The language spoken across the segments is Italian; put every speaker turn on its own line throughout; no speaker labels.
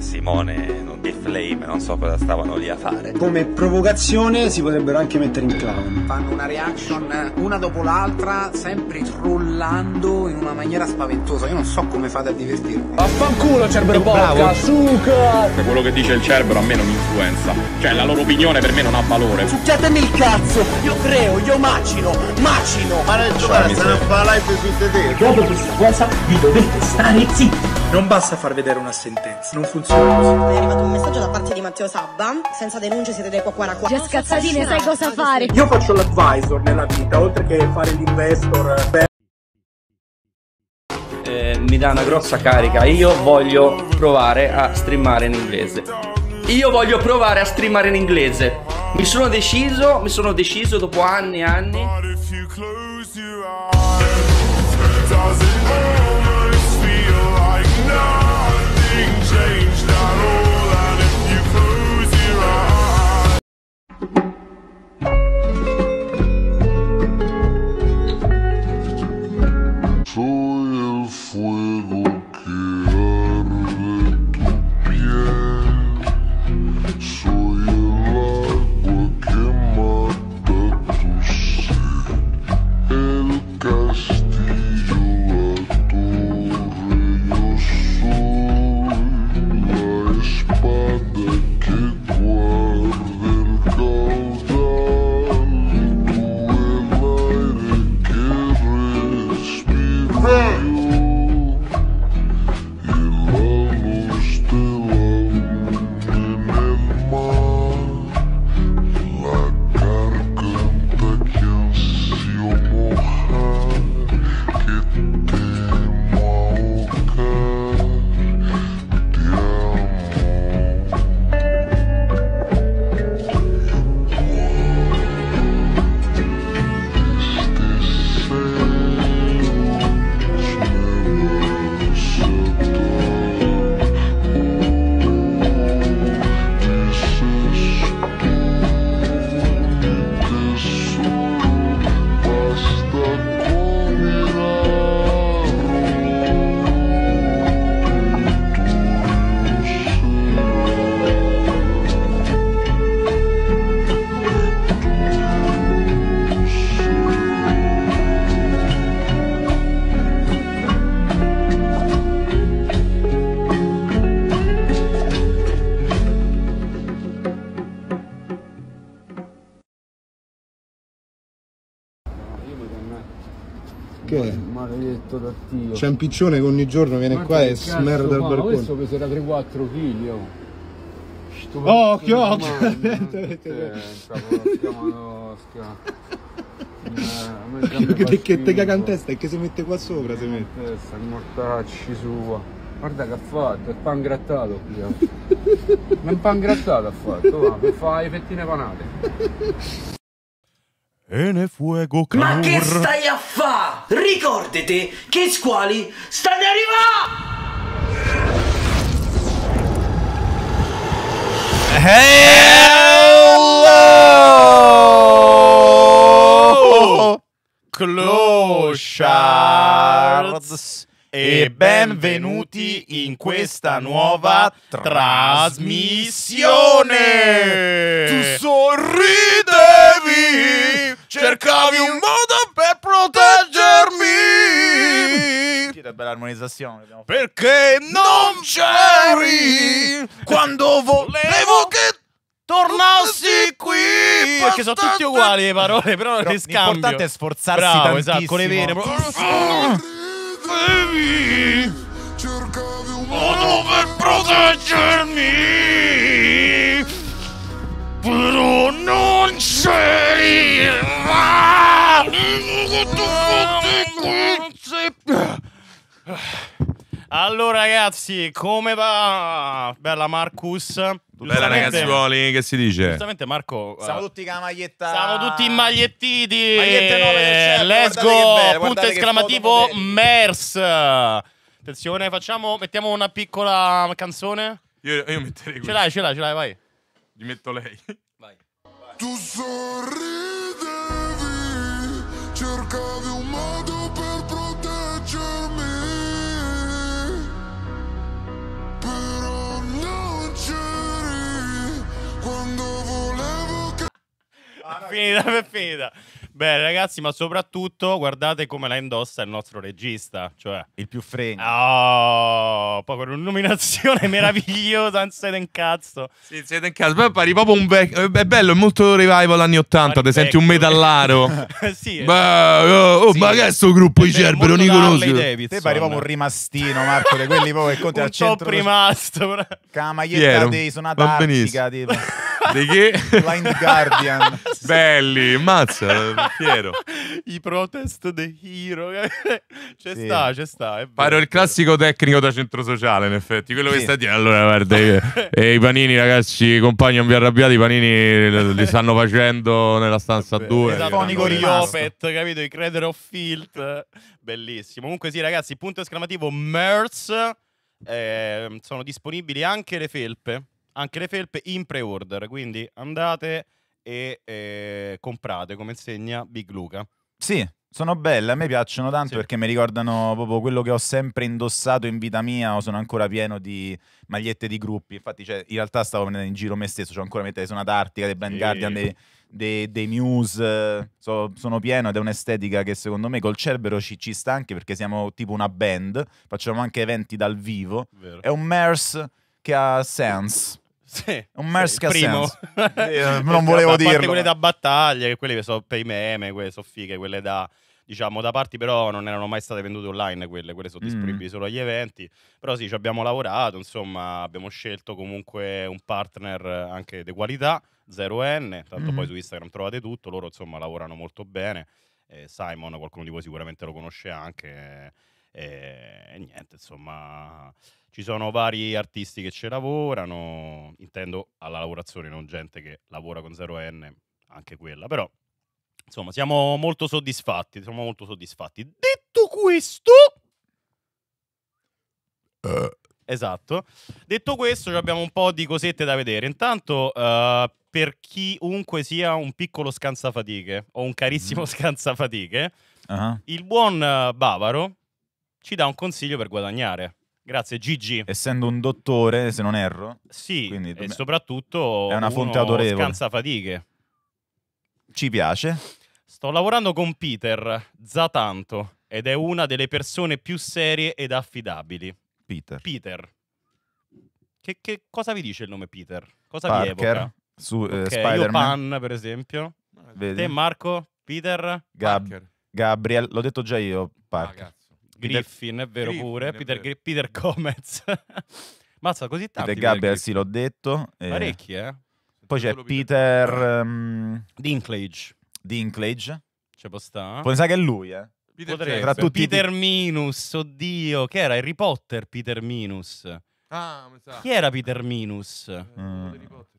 Simone e Flame non so cosa stavano lì a fare.
Come provocazione si potrebbero anche mettere in clown. Fanno
una
reaction una dopo l'altra, sempre
trollando in una maniera spaventosa. Io non so come fate a divertirvi. Vaffanculo
Cerbero Bocca, suca!
Quello che dice il Cerbero a me non influenza. Cioè la loro opinione per me non ha valore.
Succedetemi il cazzo, io creo, io macino, macino! Ma non giocare, se non fa live su te. Dopo questa cosa vi dovete
stare zitti. Non basta far vedere una sentenza, non funziona così. È
arrivato un messaggio da parte di Matteo Sabba, senza denunce siete dei qua qua. Già scazzatine, sai cosa fare? Io
faccio l'advisor nella vita, oltre che fare l'investor. Beh... Eh, mi dà una grossa carica, io voglio provare a streamare in inglese. Io voglio provare a streamare in inglese. Mi sono deciso, mi sono deciso dopo anni e anni.
fatto da Dio. C'è un
piccione che ogni giorno viene Guarda qua e smerda il balcone. Ma questo
peserà 3-4 kg. Oh, oh occhio, occhio! Che, che te caga in
testa e che si mette qua sopra si mette. Testa, il mortacci sua. Guarda che ha fatto, il pan grattato qui. Ma oh. il pan grattato ha fatto, va, per le fettine panate.
E ne fuego calor. Ma che stai
a fare? fa!
Ricordate
che squali stanno arrivando!
Hello! Closhards! E benvenuti in questa nuova
trasmissione! Tu sorridevi!
cercavi un modo
per proteggermi.
Tira bella armonizzazione. Perché non c'eri
quando volevo che tornassi qui. Perché sono tutti uguali le parole, però, però le scambio. L'importante è sforzarsi Bravo, tantissimo. Esatto, con le vene.
Cercavi un modo per proteggermi però non c'eriva!
Allora ragazzi, come va? Bella Marcus. Bella ragazzuoli, che si dice? Giustamente Marco eh, Siamo eh,
tutti con la
maglietta
Siamo tutti in magliettiti nuove eh, Let's go, belle, punto esclamativo MERS Attenzione, facciamo, mettiamo una piccola canzone
Io, io metterei questa Ce l'hai,
ce l'hai, ce l'hai, vai gli metto lei. Vai. Tu sorridevi,
cercavi un modo per proteggermi. Però non c'eri
quando volevo che... Ah, no, finita, è finita. Beh, ragazzi, ma soprattutto guardate come la indossa il nostro regista, cioè il più fregno. Oh, poi con una meravigliosa, non siete in cazzo. Sì, siete in
cazzo. Poi pari proprio un vecchio. È bello, è molto revival anni 80. Ti senti un metallaro. sì. Beh, oh, oh sì. ma che è sto gruppo di cerbi? Non li conosco. Te pari
proprio un rimastino, Marco, di quelli proprio che conti al centro. Un top rimasto. Camaietta dei sonata artica,
tipo. Di chi?
Blind Guardian.
Belli, mazza, fiero.
I protest the hero.
c'è sì. sta, c'è sta. Pare il classico tecnico da centro sociale, in effetti. Quello sì. che sta dire, allora, guarda, e i panini, ragazzi, compagni, non vi arrabbiate, i panini li stanno facendo nella stanza 2.
Esatonico Riopet,
capito? I Credere of Filth. Bellissimo. Comunque sì, ragazzi, punto esclamativo, MERS. Eh, sono disponibili anche le felpe anche le felpe in pre-order, quindi andate e eh, comprate come insegna Big Luca.
Sì, sono belle, a me piacciono tanto sì. perché mi ricordano proprio quello che ho sempre indossato in vita mia, o sono ancora pieno di magliette di gruppi, infatti cioè, in realtà stavo prendendo in giro me stesso, ho cioè, ancora mette di Sonata Artica, dei Band sì. Guardian, dei, dei, dei Muse, so, sono pieno ed è un'estetica che secondo me col Cerbero ci, ci, sta anche perché siamo tipo una band, facciamo anche eventi dal vivo, Vero. è un MERS che ha sense. Sì, un Merska sì, primo. eh, non volevo dire. Quelle da
battaglia, che quelle che sono per i meme, quelle sono fighe, quelle da diciamo da parti però non erano mai state vendute online quelle, quelle sono mm. disponibili mm. solo agli eventi, però sì ci abbiamo lavorato, insomma abbiamo scelto comunque un partner anche di qualità, 0N, tanto mm. poi su Instagram trovate tutto, loro insomma lavorano molto bene, eh, Simon qualcuno di voi sicuramente lo conosce anche, eh, e, niente, insomma, ci sono vari artisti che ci lavorano, intendo alla lavorazione, non gente che lavora con 0N, anche quella, però insomma siamo molto soddisfatti, siamo molto soddisfatti.
Detto
questo... Uh. Esatto. Detto questo, abbiamo un po' di cosette da vedere. Intanto, uh, per chiunque sia un piccolo scansafatiche o un carissimo mm. scansafatiche, uh-huh. il buon eh, Bavaro ci dà un consiglio per guadagnare. Grazie Gigi.
Essendo un dottore, se non erro.
Sì, quindi, e soprattutto è una fonte autorevole. Scansa fatiche.
Ci piace.
Sto lavorando con Peter Zatanto ed è una delle persone più serie ed affidabili. Peter. Peter. Che, che cosa vi dice il nome Peter? Cosa Parker, vi evoca? Su eh, okay, Spider-Man. Pan, per esempio. Vedi? Te Marco, Peter, Gab-
Gabriel, l'ho detto già io, ah, Parker. Ah,
Griffin, Peter, è vero Griffin, pure, è Peter, vero. Peter Gomez. Mazza, così tanti. Peter Gabriel, sì, l'ho detto. Eh. Parecchi, eh. Poi c'è
Peter... um...
Dinklage. Dinklage. Ci può stare. sa che è lui, eh. Peter, Potrebbe. tra tutti Peter Minus, oddio. Che era? Harry Potter Peter Minus. Ah, sa. Chi era Peter Minus? Eh, mm.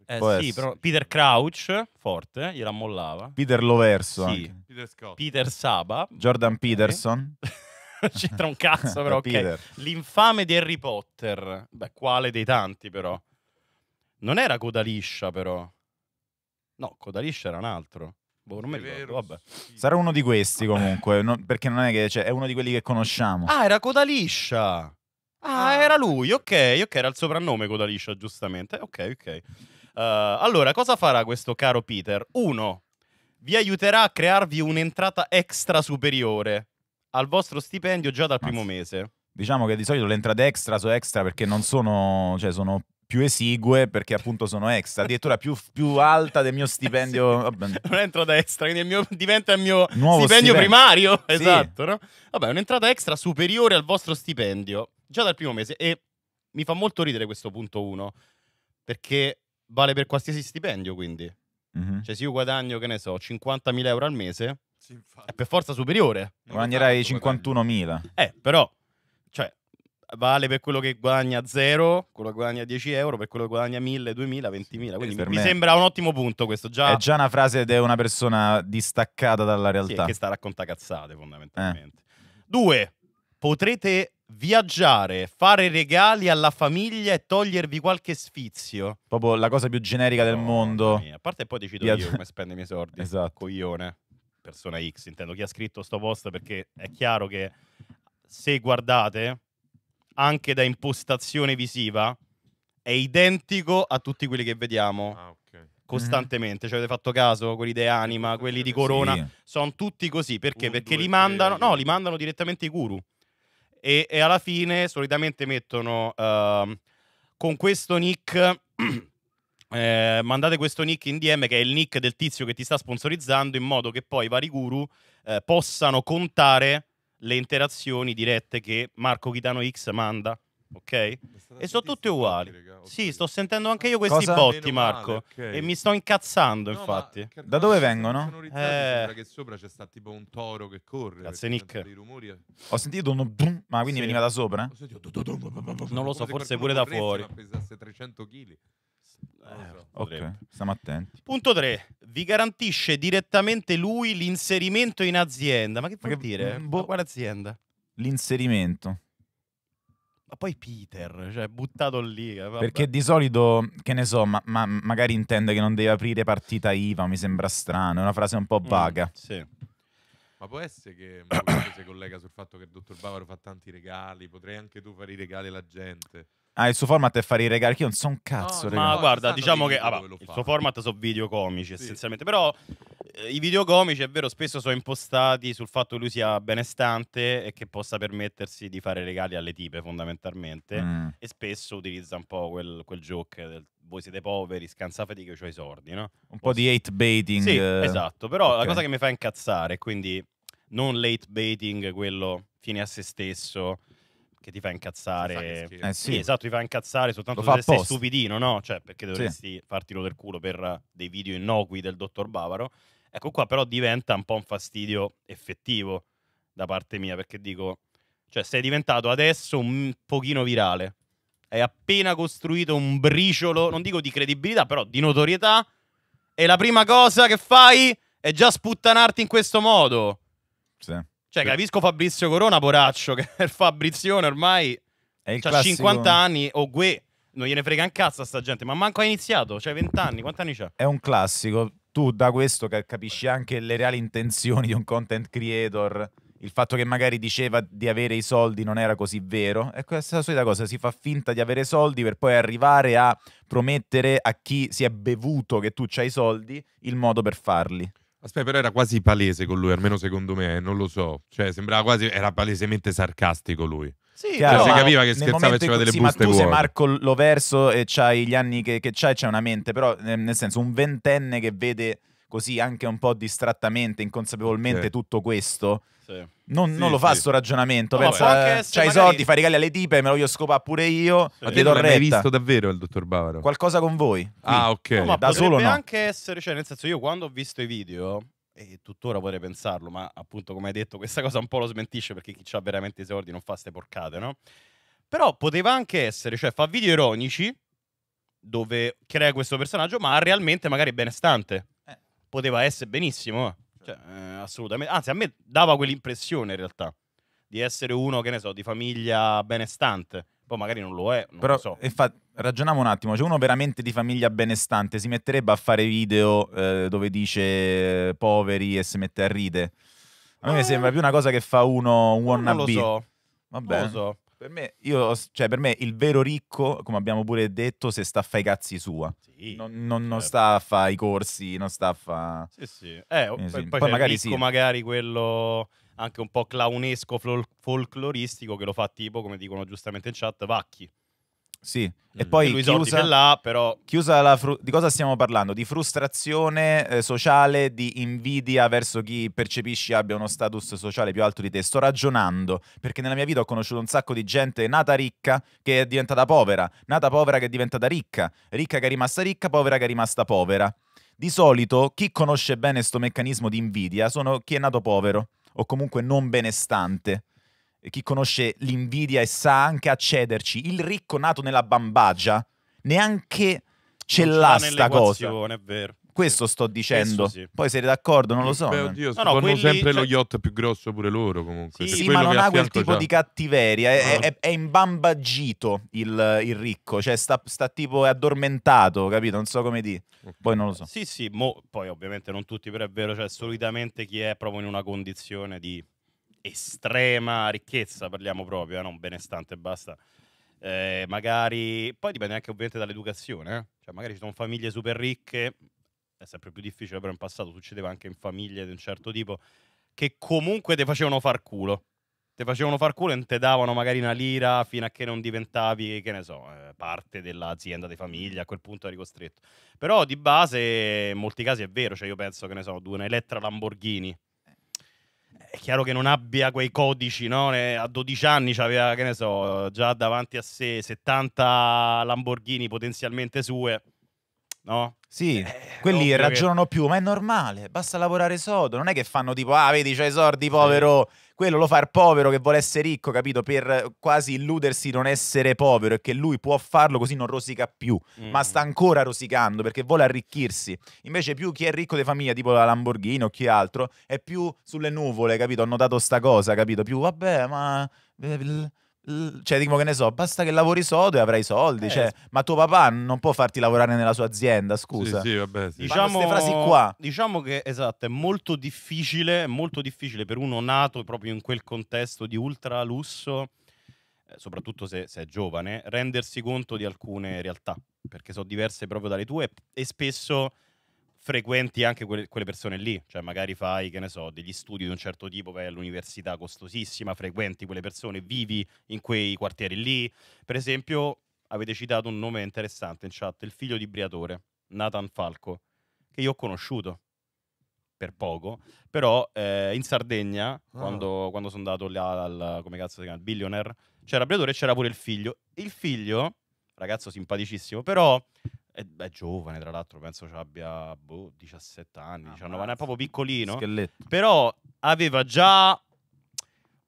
eh sì, però Peter Crouch, forte, gliela mollava. Peter Loverso. Sì. Peter, Peter Saba.
Jordan Peterson. Okay.
non c'entra un cazzo, però ok. L'infame di Harry Potter. Beh, quale dei tanti, però. Non era coda liscia, però. No, coda liscia era un altro. Boh, non mi ricordo, vabbè.
Sarà uno di questi comunque, non, perché non è che cioè, è uno di quelli che
conosciamo. Ah, era coda liscia. Ah, ah. era lui, ok, ok, era il soprannome coda liscia, giustamente. Ok, ok. Uh, allora, cosa farà questo caro Peter? Uno, vi aiuterà a crearvi un'entrata extra superiore al vostro stipendio già dal Mazza. primo mese.
Diciamo che di solito le entrate extra sono extra perché non sono, cioè sono più esigue perché appunto sono extra, addirittura più, più alta del mio eh stipendio. Vabbè.
Un'entrata extra, quindi il mio, diventa il mio stipendio, stipendio. primario. Sì. Esatto, no? Vabbè, un'entrata extra superiore al vostro stipendio già dal primo mese. E mi fa molto ridere questo punto 1 perché vale per qualsiasi stipendio, quindi. Mm-hmm. Cioè, se io guadagno, che ne so, 50.000 euro al mese, sì, È per forza superiore.
Guadagnerai 51.000.
Eh, però, cioè, vale per quello che guadagna 0, quello che guadagna 10 euro, per quello che guadagna 1000, 2000, 20.000. Quindi mi me. sembra un ottimo punto questo. Già... È già una
frase di una
persona distaccata dalla realtà. Sì, che sta racconta cazzate fondamentalmente. Eh. Due, potrete viaggiare, fare regali alla famiglia e togliervi qualche sfizio. Proprio la cosa più generica del no, mondo. A parte poi decido Viaggi- io come spendere i miei soldi. esatto. Coglione persona X, intendo chi ha scritto sto post, perché è chiaro che se guardate, anche da impostazione visiva, è identico a tutti quelli che vediamo. Ah, okay. Costantemente, mm-hmm. ci cioè, avete fatto caso? Quelli di Anima, quelli di Corona, sì. sono tutti così perché? Un, perché due, li mandano, tre, no, li mandano direttamente i guru. E, e alla fine solitamente mettono uh, con questo nick eh, mandate questo nick in DM che è il nick del tizio che ti sta sponsorizzando in modo che poi i vari guru eh, possano contare le interazioni dirette che Marco Chitano X manda. Ok? E sono tutte uguali. Rega, okay. Sì, sto sentendo anche io questi Cosa? botti, Marco. Okay. E mi sto incazzando, no, infatti. Da dove vengono?
Eh... che sopra c'è sta tipo un toro che corre. Grazie, Nick. È... Ho sentito un boom, ma quindi sì. veniva da sopra? Eh? Sentito... Non lo so, forse pure da fuori. Pesasse 300 kg. Eh,
ok, stiamo attenti. Punto 3. Vi garantisce direttamente lui l'inserimento in azienda. Ma che vuol Ma che, dire? Mm, boh. Quale azienda?
L'inserimento.
Ma poi Peter, cioè buttato lì. Eh, vabbè. Perché di
solito, che ne so, ma, ma, magari intende che non deve aprire partita IVA, mi sembra strano, è una frase un po' mm, vaga. Mm, sì.
Ma può essere che si collega sul fatto che il dottor Bavaro fa tanti regali, potrei anche tu fare i regali alla gente.
Ah, il suo format è fare i regali. io non so un cazzo, no, Ma guarda, diciamo che vabbè, il
suo format sono video comici sì. essenzialmente. Però eh, i video comici, è vero, spesso sono impostati sul fatto che lui sia benestante e che possa permettersi di fare regali alle tipe, fondamentalmente. Mm. E spesso utilizza un po' quel, quel joke del voi siete poveri, scansafati che ho i sordi, no? Un po' di hate baiting. Sì, eh... esatto. Però okay. la cosa che mi fa incazzare, quindi non l'hate baiting, quello fine a se stesso che ti fa incazzare. Fa eh, sì. sì. esatto, ti fa incazzare soltanto fa se apposta. sei stupidino, no? Cioè, perché dovresti sì. fartilo del culo per eh, dei video innocui del dottor Bavaro. Ecco qua però diventa un po' un fastidio effettivo da parte mia, perché dico, cioè sei diventato adesso un pochino virale. Hai appena costruito un briciolo, non dico di credibilità, però di notorietà. E la prima cosa che fai è già sputtanarti in questo modo. Sì. Cioè, capisco Fabrizio Corona, poraccio, che il Fabrizione ormai ha classico... 50 anni, o oh, gue, non gliene frega un cazzo a sta gente, ma manco ha iniziato, cioè 20 anni, quanti anni c'ha?
È un classico, tu da questo capisci anche le reali intenzioni di un content creator, il fatto che magari diceva di avere i soldi non era così vero, è questa la solita cosa, si fa finta di avere soldi per poi arrivare a promettere a chi si è bevuto che tu c'hai i soldi il modo per farli.
Aspetta, però era quasi palese con lui, almeno secondo me, eh, non lo so. Cioè, sembrava quasi. Era palesemente sarcastico lui. Sì, Chiaro, cioè, si capiva che scherzava e faceva delle sì, buste ma tu buone. sei Marco
Loverso e c'hai gli anni che, che c'hai, c'è una mente, però eh, nel senso un ventenne che vede così anche un po' distrattamente, inconsapevolmente okay. tutto questo sì. Non, sì, non, lo fa questo sì. ragionamento. No, pensa, c'hai magari... i soldi, fai regali alle tipe, me lo voglio scopare pure io. Sì. Ma te l'ho mai visto davvero il dottor Bavaro? Qualcosa con voi. Qui. Ah, ok. No, ma da solo no. anche
essere, cioè, nel senso, io quando ho visto i video, e tuttora vorrei pensarlo, ma appunto, come hai detto, questa cosa un po' lo smentisce perché chi ha veramente i soldi non fa ste porcate, no? Però poteva anche essere, cioè, fa video ironici dove crea questo personaggio, ma realmente magari è benestante. Eh. Poteva essere benissimo. Cioè, certo. eh, assolutamente. Anzi, a me dava quell'impressione in realtà di essere uno, che ne so, di famiglia benestante. Poi magari non lo è, non Però, lo so.
Infatti, ragioniamo un attimo, cioè uno veramente di famiglia benestante si metterebbe a fare video eh, dove dice eh, poveri e si mette a ride. A me eh, mi sembra più una cosa che fa uno un wannabe. Non lo so. Vabbè. Non lo so. Per me, io, cioè, per me, il vero ricco, come abbiamo pure detto, se sta a fare i cazzi sua. Sì, non, non, certo. non, sta a fare i corsi, non sta a fare... Sì, sì.
Eh, eh, sì. Poi, poi c'è magari, ricco, sì. magari quello anche un po' clownesco, fol- folcloristico, che lo fa tipo, come dicono giustamente in chat, vacchi.
Sì, e mm, poi e lui chiusa, là, però... chiusa la fru- di cosa stiamo parlando? Di frustrazione eh, sociale, di invidia verso chi percepisci abbia uno status sociale più alto di te. Sto ragionando, perché nella mia vita ho conosciuto un sacco di gente nata ricca che è diventata povera, nata povera che è diventata ricca, ricca che è rimasta ricca, povera che è rimasta povera. Di solito chi conosce bene questo meccanismo di invidia sono chi è nato povero o comunque non benestante chi conosce l'invidia e sa anche accederci, il ricco nato nella bambagia, neanche ce l'ha sta cosa. È vero. Questo sto dicendo. Sì. Poi siete
d'accordo? Non lo so. Beh, oddio, no, no, quelli... sempre lo cioè yacht più grosso pure loro comunque. Sì, cioè, sì ma non ha quel tipo già. di
cattiveria. È, no. è, ah. è imbambagito il, il, ricco. Cioè sta, sta, tipo è addormentato, capito? Non so come dire. Okay. Poi non lo so.
Sì, sì. Mo, poi ovviamente non tutti, però è vero. Cioè solitamente chi è proprio in una condizione di estrema ricchezza, parliamo proprio, eh, non benestante e basta. Eh, magari poi dipende anche ovviamente dall'educazione, eh? cioè magari ci sono famiglie super ricche, è sempre più difficile, però in passato succedeva anche in famiglie di un certo tipo che comunque ti facevano far culo. Te facevano far culo e te davano magari una lira fino a che non diventavi, che ne so, eh, parte dell'azienda di famiglia, a quel punto eri costretto. Però di base in molti casi è vero, cioè io penso che ne so, due un'Elettra Lamborghini è chiaro che non abbia quei codici, no? a 12 anni aveva, che ne so, già davanti a sé 70 Lamborghini potenzialmente sue, no? Sì, eh, quelli ragionano
che... più, ma è normale, basta lavorare sodo, non è che fanno tipo, ah vedi c'hai i soldi povero, sì quello lo fa il povero che vuole essere ricco, capito? Per quasi illudersi di non essere povero e che lui può farlo così non rosica più, mm. ma sta ancora rosicando perché vuole arricchirsi. Invece più chi è ricco di famiglia, tipo la Lamborghini o chi altro, è più sulle nuvole, capito? Ho notato sta cosa, capito? Più vabbè, ma eh, cioè dico che ne so, basta che lavori sodo e avrai soldi, eh, cioè, ma tuo papà non può farti lavorare nella sua azienda, scusa. Sì, sì, vabbè, sì. Diciamo, queste frasi qua.
Diciamo che esatto, è molto difficile, molto difficile per uno nato proprio in quel contesto di ultra lusso, eh, soprattutto se, se è giovane, rendersi conto di alcune realtà, perché sono diverse proprio dalle tue e spesso frequenti anche quelle, quelle, persone lì, cioè magari fai, che ne so, degli studi di un certo tipo, vai all'università costosissima, frequenti quelle persone, vivi in quei quartieri lì. Per esempio, avete citato un nome interessante in chat, il figlio di Briatore, Nathan Falco, che io ho conosciuto per poco, però eh, in Sardegna, oh. quando, quando sono andato là al, come cazzo si chiama, Billionaire, c'era Briatore e c'era pure il figlio. Il figlio, ragazzo simpaticissimo, però è, è giovane, tra l'altro, penso ci abbia boh, 17 anni, ah, 19 anni, è proprio piccolino. Scheletto. Però aveva già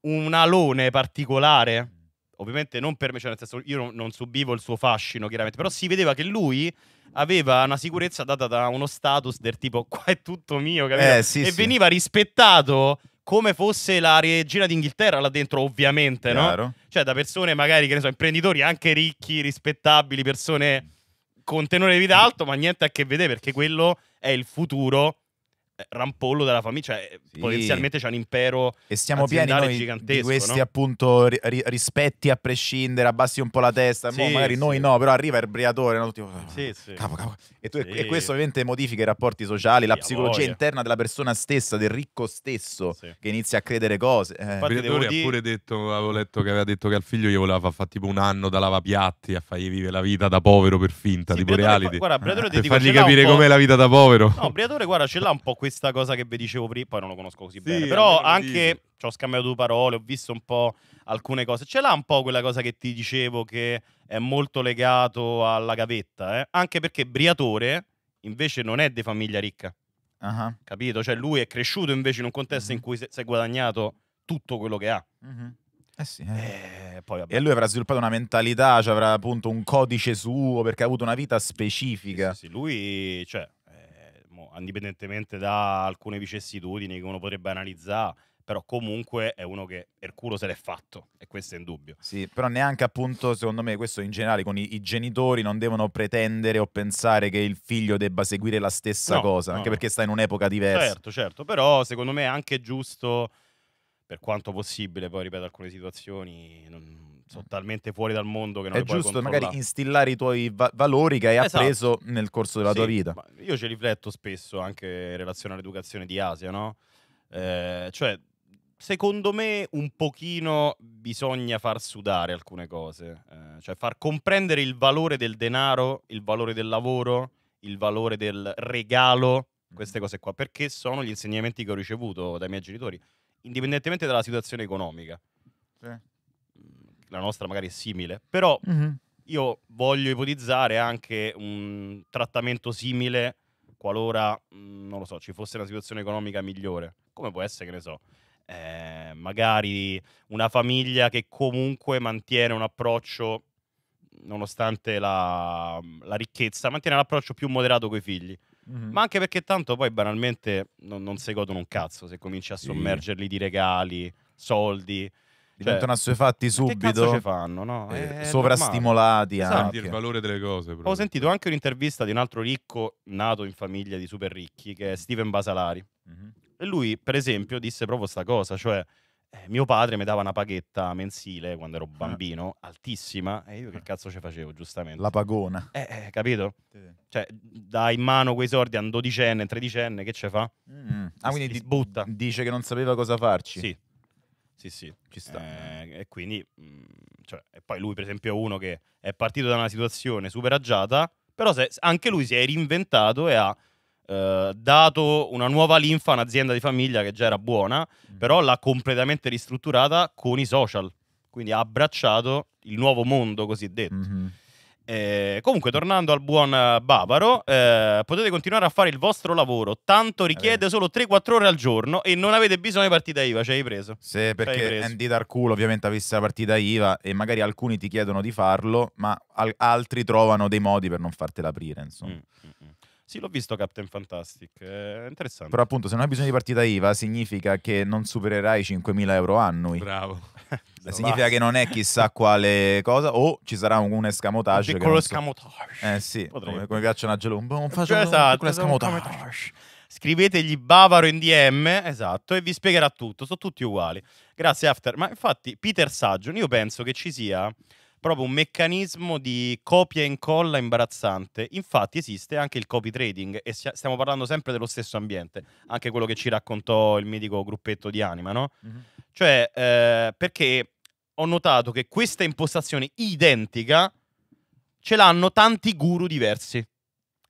un alone particolare. Mm. Ovviamente non per me, cioè nel senso io non, subivo il suo fascino, chiaramente, però si vedeva che lui aveva una sicurezza data da uno status del tipo qua è tutto mio, eh, sì, e sì. veniva rispettato come fosse la regina d'Inghilterra là dentro, ovviamente, Chiaro. no? Cioè da persone magari, che ne so, imprenditori anche ricchi, rispettabili, persone con tenore di vita alto, ma niente a che vedere perché quello è il futuro rampollo della famiglia, cioè eh, sì. potenzialmente c'è un impero e siamo pieni noi gigantesco, di questi no?
appunto ri- rispetti a prescindere, abbassi un po' la testa, sì, magari sì. noi no, però arriva il
briatore, no?
Tutti, ah, capo, capo. E, tu, e, questo
ovviamente modifica i rapporti sociali, la psicologia interna della persona stessa, del ricco stesso che inizia a credere cose. Eh. Il briatore dire... ha pure
detto, avevo letto che aveva detto che al figlio gli voleva far fare tipo un anno da lavapiatti a fargli vivere la vita da povero per finta, tipo reality. Fa, guarda, Briatore ti per dico, fargli capire com'è la vita da povero.
No, Briatore guarda, ce l'ha un po' questo questa cosa che vi dicevo prima, poi non lo conosco così sì, bene, però anche ci ho scambiato due parole, ho visto un po' alcune cose. Ce l'ha un po' quella cosa che ti dicevo che è molto legato alla gavetta, eh? anche perché Briatore invece non è di famiglia ricca. Uh-huh. Capito? Cioè lui è cresciuto invece in un contesto uh-huh. in mm-hmm. cui si è guadagnato tutto quello che ha. Uh-huh. Eh
sì, eh. Eh, e lui avrà sviluppato una mentalità, cioè avrà appunto un codice suo perché ha avuto una vita specifica. Sì, sì,
lui, cioè, indipendentemente da alcune vicissitudini che uno potrebbe analizzare, però comunque è uno che Erculo se l'è fatto e questo è in dubbio.
Sì, però neanche appunto, secondo me, questo in generale con i, i genitori non devono pretendere o pensare che il figlio debba seguire la stessa no, cosa, no, anche perché sta in un'epoca diversa. Certo,
certo, però secondo me è anche giusto per quanto possibile, poi ripeto alcune situazioni non sono talmente fuori dal mondo che non è giusto magari instillare i tuoi va- valori
che hai esatto. appreso nel corso della sì, tua vita
io ci rifletto spesso anche in relazione all'educazione di Asia no? Eh, cioè secondo me un pochino bisogna far sudare alcune cose eh, cioè far comprendere il valore del denaro il valore del lavoro il valore del regalo mm-hmm. queste cose qua perché sono gli insegnamenti che ho ricevuto dai miei genitori indipendentemente dalla situazione economica sì la nostra magari è simile, però mm-hmm. io voglio ipotizzare anche un trattamento simile qualora, mm, non lo so, ci fosse una situazione economica migliore. Come può essere, che ne so, eh, magari una famiglia che comunque mantiene un approccio, nonostante la, la ricchezza, mantiene un approccio più moderato coi figli. Mm-hmm. Ma anche perché tanto poi banalmente non, non si godono un cazzo se cominci a sommergerli di regali, soldi diventano cioè, assuefatti subito. Che fanno, no? eh, eh sovrastimolati normale. anche. Esatto. il valore delle cose. Proprio. Ho sentito anche un'intervista di un altro ricco nato in famiglia di super ricchi, che è Steven Basalari. Mm-hmm. E lui, per esempio, disse proprio questa cosa, cioè... Eh, mio padre mi dava una paghetta mensile quando ero ah. bambino, ah. altissima, e io che ah. cazzo ci facevo, giustamente? La pagona. Eh, eh capito? Sì. Cioè, dà in mano quei soldi a un dodicenne, tredicenne, che ce fa? Mm. Ah, quindi ti butta. Dice che non sapeva cosa farci. Sì. Sì, sì, ci sta. Eh, e quindi, mh, mm, cioè, e poi lui per esempio è uno che è partito da una situazione super agiata, però se, anche lui si è reinventato e ha eh, dato una nuova linfa a un'azienda di famiglia che già era buona, mm. però l'ha completamente ristrutturata con i social, quindi ha abbracciato il nuovo mondo cosiddetto. Mm-hmm. Eh, comunque, tornando al buon eh, Bavaro, eh, potete continuare a fare il vostro lavoro. Tanto richiede eh. solo 3-4 ore al giorno e non avete bisogno di partita IVA. Ci hai preso? Sì, perché Andy
culo ovviamente avesse la partita IVA e magari alcuni ti chiedono di farlo, ma al- altri trovano dei modi per non fartela aprire. Insomma. Mm-hmm.
Sì, l'ho visto Captain Fantastic, è eh, interessante. Però appunto, se non hai
bisogno di partita IVA, significa che non supererai i 5.000 euro annui. Bravo. Significa che non è chissà quale cosa, o ci sarà un, un escamotage. Un piccolo so. escamotage. Eh sì,
come, come, piacciono a Gelumbo. Non boh, faccio esatto, un escamotage. escamotage. Scrivetegli Bavaro in DM, esatto, e vi spiegherà tutto. Sono tutti uguali. Grazie, After. Ma infatti, Peter Sagion, io penso che ci sia proprio un meccanismo di copia e incolla imbarazzante. Infatti esiste anche il copy trading e stiamo parlando sempre dello stesso ambiente, anche quello che ci raccontò il medico gruppetto di Anima, no? Mm-hmm cioè, eh, perché ho notato che questa impostazione identica ce l'hanno tanti guru diversi.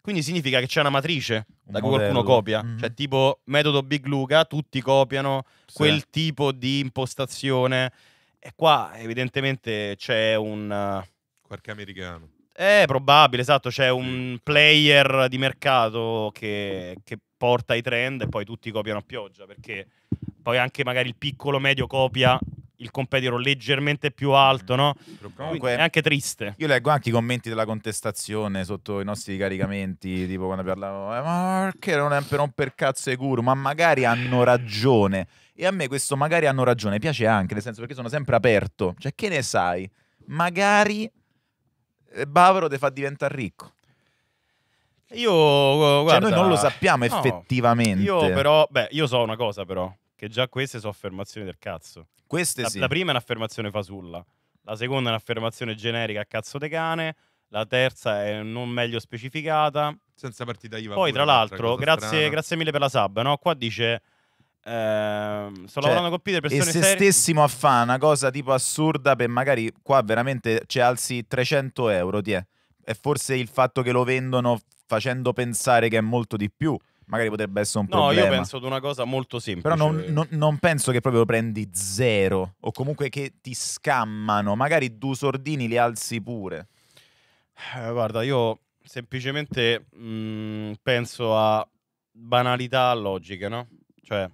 Quindi significa che c'è una matrice Un da cui modello. qualcuno copia. Mm-hmm. Cioè, tipo metodo Big Luca, tutti copiano sì. quel tipo di impostazione. E qua evidentemente c'è un...
Qualche americano.
È eh, probabile, esatto, c'è un player di mercato che, che porta i trend e poi tutti copiano a pioggia perché poi anche magari il piccolo medio copia il competitor leggermente più alto, no? Comunque, è anche triste. Io leggo anche i commenti della contestazione
sotto i nostri caricamenti, tipo quando parlavo, eh, ma perché non è per romper cazzo è guru, ma magari hanno ragione. E a me questo magari hanno ragione piace anche, nel senso perché sono sempre aperto. Cioè, che ne sai? Magari eh, Bavaro ti fa diventare ricco. Io, guarda, cioè, noi non lo sappiamo no, effettivamente. Io però,
beh, io so una cosa però che già queste sono affermazioni del cazzo. Queste la, sì. La prima è un'affermazione fasulla, la seconda è un'affermazione generica a cazzo de cane, la terza è non meglio specificata. Senza partita IVA. Poi, tra l'altro, grazie, grazie, mille per la sub. No? Qua dice. Eh, sto cioè, lavorando con Peter persone e se serie...
stessimo a fare una cosa tipo assurda per magari qua veramente ci alzi 300 euro ti è. è forse il fatto che lo vendono facendo pensare che è molto di più magari potrebbe essere un no, problema. No, io penso
ad una cosa molto semplice. Però non,
non, non, penso che proprio prendi zero o comunque che ti scammano, magari due sordini li alzi pure.
Eh, guarda, io semplicemente mh, mm, penso a banalità logiche, no? Cioè,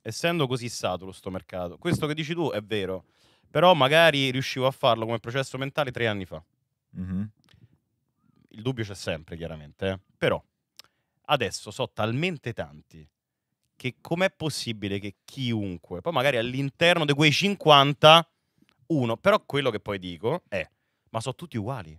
essendo così saturo sto mercato, questo che dici tu è vero, però magari riuscivo a farlo come processo mentale tre anni fa. Mm-hmm. Il dubbio c'è sempre, chiaramente, eh? però adesso so talmente tanti che com'è possibile che chiunque, poi magari all'interno di quei 50, uno, però quello che poi dico è, ma sono tutti uguali.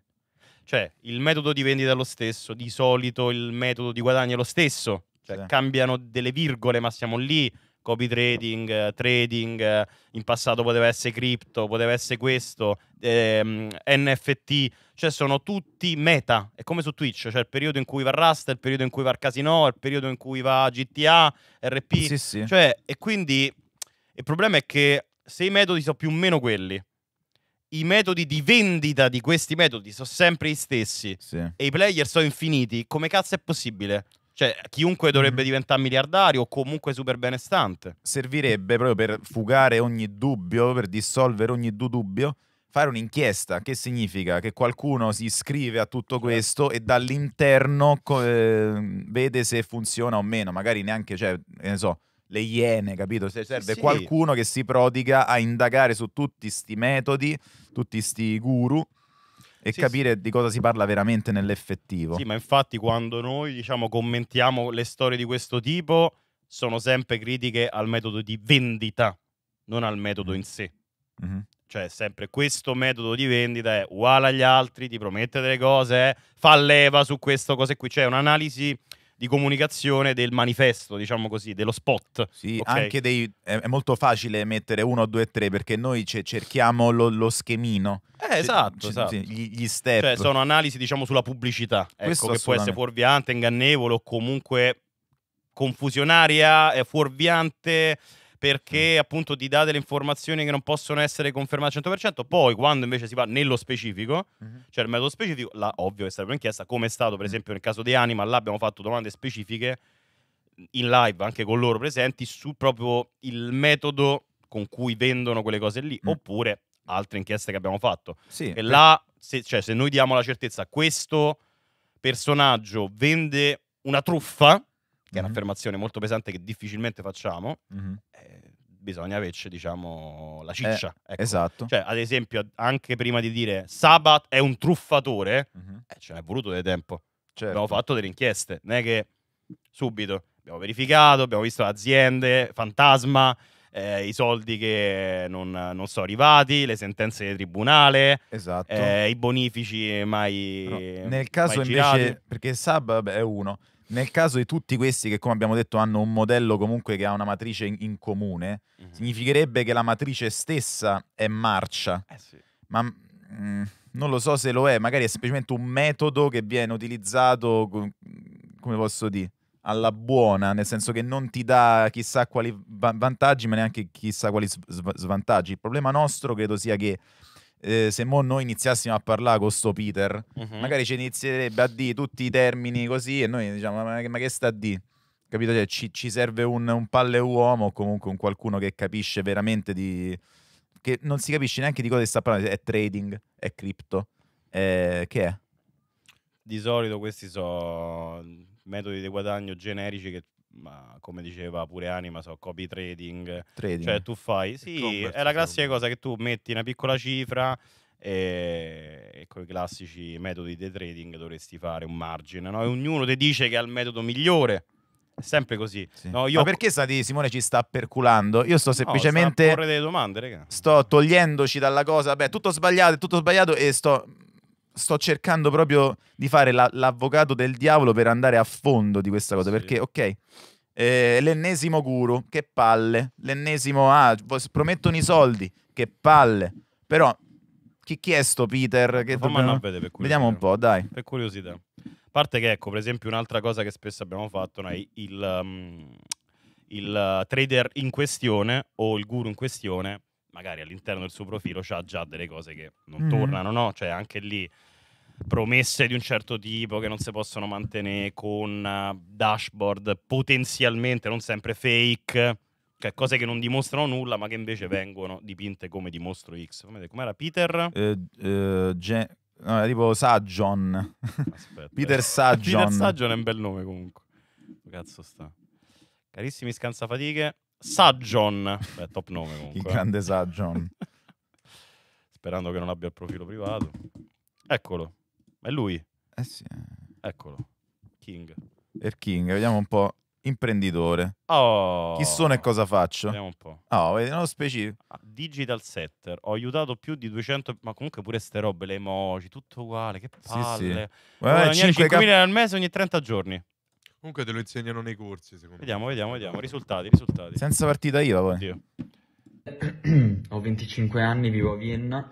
Cioè, il metodo di vendita è lo stesso, di solito il metodo di guadagno è lo stesso, cioè, sì. cambiano delle virgole, ma siamo lì, copy eh, trading, trading, eh, in passato poteva essere cripto, poteva essere questo, ehm, NFT, cioè sono tutti meta, è come su Twitch, cioè il periodo in cui va Rust, il periodo in cui va casino, il periodo in cui va GTA, RP, sì, sì. Cioè, e quindi il problema è che se i metodi sono più o meno quelli, i metodi di vendita di questi metodi sono sempre gli stessi sì. e i player sono infiniti, come cazzo è possibile? Cioè, chiunque dovrebbe mm-hmm. diventare miliardario o comunque super benestante. Servirebbe proprio per
fugare ogni dubbio, per dissolvere ogni dubbio, fare un'inchiesta, che significa che qualcuno si iscrive a tutto certo. questo e dall'interno eh, vede se funziona o meno, magari neanche, cioè, ne so, le iene, capito? Se serve sì. qualcuno che si prodiga a indagare su tutti questi
metodi,
tutti questi guru e sì, capire sì. di cosa si parla veramente nell'effettivo. Sì,
ma infatti quando noi diciamo, commentiamo le storie di questo tipo sono sempre critiche al metodo di vendita, non al metodo mm. in sé. Mm-hmm. Cioè, sempre questo metodo di vendita è uguale agli altri, ti promette delle cose, eh, fa leva su queste cose qui. C'è cioè, un'analisi di comunicazione del manifesto, diciamo così, dello spot. Sì, okay. anche dei...
È, molto facile mettere 1, 2, tre perché noi cerchiamo lo, lo schemino. Eh, esatto, esatto. Gli, gli, step. Cioè, sono
analisi, diciamo, sulla pubblicità, ecco, che può essere fuorviante, ingannevole o comunque confusionaria, eh, fuorviante perché mm. appunto ti dà delle informazioni che non possono essere confermate al 100%, poi quando invece si va nello specifico, mm-hmm. cioè il metodo specifico, là ovvio che sarebbe un'inchiesta, come è stato per mm. esempio nel caso di Anima, là abbiamo fatto domande specifiche in live anche con loro presenti su proprio il metodo con cui vendono quelle cose lì, mm. oppure altre inchieste che abbiamo fatto. Sì, e per... là, se, cioè, se noi diamo la certezza, questo personaggio vende una truffa, mm-hmm. è un'affermazione molto pesante che difficilmente facciamo,
mm-hmm. eh,
bisogna averci, diciamo, la eh, ciccia. Eh, ecco. Esatto. Cioè, ad esempio, anche prima di dire Sabat è un truffatore, mm-hmm. eh, ce n'è voluto del tempo. Certo. Abbiamo fatto delle inchieste, non è che subito abbiamo verificato, abbiamo visto aziende, fantasma, eh, i soldi che non, non, sono arrivati, le sentenze del tribunale, esatto. eh, i bonifici mai. No. Nel caso mai invece, girati.
perché Sab è uno, nel caso di tutti questi che, come abbiamo detto, hanno un modello comunque che ha una matrice in, in comune, mm-hmm. significherebbe che la matrice stessa è marcia. Eh sì. Ma mh, mm, non lo so se lo è, magari è semplicemente un metodo che viene utilizzato, come posso dire, alla buona, nel senso che non ti dà chissà quali vantaggi, ma neanche chissà quali svantaggi. Il problema nostro credo sia che eh, se mo noi iniziassimo a parlare con sto Peter, uh mhm. -huh. magari ci inizierebbe a dire tutti i termini così e noi diciamo ma, ma che sta a dire? Capito? Cioè, ci, ci, serve un, un palle uomo o comunque un qualcuno che capisce veramente di... che non si capisce neanche di cosa sta parlando, è trading, è cripto, è... che è?
Di solito questi sono metodi di guadagno generici che ma come diceva pure Anima, so copy trading. trading. Cioè tu fai, sì, è la classica cosa che tu metti una piccola cifra e, e con i classici metodi di trading dovresti fare un margine, no? E ognuno ti dice che ha il metodo migliore. È sempre così. Sì. No, io... Ma perché Sati Simone ci sta
perculando? Io sto semplicemente. No, sta delle
domande, raga.
Sto togliendoci dalla cosa. Beh, tutto sbagliato, tutto sbagliato. E sto sto cercando proprio di fare la, l'avvocato del diavolo per andare a fondo di questa cosa, sì. perché ok, eh, l'ennesimo guru, che palle, l'ennesimo, ah, promettono i soldi, che palle, però chi, chi è sto Peter? Che dobbiamo... vedere Vediamo un po', dai.
Per curiosità. A parte che, ecco, per esempio, un'altra cosa che spesso abbiamo fatto no, è il, um, il uh, trader in questione o il guru in questione magari all'interno del suo profilo c'ha già delle cose che non mm. tornano, no? Cioè anche lì promesse di un certo tipo che non si possono mantenere con eh, dashboard potenzialmente non sempre fake, cioè cose che non dimostrano nulla ma che invece vengono dipinte come dimostro X. Come era
Peter? Eh, eh, Gen- no, era tipo Saggion.
Peter Saggion. Peter Saggion è un bel nome comunque. Cazzo sta. Carissimi scansafatiche, Saggion. Beh, top nome comunque. Il grande
Saggion.
Sperando che non abbia il profilo privato. Eccolo. È lui. Eh sì. Eh. Eccolo. King.
Er King, vediamo un po'. Imprenditore.
Oh. Chi sono
e cosa faccio? Vediamo un po'. Oh, vedi,
specifico. Ah, digital setter. Ho aiutato più di 200, ma comunque pure ste robe, le emoji, tutto uguale, che palle. Sì, sì. Guarda, 5K... 5.000 al mese ogni 30 giorni. Comunque te lo insegnano nei corsi, secondo vediamo, me. Vediamo, vediamo, Risultati, risultati. Senza partita IVA poi. Oddio. Ho 25 anni, vivo a Vienna.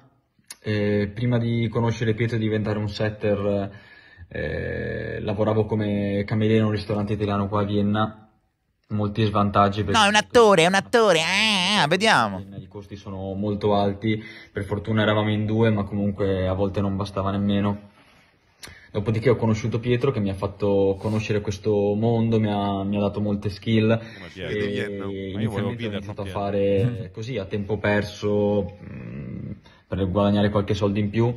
Eh, prima di conoscere Pietro e diventare un setter, eh, lavoravo come cameriere in un ristorante italiano qua a Vienna. Molti svantaggi. No, è un attore, è un attore. Eh, eh vediamo.
I costi sono molto alti. Per fortuna eravamo in due, ma comunque a volte non bastava nemmeno Dopodiché ho conosciuto Pietro che mi ha fatto conoscere questo mondo, mi ha, mi ha dato molte skill. Come
Pietro, e Pietro. inizialmente ho iniziato a fare
così a tempo perso mh, mm, per guadagnare qualche soldo in più.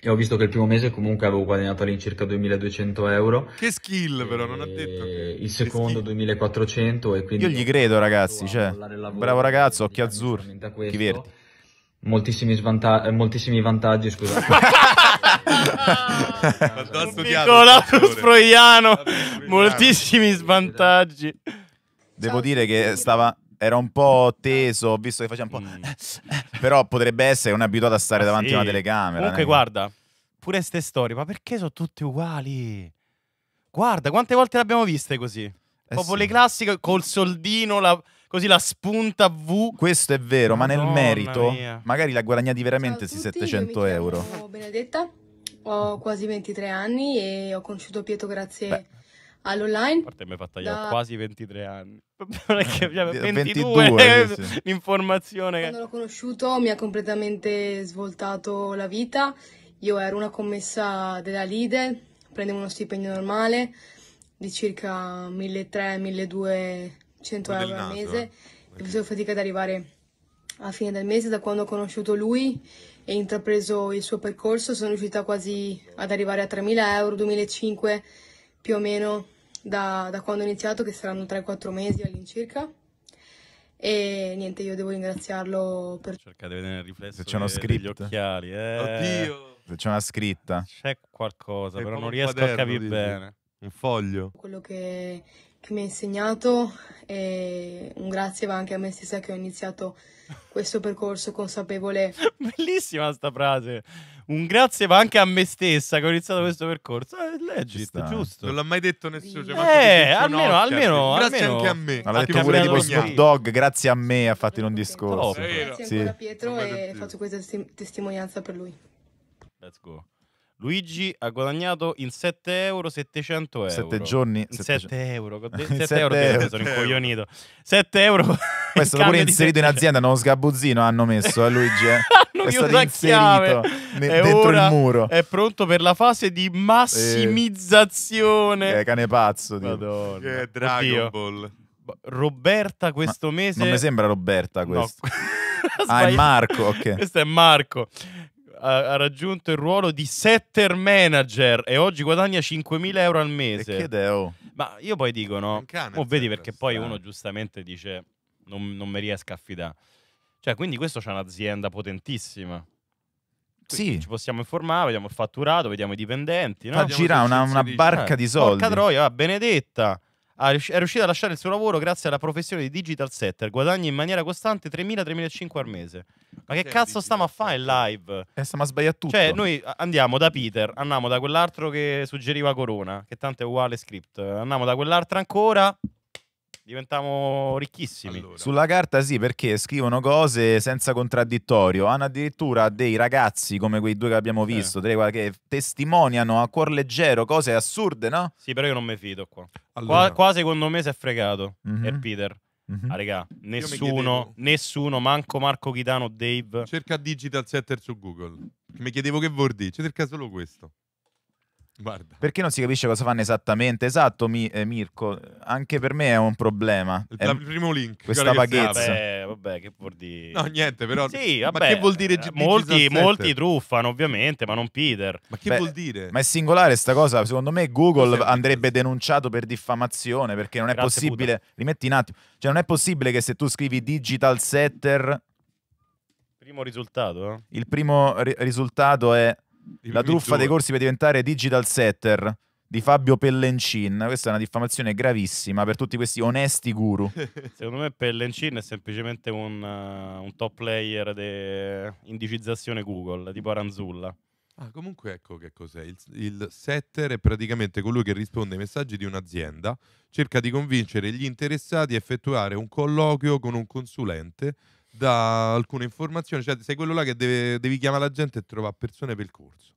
E ho visto che il primo mese comunque avevo guadagnato all'incirca 2200 euro.
Che skill però, non ha detto che...
Il secondo 2400 e quindi... Io gli credo ragazzi, cioè...
Bravo
ragazzo, occhi azzurri, occhi verdi. Moltissimi,
svanta- moltissimi vantaggi, scusa. Quanto
studiato, Nicolaus
Froiano, moltissimi svantaggi. Devo dire
che stava, era un po' teso, ho visto che faceva un po'... Mm. Però potrebbe essere, un abituato a stare ah, davanti a una telecamera. Comunque eh. guarda,
pure queste storie, ma perché sono tutte uguali? Guarda, quante volte le abbiamo viste così? Eh Proprio sì. le classiche, col soldino, la Così la spunta V. Questo è vero, ma nel merito, mia. magari la guadagnati veramente questi 700 euro. Sono
Benedetta, ho quasi 23 anni e ho conosciuto Pietro grazie Beh. all'online. A parte mi fatta io, da... quasi
23 anni. abbiamo 22, 22 sì. l'informazione. Quando l'ho
conosciuto mi ha completamente svoltato la vita. Io ero una commessa della Lide, prendevo uno stipendio normale di circa 1.300-1.200 100 euro al mese eh. e facevo fatica ad arrivare alla fine del mese. Da quando ho conosciuto lui e intrapreso il suo percorso sono riuscita quasi ad arrivare a 3.000 euro, 2005 più o meno da, da quando ho iniziato, che saranno 3-4 mesi all'incirca e niente io devo ringraziarlo per
cercate di vedere il riflesso c'è uno scritto
gli
occhiali eh. oddio
c'è una scritta
c'è qualcosa e però non riesco a
capire bene
un foglio
quello che che mi ha insegnato e un grazie va anche a me stessa che ho iniziato questo percorso consapevole.
Bellissima sta frase. Un grazie va anche a me stessa che ho iniziato questo percorso. Eh, legit, giusto. Non l'ha mai detto nessuno. Cioè, eh, almeno, almeno, Grazie almeno. anche a me. Ha detto pure
tipo Snoop Dogg, grazie a me ha fatto in un discorso. Grazie sì. ancora
Pietro e faccio questa testimonianza per lui.
Let's go. Luigi ha guadagnato in 7 euro 700 euro. 7 giorni? 7 euro. 7, euro, euro. sono incoglionito.
7 euro. Questo l'ho pure inserito in azienda, non sgabuzzino hanno messo a eh, Luigi. Eh. è stato inserito ne, dentro il muro. È
pronto per la fase di massimizzazione. Eh, cane pazzo. Tipo. Che Dragon Oddio. Ball. Roberta questo Ma mese... Non mi sembra
Roberta questo. No. ah, è Marco, ok.
Questo è Marco ha, raggiunto il ruolo di setter manager e oggi guadagna 5.000 euro al mese. che deo. Oh. Ma io poi dico, no? Oh, vedi perché poi uno giustamente dice non, non mi riesco a fidare. Cioè, quindi questo c'è un'azienda potentissima. Quindi sì. Ci possiamo informare, vediamo il fatturato, vediamo i dipendenti. No? Fa girare una, una barca di soldi. Porca troia, benedetta. Ah, è riuscito a lasciare il suo lavoro grazie alla professione di digital setter. Guadagna in maniera costante 3.000-3.500 al mese. Ma che, che cazzo stiamo a fare in live? Eh, stiamo a sbagliare tutto. Cioè, noi andiamo da Peter, andiamo da quell'altro che suggeriva Corona, che tanto è uguale script. Andiamo da quell'altro ancora. Diventiamo ricchissimi. Allora.
Sulla carta sì, perché scrivono cose senza contraddittorio. Hanno addirittura dei ragazzi, come quei due che abbiamo visto, eh. tre, che testimoniano a cuor leggero cose
assurde, no? Sì, però io non mi fido qua. Allora. Qua, qua, secondo me si è fregato. Mm -hmm. E Peter. Mm -hmm. Ah, regà, nessuno, nessuno, manco Marco Chitano, Dave. Cerca Digital
Setter su Google. Mi chiedevo che vuol dire, cerca solo questo. Guarda. Perché non si
capisce cosa fanno esattamente? Esatto, mi, eh, Mirko, anche per me è un problema. Il, è, primo
link. Questa paghezza.
Vabbè, vabbè, che vuol dire? No, niente, però. Sì, vabbè, ma che vuol dire eh, molti, molti truffano, ovviamente, ma non Peter. Ma che Beh, vuol dire? Ma è singolare sta cosa. Secondo me
Google andrebbe denunciato per diffamazione, perché non è possibile... Puta. Rimetti un attimo. Cioè, non è possibile che se tu scrivi digital setter...
Primo risultato? Eh?
Il primo ri- risultato è la truffa dei corsi per diventare digital setter di Fabio Pellencin. Questa è una diffamazione gravissima per tutti questi onesti guru.
Secondo me Pellencin è semplicemente un, uh, un top player di indicizzazione Google, tipo Aranzulla.
Ah, comunque ecco che cos'è. Il, il,
setter è praticamente
colui che risponde ai messaggi di un'azienda, cerca di convincere gli interessati a effettuare un colloquio con un consulente da alcune informazioni, cioè sei quello là che deve, devi chiamare la gente e trovare persone per il corso.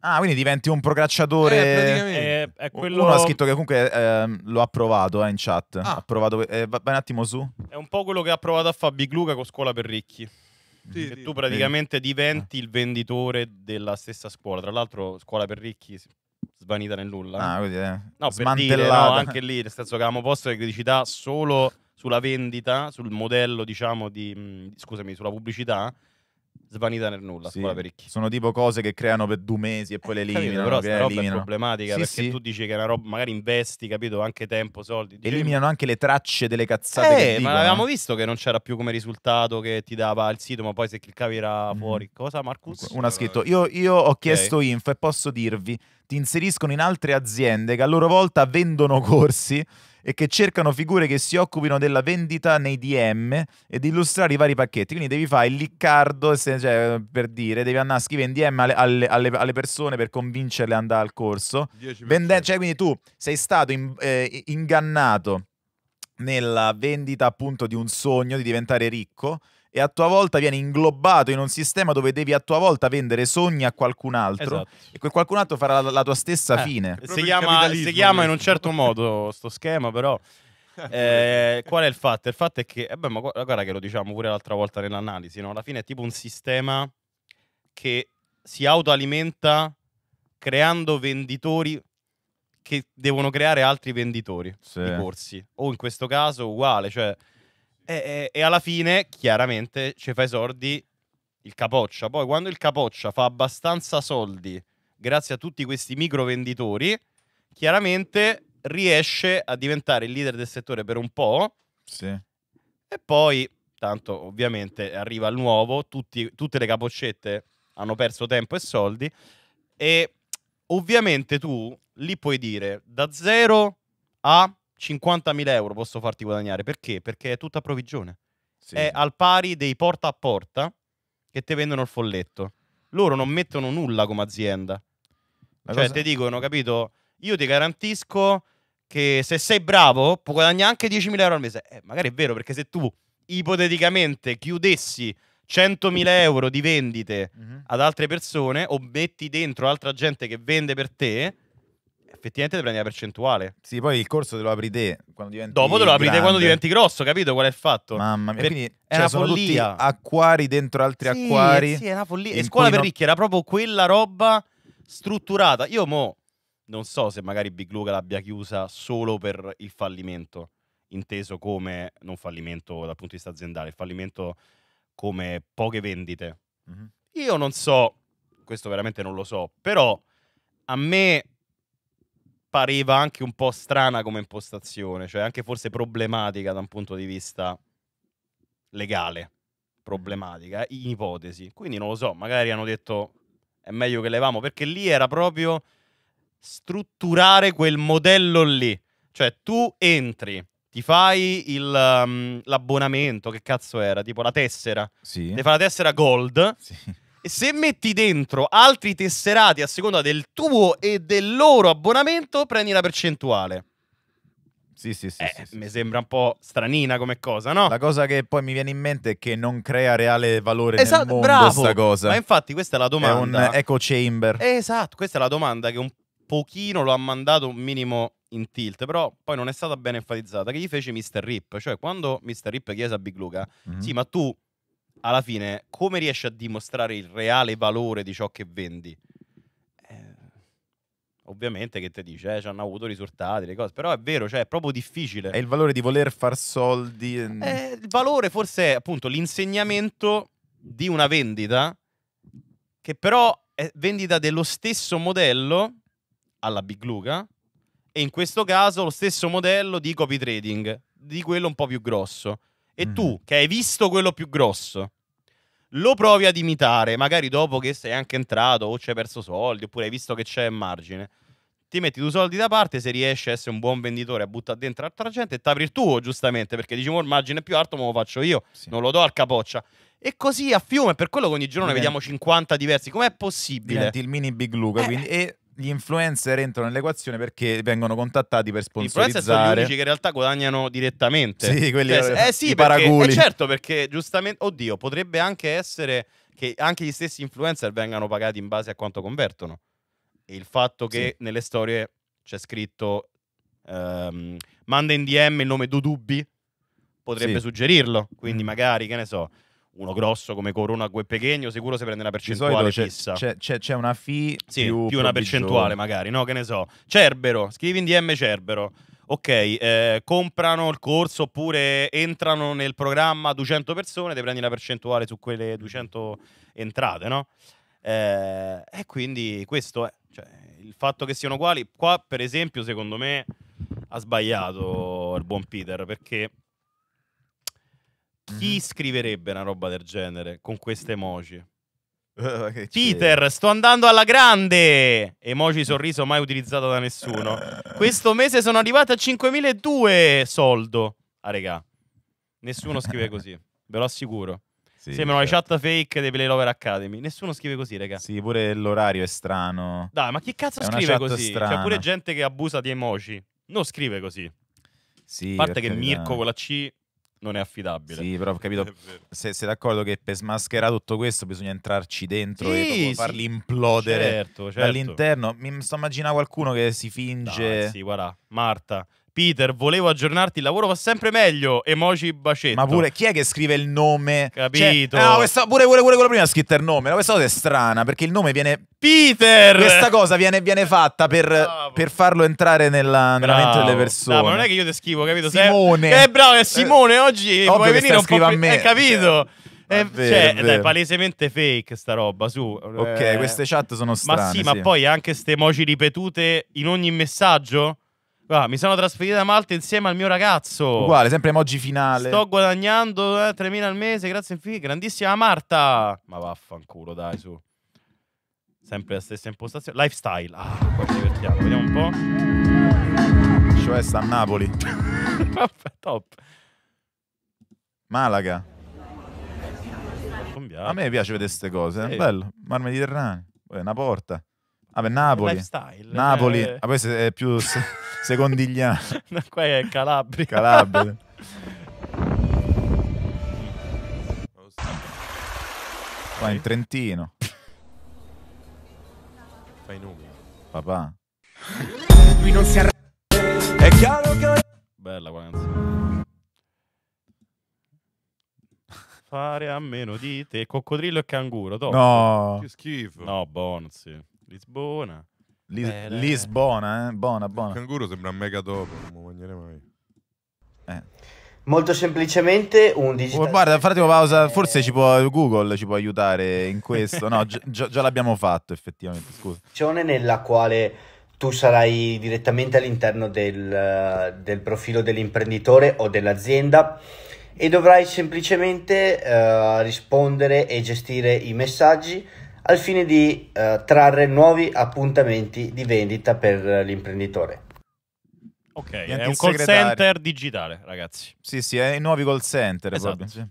Ah, quindi diventi un procacciatore. Eh,
eh, è, quello... Uno ha scritto
che comunque eh, lo ha provato eh, in chat. Ah. Ha provato, eh, vai un attimo su.
È un po' quello che ha provato a fare Big Luca con Scuola per Ricchi. Sì, che sì. tu praticamente diventi il venditore della stessa scuola. Tra l'altro, Scuola per Ricchi svanita nel nulla. Ah, quindi, eh. No, per dire, no, anche lì, nel senso che avevamo posto le criticità solo sulla vendita, sul modello, diciamo, di, mh, mm, scusami, sulla pubblicità, svanita nel nulla. Sì. Sono
tipo cose che creano per due mesi e poi le eh, eliminano. Capito, però sta roba eliminano. è problematica sì, perché
sì. tu dici che è una roba, magari investi, capito, anche tempo, soldi.
Dici... Eliminano anche le tracce delle cazzate. Eh, ma avevamo
eh. visto che non c'era più come risultato che ti dava il sito, ma poi se cliccavi era mm. fuori. Cosa, Marcus? Uno ha scritto, eh,
io, io ho chiesto okay. info e posso dirvi ti inseriscono in altre aziende che a loro volta vendono corsi e che cercano figure che si occupino della vendita nei DM e di illustrare i vari pacchetti. Quindi devi fare il liccardo, cioè, per dire, devi andare a scrivere in DM alle, alle, alle persone per convincerle ad andare al corso. Vende- cioè, quindi tu sei stato in, eh, ingannato nella vendita appunto di un sogno di diventare ricco e a tua volta viene inglobato in un sistema dove devi a tua volta vendere sogni a qualcun altro esatto. e quel qualcun altro farà la, la tua stessa eh, fine. Si chiama, si chiama in un
certo modo sto schema, però. Eh, qual è il fatto? Il fatto è che, eh beh, ma guarda che lo diciamo pure l'altra volta nell'analisi, no? alla fine è tipo un sistema che si autoalimenta creando venditori che devono creare altri venditori sì. di corsi, o in questo caso uguale, cioè e, e, alla fine, chiaramente, ci fa i soldi il capoccia. Poi, quando il capoccia fa abbastanza soldi, grazie a tutti questi micro venditori, chiaramente riesce a diventare il leader del settore per un po'. Sì.
E
poi, tanto ovviamente, arriva il nuovo, tutti, tutte le capoccette hanno perso tempo e soldi. E ovviamente tu li puoi dire da 0 a 50.000 euro posso farti guadagnare. Perché? Perché è tutta provvigione. Sì. È al pari dei porta a porta che ti vendono il folletto. Loro non mettono nulla come azienda. La cioè, cosa... ti dicono, capito? Io ti garantisco che se sei bravo puoi guadagnare anche 10.000 euro al mese. Eh, magari è vero, perché se tu ipoteticamente chiudessi 100.000 euro di vendite mm-hmm. ad altre persone o metti dentro altra gente che vende per te, effettivamente ti prendi la percentuale. Sì, poi il corso te lo apri te quando diventi Dopo te lo apri grande. te quando diventi grosso, capito qual è il fatto? Mamma mia, per... quindi è cioè, una sono follia. tutti
acquari dentro altri
sì, acquari. Sì, è una follia. E scuola per non... ricchi era proprio quella roba strutturata. Io mo non so se magari Big Luca l'abbia chiusa solo per il fallimento, inteso come non fallimento dal punto di vista aziendale, il fallimento come poche vendite. Mm -hmm. Io non so, questo veramente non lo so, però a me pareva anche un po' strana come impostazione, cioè anche forse problematica da un punto di vista legale, problematica, in ipotesi. Quindi non lo so, magari hanno detto è meglio che levamo, perché lì era proprio strutturare quel modello lì. Cioè tu entri, ti fai il, um, l'abbonamento, che cazzo era? Tipo la tessera. Sì. Ti fa la tessera gold. Sì se metti dentro altri tesserati a seconda del tuo e del loro abbonamento, prendi la percentuale. Sì, sì, sì, eh, sì, sì Mi sembra un po' stranina come cosa, no? La cosa che poi mi viene in mente è che non crea reale valore esatto, nel mondo questa cosa. Ma infatti questa è la domanda. È un
echo chamber.
Esatto, questa è la domanda che un pochino lo ha mandato un minimo in tilt, però poi non è stata ben enfatizzata, che gli fece Mr. Rip, cioè quando Mr. Rip chiese a Big Luca, mm -hmm. sì, ma tu alla fine, come riesci a dimostrare il reale valore di ciò che vendi? Eh, ovviamente che ti dice, eh, ci hanno avuto risultati, le cose, però è vero, cioè, è proprio difficile. È il
valore di voler far soldi.
Eh, il valore forse è appunto l'insegnamento di una vendita che però è vendita dello stesso modello alla Big Luca e in questo caso lo stesso modello di copy trading, di quello un po' più grosso. E mm. tu, che hai visto quello più grosso, lo provi ad imitare, magari dopo che sei anche entrato o ci hai perso soldi, oppure hai visto che c'è margine. Ti metti due soldi da parte, se riesci a essere un buon venditore, a buttare dentro altra gente e t'apri il tuo, giustamente, perché dici, oh, il margine è più alto, ma lo faccio io, sì. non lo do al capoccia. E così a fiume, per quello che ogni giorno ne vediamo
50 diversi. Com'è possibile? Diventi il mini Big Luca, eh. quindi... E gli influencer entrano nell'equazione perché vengono contattati per sponsorizzare. Gli influencer sono gli unici
che in realtà guadagnano direttamente. Sì, quelli cioè, eh, sì, i perché, eh certo, perché giustamente, oddio, potrebbe anche essere che anche gli stessi influencer vengano pagati in base a quanto convertono. E il fatto che sì. nelle storie c'è scritto ehm, manda in DM il nome Dudubi potrebbe sì. suggerirlo, quindi mm. magari, che ne so, uno grosso come Corona o Pechegno sicuro si prende una percentuale c'è, fissa. C'è,
c'è, c'è, una FI sì, più, più una percentuale magari,
no? Che ne so. Cerbero, scrivi in DM Cerbero. Ok, eh, comprano il corso oppure entrano nel programma 200 persone, ti prendi una percentuale su quelle 200 entrate, no? Eh, e quindi questo è cioè, il fatto che siano uguali. Qua, per esempio, secondo me ha sbagliato il buon Peter perché chi mhm. scriverebbe una roba del genere con queste emoji? Peter, sto andando alla grande! Emoji sorriso mai utilizzato da nessuno. Questo mese sono arrivato a 5.002 soldo. Ah, regà. Nessuno scrive così, ve lo assicuro. Sì, Sembrano certo. le chat fake dei Playlover Academy. Nessuno scrive così, regà.
Sì, pure l'orario è strano.
Dai, ma chi cazzo è scrive così? Strana. C'è pure gente che abusa di emoji. Non scrive così.
Sì, a parte che Mirko con la C non è affidabile. Sì, però ho capito. Se sei d'accordo che per smascherare tutto questo bisogna entrarci
dentro sì, e farli implodere certo, certo. dall'interno. Mi sto immaginando qualcuno che si finge. No, sì, guarda, Marta Peter, volevo aggiornarti, il lavoro va sempre meglio. Emoji bacetto. Ma pure chi è che scrive il nome? Capito. Cioè, no, questa, pure, pure,
pure quella prima ha scritto il nome. No, questa cosa è strana perché il nome viene. Peter! Questa cosa viene, viene fatta per, per, farlo entrare nella, nella mente delle persone. No, ma non è
che io ti scrivo, capito? Simone. Eh, bravo, è Simone eh, oggi. Ovvio puoi venire un po' a eh, me. Hai capito? Cioè. Eh, vero, cioè, vero. dai, palesemente fake sta roba, su. Ok, eh. queste chat sono strane. Ma sì, sì, ma poi anche ste emoji ripetute in ogni messaggio? Guarda, mi sono trasferita a Malta insieme al mio ragazzo. Uguale,
sempre emoji finale. Sto
guadagnando eh, 3.000 al mese, grazie infinite. Grandissima Marta. Ma vaffanculo, dai, su. Sempre la stessa impostazione. Lifestyle. Ah, qua ci divertiamo. Vediamo un po'. Cioè sta a Napoli. Vabbè, top.
Malaga. A me piace vedere queste cose. Sì. Bello. Mar Mediterraneo. Eh, una porta. Vabbè, Napoli. Lifestyle. Napoli. Eh... Ah, poi è più se- secondigliano.
qua è Calabria. Calabria.
qua in Trentino. Fai i Papà.
Qui non si arra... È chiaro che... Bella quella canzone. Fare a meno di te, coccodrillo e canguro. Top. No. Che schifo. No, bonzi. sì. Lisbona. Lis- eh,
Lisbona, eh? Buona,
buona. Il canguro sembra un mega topo, non mangerei mai. Eh. Molto
semplicemente
un digitale. Oh,
guarda,
fate una pausa, forse ci può, Google ci può aiutare in questo. No, già, già l'abbiamo fatto effettivamente, scusa.
Nella quale tu sarai direttamente all'interno del, del profilo dell'imprenditore o dell'azienda e dovrai semplicemente uh, rispondere e gestire i messaggi al fine di eh, trarre nuovi appuntamenti di vendita per l'imprenditore. Ok, Niente è un call segretario. center digitale, ragazzi.
Sì, sì, è i nuovi call center esatto. sì.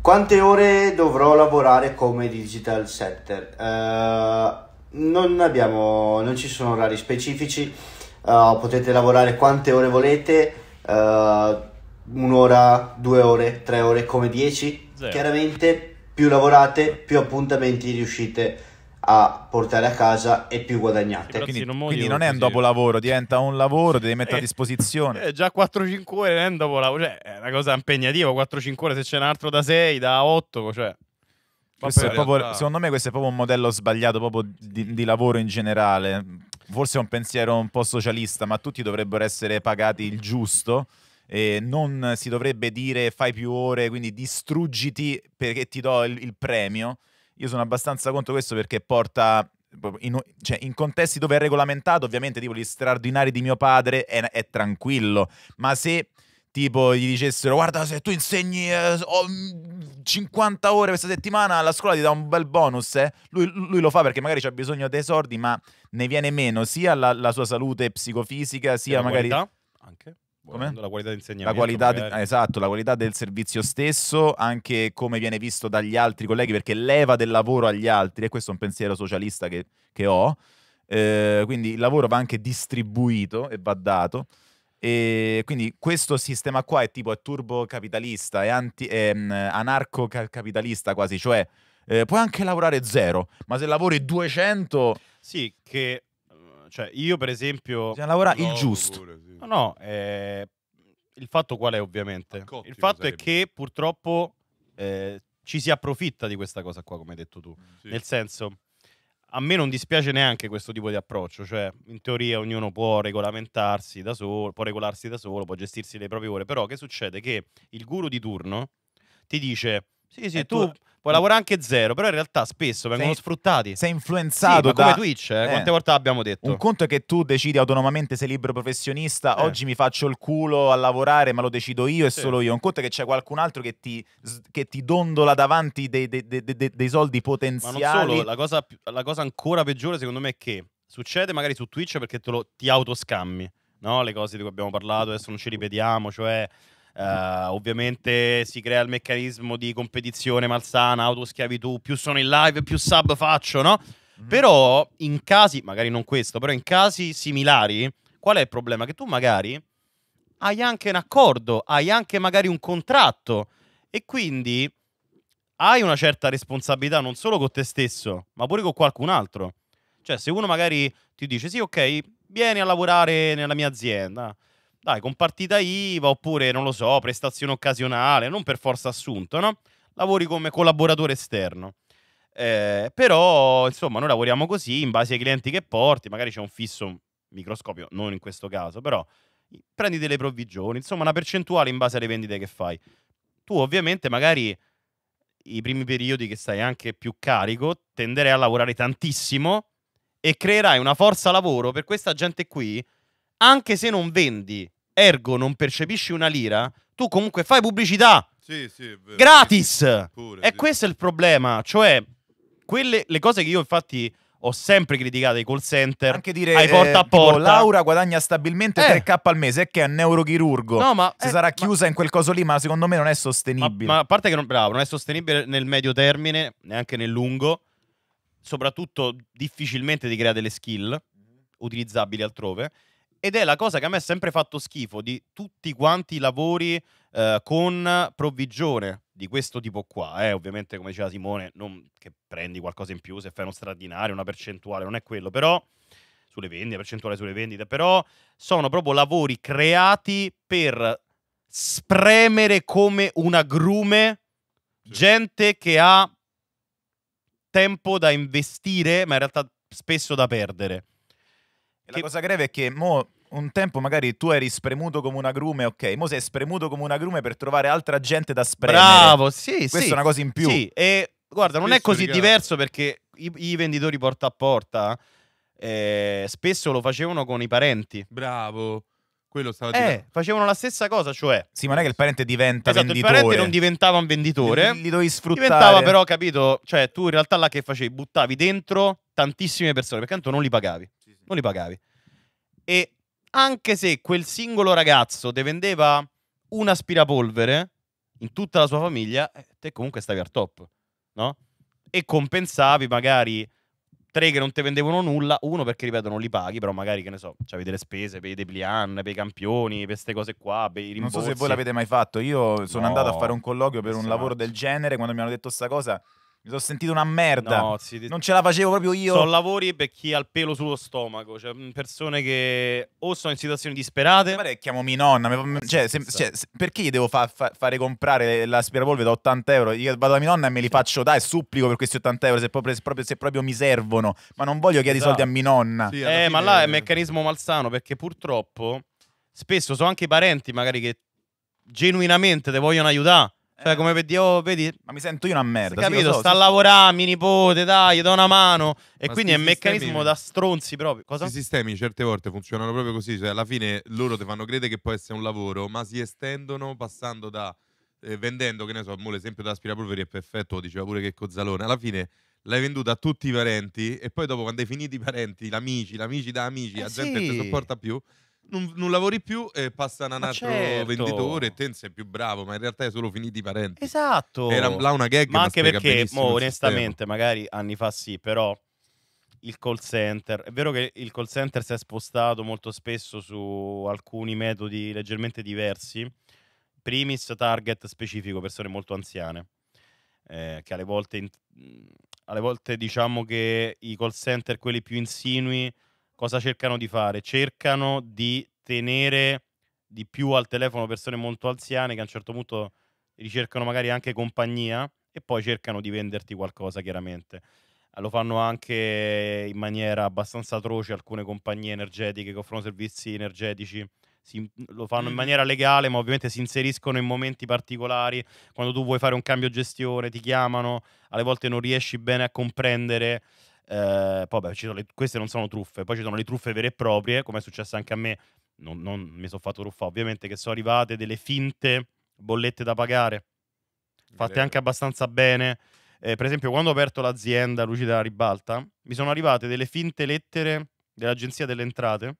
Quante ore dovrò lavorare
come digital setter? Uh, non, abbiamo, non ci sono orari
specifici, uh, potete lavorare quante ore volete, uh, un'ora, due ore, tre ore, come dieci. Zero. Chiaramente più lavorate,
più appuntamenti riuscite a portare a casa e più guadagnate. Sì, quindi, non, quindi non è un
dopolavoro, diventa un lavoro, devi mettere a eh, disposizione.
Eh, già 4-5 ore non è un dopolavoro, cioè è una cosa impegnativa, 4-5 ore se c'è un altro da 6, da 8, cioè... Proprio,
secondo me questo è proprio un modello sbagliato proprio di, di lavoro in generale. Forse è un pensiero un po' socialista, ma tutti dovrebbero essere pagati il giusto eh, non si dovrebbe dire fai più ore, quindi distruggiti perché ti do il, il premio. Io sono abbastanza contro questo perché porta in, cioè, in, contesti dove è regolamentato, ovviamente, tipo gli straordinari di mio padre è, è tranquillo, ma se tipo gli dicessero guarda se tu insegni eh, 50 mm, ore questa settimana alla scuola ti dà un bel bonus eh? lui, lui, lo fa perché magari ha bisogno dei soldi ma ne viene meno sia la, la sua salute psicofisica sia magari anche
come? La qualità dell'insegnamento. La qualità de- esatto,
la qualità del servizio stesso, anche come viene visto dagli altri colleghi, perché leva del lavoro agli altri, e questo è un pensiero socialista che, che ho. Eh, quindi il lavoro va anche distribuito e va dato. E quindi questo sistema qua è tipo è turbo capitalista, è, anti, è mm, anarco capitalista quasi, cioè eh, puoi anche lavorare zero, ma se lavori 200... Sì, che cioè,
io per esempio... Bisogna lavorare no, il giusto. Pure, sì. No, no, eh, il fatto qual è ovviamente? il fatto è che purtroppo eh, ci si approfitta di questa cosa qua, come hai detto tu. Mm, sì. Nel senso, a me non dispiace neanche questo tipo di approccio, cioè in teoria ognuno può regolamentarsi da solo, può regolarsi da solo, può gestirsi le proprie ore, però che succede? Che il guru di turno ti dice, sì sì, tu, tu Puoi lavorare anche zero, però in realtà spesso vengono sei, sfruttati. Sei influenzato sì, da... come Twitch, eh, eh. quante volte abbiamo detto.
Un conto è che tu decidi autonomamente sei libero professionista, eh. oggi mi faccio il culo a lavorare, ma lo decido io e sì. solo io. Un conto è che c'è qualcun altro che ti, che ti dondola davanti dei, dei, dei, dei, soldi potenziali. Ma non solo, la
cosa, la cosa, ancora peggiore secondo me è che succede magari su Twitch perché lo, ti autoscammi, no? Le cose di cui abbiamo parlato, adesso non ci ripetiamo, cioè Uh, ovviamente si crea il meccanismo di competizione malsana, autoschiavitù, più sono in live, più sub faccio, no? Mm-hmm. Però in casi, magari non questo, però in casi similari, qual è il problema? Che tu magari hai anche un accordo, hai anche magari un contratto e quindi hai una certa responsabilità non solo con te stesso, ma pure con qualcun altro. Cioè, se uno magari ti dice sì, ok, vieni a lavorare nella mia azienda, dai, con partita IVA oppure, non lo so, prestazione occasionale, non per forza assunto, no? Lavori come collaboratore esterno. Eh, però, insomma, noi lavoriamo così in base ai clienti che porti, magari c'è un fisso microscopio, non in questo caso, però prendi delle provvigioni, insomma, una percentuale in base alle vendite che fai. Tu ovviamente magari i primi periodi che stai anche più carico, tenderei a lavorare tantissimo e creerai una forza lavoro per questa gente qui anche se non vendi, ergo non percepisci una lira, tu comunque fai pubblicità.
Sì, sì, è vero. Gratis! Pure, e
sì. questo è il problema, cioè quelle, le cose che io infatti ho sempre criticato i call center. Anche dire ai eh, porta a porta. Tipo, Laura
guadagna stabilmente eh. 3k al mese, è che è un neurochirurgo. No, ma, si eh, sarà chiusa ma... in quel coso lì, ma secondo me non è sostenibile. Ma, ma
a parte che non, bravo, non è sostenibile nel medio termine, neanche nel lungo. Soprattutto difficilmente ti crea delle skill utilizzabili altrove. Ed è la cosa che a me è sempre fatto schifo di tutti quanti i lavori eh, con provvigione di questo tipo qua. Eh. Ovviamente, come diceva Simone, non che prendi qualcosa in più se fai uno straordinario, una percentuale, non è quello, però sulle vendite, percentuale sulle vendite, però sono proprio lavori creati per spremere come un agrume sì. gente che ha tempo da investire, ma in realtà spesso da perdere.
E la cosa greve è che mo un tempo magari tu eri spremuto come un agrume, ok, mo sei spremuto come un agrume per trovare altra gente da spremere. Bravo, sì, Questa sì, è una cosa in più. Sì,
e guarda, non è così ricavano. diverso perché i, i, venditori porta a porta eh, spesso lo facevano con i parenti. Bravo. Quello stava eh, dicendo. facevano la stessa cosa, cioè. Sì, ma non è che il parente diventa esatto, venditore. Il parente non diventava un venditore. Li, li dovevi sfruttare. Diventava però, capito? Cioè, tu in realtà là che facevi? Buttavi dentro tantissime persone, perché tanto non li pagavi non li pagavi. E anche se quel singolo ragazzo te vendeva un aspirapolvere in tutta la sua famiglia, eh, te comunque stavi al top, no? E compensavi magari tre che non ti vendevano nulla, uno perché, ripeto, non li paghi, però magari, che ne so, avete le spese per i depliant, per i campioni, per queste cose qua, per i rimborsi. Non so se voi l'avete mai
fatto, io sono no, andato a fare un colloquio per un lavoro del genere, quando mi hanno detto questa cosa mi sono sentito una merda. No, sì, non ce
la facevo proprio io. Sono lavori per chi ha il pelo sullo stomaco. Cioè, persone che o sono in situazioni disperate. Guarda, chiamo mia nonna. Cioè, se... cioè, perché
gli devo fa... Fa... fare comprare l'aspirapolvere da 80 euro? Io vado da mia nonna e me li faccio dai, supplico per questi 80 euro se proprio, se proprio, se proprio mi servono. Ma non voglio chiedere esatto. i soldi a esatto. mia nonna. Sì, eh,
ma là è un meccanismo malsano perché purtroppo spesso sono anche i parenti magari che genuinamente ti vogliono aiutare cioè, come per Dio, oh, vedi. Ma mi sento io una merda. Sì, capito? So, sta sì. a lavorare, mio nipote, dai, gli do una mano. E ma quindi è un meccanismo da stronzi proprio. Cosa? I sistemi
certe volte funzionano proprio così. Cioè, alla fine loro ti fanno credere che può essere un lavoro, ma si estendono passando da. Eh, vendendo, che ne so, mo l'esempio dell'aspirapolveri è perfetto, lo diceva pure che Cozzalone. Alla fine l'hai venduta a tutti i parenti e poi dopo quando hai finito i parenti, gli amici, gli amici da amici, eh la gente sì. ti sopporta più non, non, lavori più e passano a un altro certo. venditore e te sei
più bravo, ma in realtà è solo
finiti i parenti. Esatto. Era là una gag. Ma, ma anche perché, mo, onestamente,
magari anni fa sì, però il call center. È vero che il call center si è spostato molto spesso su alcuni metodi leggermente diversi. Primis, target specifico, persone molto anziane, eh, che alle volte, alle volte diciamo che i call center, quelli più insinui, cosa cercano di fare? Cercano di tenere di più al telefono persone molto anziane che a un certo punto ricercano magari anche compagnia e poi cercano di venderti qualcosa, chiaramente. Eh, lo fanno anche in maniera abbastanza atroce alcune compagnie energetiche che offrono servizi energetici. Si, lo fanno in maniera legale, ma ovviamente si inseriscono in momenti particolari. Quando tu vuoi fare un cambio gestione, ti chiamano, alle volte non riesci bene a comprendere eh, poi beh, le, queste non sono truffe, poi ci sono le truffe vere e proprie, come è successo anche a me, non, non mi sono fatto truffare, ovviamente, che sono arrivate delle finte bollette da pagare, fatte anche abbastanza bene. Eh, per esempio, quando ho aperto l'azienda Luci della Ribalta, mi sono arrivate delle finte lettere dell'Agenzia delle Entrate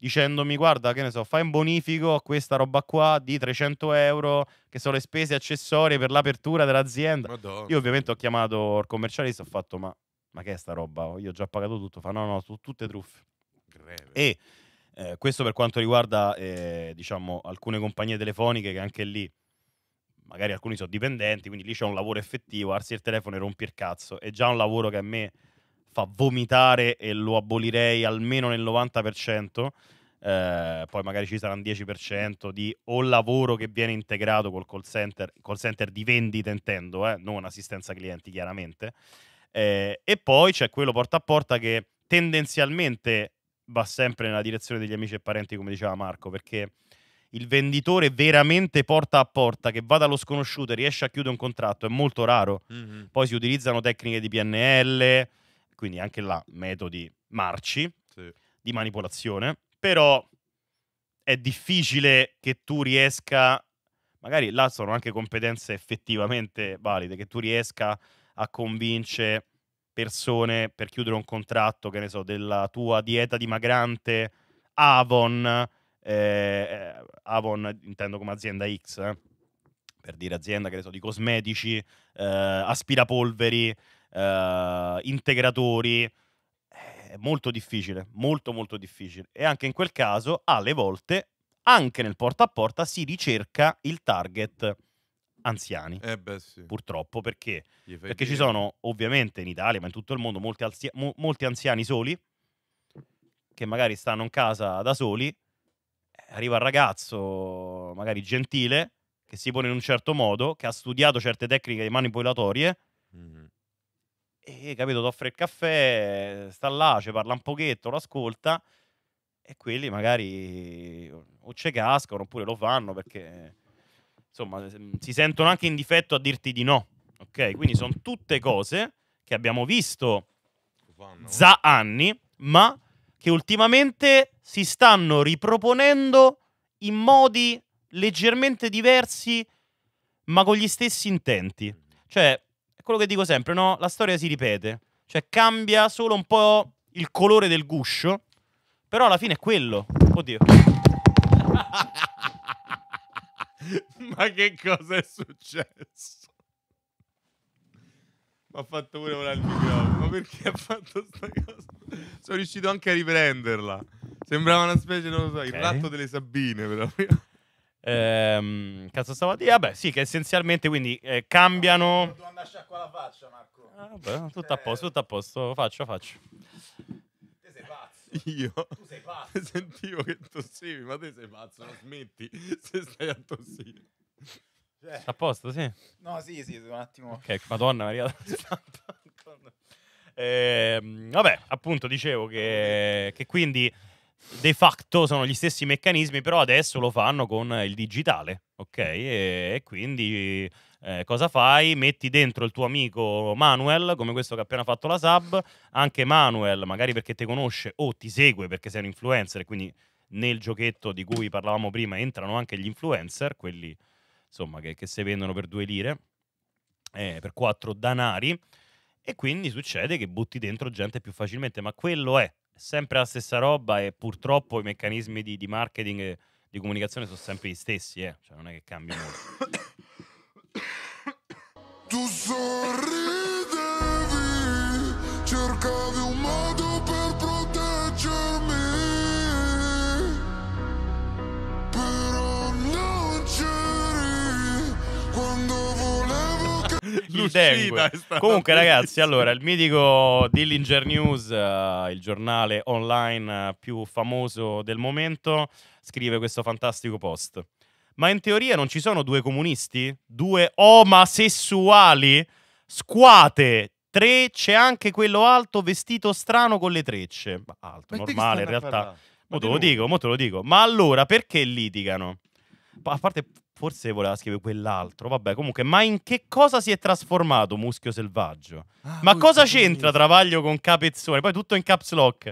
dicendomi guarda che ne so, fai un bonifico a questa roba qua di 300 euro che sono le spese accessorie per l'apertura dell'azienda. Madonna. Io ovviamente ho chiamato il commercialista, ho fatto ma ma che è sta roba? Oh, io ho già pagato tutto. Fa no, no, sono tutte truffe. Greve. E eh, questo per quanto riguarda, eh, diciamo, alcune compagnie telefoniche che anche lì, magari alcuni sono dipendenti, quindi lì c'è un lavoro effettivo, arsi il telefono e rompi il cazzo. È già un lavoro che a me fa vomitare e lo abolirei almeno nel 90%. Eh, poi magari ci saranno 10% di o lavoro che viene integrato col call center, call center di vendita intendo, eh, non assistenza clienti chiaramente, eh, e poi c'è quello porta a porta che tendenzialmente va sempre nella direzione degli amici e parenti, come diceva Marco, perché il venditore veramente porta a porta che va dallo sconosciuto e riesce a chiudere un contratto è molto raro. Mm-hmm. Poi si utilizzano tecniche di PNL, quindi anche là metodi marci sì. di manipolazione, però è difficile che tu riesca, magari là sono anche competenze effettivamente valide, che tu riesca a a convincere persone per chiudere un contratto, che ne so, della tua dieta dimagrante Avon, eh, Avon intendo come azienda X, eh, per dire azienda, che ne so, di cosmetici, eh, aspirapolveri, eh, integratori, eh, è molto difficile, molto molto difficile. E anche in quel caso, alle volte, anche nel porta a porta, si ricerca il target anziani. Eh beh, sì. Purtroppo perché? Perché ci sono ovviamente in Italia, ma in tutto il mondo, molti, alzi- mo- molti anziani soli che magari stanno in casa da soli. Eh, arriva il ragazzo, magari gentile, che si pone in un certo modo, che ha studiato certe tecniche manipolatorie. Mm-hmm. E capito, ti offre il caffè, sta là, ci parla un pochetto, lo ascolta. E quelli magari o ci cascano oppure lo fanno perché insomma, mm, si sentono anche in difetto a dirti di no. Ok, quindi sono tutte cose che abbiamo visto da anni, ma che ultimamente si stanno riproponendo in modi leggermente diversi, ma con gli stessi intenti. Mm. Cioè, è quello che dico sempre, no? La storia si ripete. Cioè, cambia solo un po' il colore del guscio, però alla fine è quello. Oddio. Ma che cosa è successo? Mi ha fatto pure
volare il microfono. Ma perché ha fatto questa cosa? Sono riuscito anche a riprenderla.
Sembrava una specie, non lo so, il ratto delle Sabine proprio. Ehm, cazzo stavo a dire? Vabbè, sì, che essenzialmente quindi eh, cambiano...
Devo andare a sciacquare la faccia, Marco.
vabbè, ah, tutto a posto, tutto a posto. Faccio, faccio. Io tu sei pazzo. sentivo che
tossivi, ma te sei pazzo, non smetti se stai a tossire.
Cioè.
A posto, sì?
No, sì, sì, un attimo.
Ok, madonna Maria. eh, vabbè, appunto, dicevo che, che quindi de facto sono gli stessi meccanismi, però adesso lo fanno con il digitale, ok? E, e quindi eh, cosa fai? Metti dentro il tuo amico Manuel, come questo che ha appena fatto la sub, anche Manuel, magari perché ti conosce o ti segue perché sei un influencer, quindi nel giochetto di cui parlavamo prima entrano anche gli influencer, quelli insomma che, che si vendono per due lire, eh, per quattro danari, e quindi succede che butti dentro gente più facilmente, ma quello è sempre la stessa roba e purtroppo i meccanismi di, di marketing e di comunicazione sono sempre gli stessi, eh? cioè non è che cambiano
Tu sorridevi, cercavi un modo per proteggermi, però non c'eri quando volevo che...
L'uscita Comunque ragazzi, allora, il mitico Dillinger News, eh, il giornale online eh, più famoso del momento, scrive questo fantastico post. Ma in teoria non ci sono due comunisti? Due omosessuali? Squate! Tre, c'è anche quello alto vestito strano con le trecce. Ma alto, ma normale in realtà. Mo te lo dico, mo te lo dico. Ma allora, perché litigano? A parte, forse voleva scrivere quell'altro, vabbè, comunque, ma in che cosa si è trasformato Muschio Selvaggio? Ah, ma cosa c'entra Travaglio con Capezzone? Poi tutto in caps lock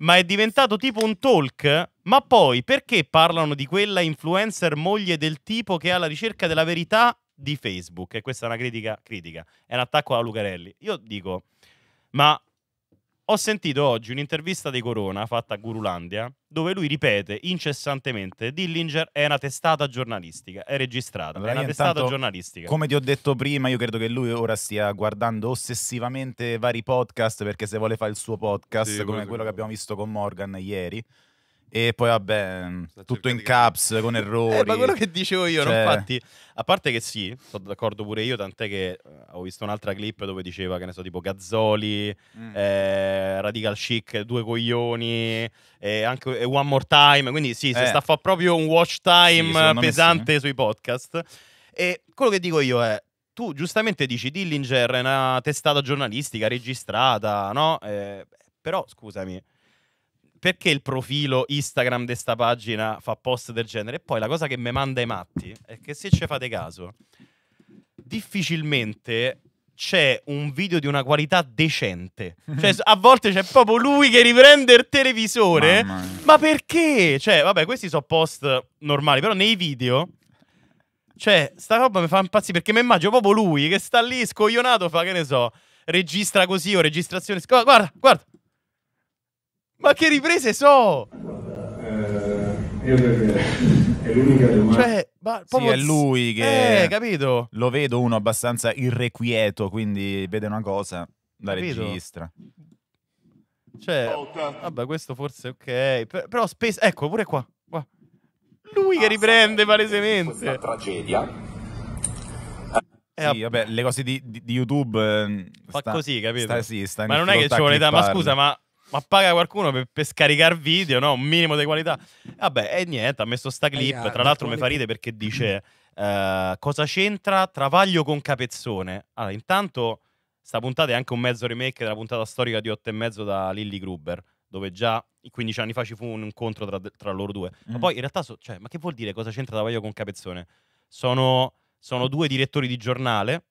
ma è diventato tipo un talk. Ma poi perché parlano di quella influencer moglie del tipo che è alla ricerca della verità di Facebook? E questa è una critica, critica, è un attacco a Lucarelli. Io dico, ma ho sentito oggi un'intervista di Corona fatta a Gurulandia dove lui ripete incessantemente Dillinger è una testata giornalistica, è registrata, allora, è una testata intanto, giornalistica. Come
ti ho detto prima, io credo che lui ora stia guardando ossessivamente vari podcast perché se vuole fare il suo podcast sì, come quello che abbiamo visto con Morgan ieri e poi vabbè, mm, tutto in caps con errori. Eh, ma quello che dicevo io, cioè... no? infatti,
a parte che sì, sono d'accordo pure io, tant'è che eh, ho visto un'altra clip dove diceva che ne so, tipo Gazzoli, mm. eh, Radical Chic, due coglioni, e anche One More Time, quindi sì, si eh. sta a fare proprio un watch time sì, pesante sì. sui podcast. E quello che dico io è tu giustamente dici Dillinger è una testata giornalistica registrata, no? Eh, però scusami, perché il profilo Instagram di sta pagina fa post del genere? E poi la cosa che mi manda i matti è che se ci fate caso, difficilmente c'è un video di una qualità decente. Cioè, a volte c'è proprio lui che riprende il televisore. Ma perché? Cioè, vabbè, questi sono post normali, però nei video. Cioè, sta roba mi fa impazzire perché mi immagino proprio lui che sta lì scoglionato, fa che ne so, registra così o registrazione. Guarda, guarda, ma che riprese so!
Eh, è l'unica domanda. Cioè, ma sì, è lui che... Eh,
capito? Lo vedo uno abbastanza irrequieto, quindi vede una cosa, da capito? registra.
Cioè, vabbè, questo forse ok. però spesso... Ecco, pure qua. qua. Lui ah, che riprende palesemente. Una tragedia.
Eh, sì, vabbè, le cose di, di, di YouTube... Eh, Fa sta, così, capito? Sta, sì, sta ma non è che ci vuole... Ma scusa,
ma ma paga qualcuno per, per scaricare video, no? Un minimo di qualità. Vabbè, e niente, ha messo sta clip. Aià, tra l'altro mi fa ridere perché dice uh, cosa c'entra Travaglio con Capezzone. Allora, intanto sta puntata è anche un mezzo remake della puntata storica di 8 e mezzo da Lilly Gruber, dove già 15 anni fa ci fu un incontro tra, tra loro due. Mm. Ma poi in realtà, so, cioè, ma che vuol dire cosa c'entra Travaglio con Capezzone? Sono, sono due direttori di giornale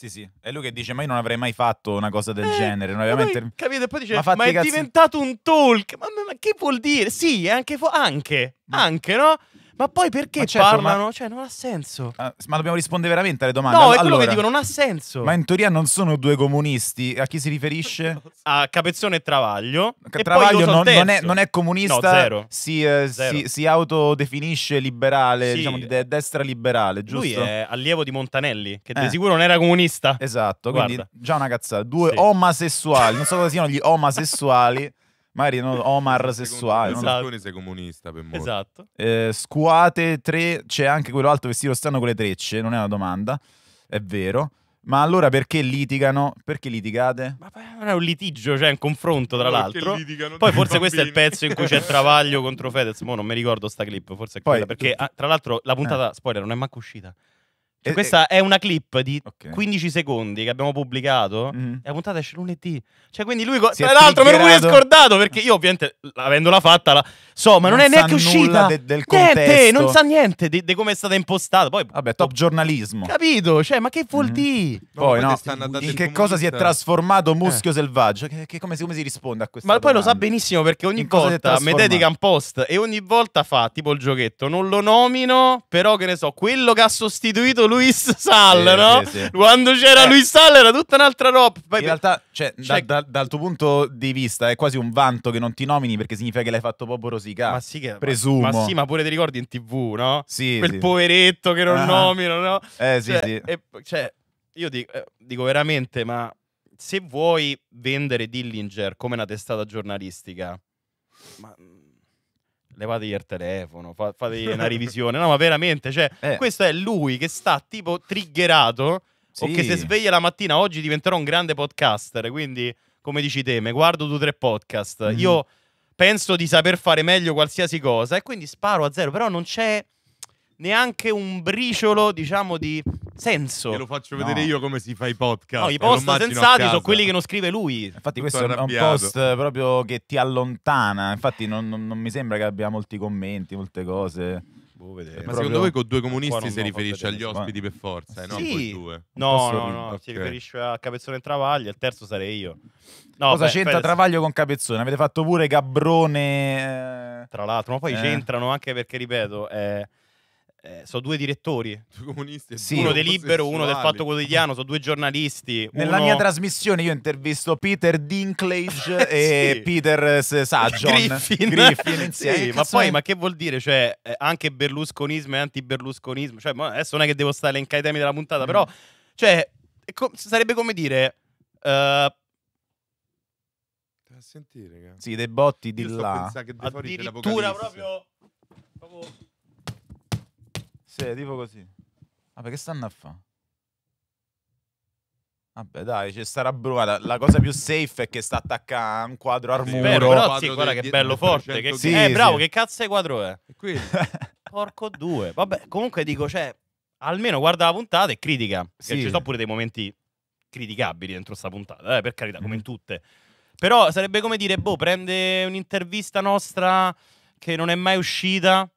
sì, sì. È lui che dice: Ma io non avrei
mai fatto una cosa del eh, genere. Non avrei mai... Capito? E poi dice: Ma, ma è cazzi...
diventato un talk. Ma, ma, ma, che vuol dire? Sì, anche. Fo- anche, anche, no? Ma poi perché certo, parlano? Ma... Cioè, non
ha senso. Ah, ma dobbiamo rispondere veramente alle domande. No, allora, è quello che dico, non
ha senso.
Ma in teoria non sono due comunisti. A chi si riferisce?
A Capezzone e Travaglio. C- Travaglio non, non, è, non, è, comunista. No, si,
eh, si, si, autodefinisce liberale, sì. diciamo di de- destra
liberale, giusto? Lui è allievo di Montanelli, che eh. di sicuro non era comunista. Esatto, Guarda. quindi
già una cazzata. Due sì. omosessuali, non so cosa siano gli omosessuali. Magari no, Omar sessuale. Berlusconi esatto.
sei comunista per molto. Esatto.
Eh, scuate 3, c'è anche quello alto vestito strano con le trecce, non è una domanda, è vero. Ma allora perché litigano? Perché litigate? Ma
non è un litigio, cioè un confronto tra l'altro. Poi forse questo è il pezzo in cui c'è Travaglio contro Fedez, mo non mi ricordo sta clip, forse è Poi, quella, perché ah, tra l'altro la puntata, eh. spoiler, non è manco uscita. Cioè, eh, questa eh. è una clip di okay. 15 secondi che abbiamo pubblicato mm. Mm-hmm. e la puntata esce lunedì. Cioè, quindi lui. Co- tra l'altro, me l'ho pure scordato perché io, ovviamente, avendola fatta, la so, ma non, non è neanche uscita. De- del Niente, non sa niente di, di come è stata impostata. Poi, Vabbè, top, top giornalismo. Capito? Cioè, ma che vuol mm. dire? No, poi, no, in che cosa
si è trasformato Muschio eh. Selvaggio? Che, che, come, si, come, si, risponde a questo?
Ma domanda? poi lo sa benissimo perché ogni in volta mi dedica un post e ogni volta fa tipo il giochetto. Non lo nomino, però che ne so, quello che ha sostituito Luis Sal, sì, no? Sì, sì. Quando c'era eh. Luis Sal era tutta un'altra roba. Poi in realtà,
cioè, cioè... Da, da, dal tuo punto di vista, è quasi un vanto che non ti nomini perché significa
che l'hai fatto proprio Rosica. Ma sì, che, presumo. Ma, ma, sì, ma pure ti ricordi in tv, no? Sì. Quel poveretto che non ah. nomino, no? Eh, sì, cioè, sì. E, cioè, io dico, eh, dico veramente, ma se vuoi vendere Dillinger come una testata giornalistica, ma levategli il telefono, fa, fategli una revisione. No, ma veramente, cioè, eh. questo è lui che sta tipo triggerato sì. o che se sveglia la mattina oggi diventerò un grande podcaster, quindi come dici te, me guardo due o tre podcast. Mm. Io penso di saper fare meglio qualsiasi cosa e quindi sparo a zero, però non c'è neanche un briciolo, diciamo, di senso. Te lo faccio vedere no. io come si fa i podcast. No, i post sensati sono quelli che non scrive lui. Infatti, Tutto questo arrabbiato. è un post
proprio che ti allontana. Infatti, non, non, non mi sembra che abbia molti commenti, molte cose. Boh, ma secondo voi con due comunisti si riferisce agli ospiti per forza, eh,
sì. no? No, no, no, okay. si riferisce a Capezzone e Travaglio, il terzo sarei io. No, Cosa beh, c'entra beh,
Travaglio con Capezzone? Avete fatto pure Gabrone.
Eh, Tra l'altro, ma poi eh. c'entrano anche perché, ripeto, eh, eh, sono due direttori, due comunisti, sì, uno del Libero, uno del Fatto Quotidiano, sono due giornalisti. Nella uno... mia
trasmissione io ho intervisto Peter Dinklage e Peter eh, Saggio Griffin. Griffin insieme. Sì, ma poi è... ma
che vuol dire? Cioè, eh, anche berlusconismo e anti-berlusconismo. Cioè, adesso non è che devo stare in i temi della puntata, mm. però cioè, co sarebbe come dire uh, eh,
a sentire, ragazzi. Sì, dei botti di là. Addirittura proprio, proprio
sì, tipo così. Vabbè, che stanno a fare? Vabbè, dai, c'è sarà bruvata. La cosa più safe è che sta attaccando a un quadro al muro. però sì, guarda che bello forte.
Che... Sì, eh, bravo, sì. che cazzo è quadro è? Porco due. Vabbè, comunque dico, cioè, almeno guarda la puntata e critica. Sì. Ci sono pure dei momenti criticabili dentro sta puntata, eh, per carità, come in mm. tutte. Però sarebbe come dire, boh, prende un'intervista nostra che non è mai uscita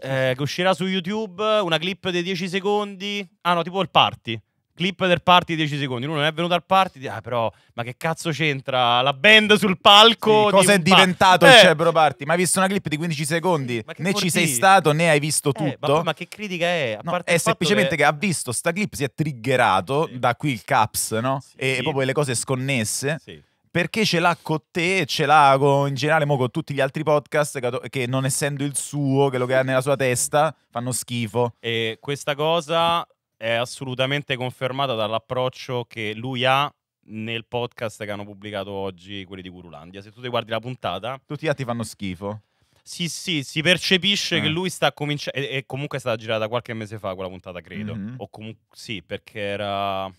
eh, che uscirà su YouTube, una clip dei 10 secondi. Ah no, tipo il party. Clip del party 10 secondi. Lui non è venuto al party, ah però, ma che cazzo c'entra la band sul palco? Sì, cosa di è diventato il eh. Cebro
Party? Ma hai visto una clip di 15 secondi? Né ci sei stato né hai visto tutto. Eh, ma, ma, che critica è? No, è semplicemente che... che... ha visto sta clip, si è triggerato sì. da qui il caps, no? Sì, e proprio le cose sconnesse. Sì perché ce l'ha con te, e ce l'ha con, in generale mo, con tutti gli altri podcast che, che, non essendo il suo, che lo che ha nella sua testa, fanno schifo.
E questa cosa è assolutamente confermata dall'approccio che lui ha nel podcast che hanno pubblicato oggi quelli di Curulandia. Se tu ti guardi la puntata,
tutti gli altri fanno schifo.
Sì, sì, si percepisce eh. che lui sta cominciando. E, e, comunque è stata girata qualche mese fa quella puntata, credo. Mm -hmm. O comunque sì, perché era.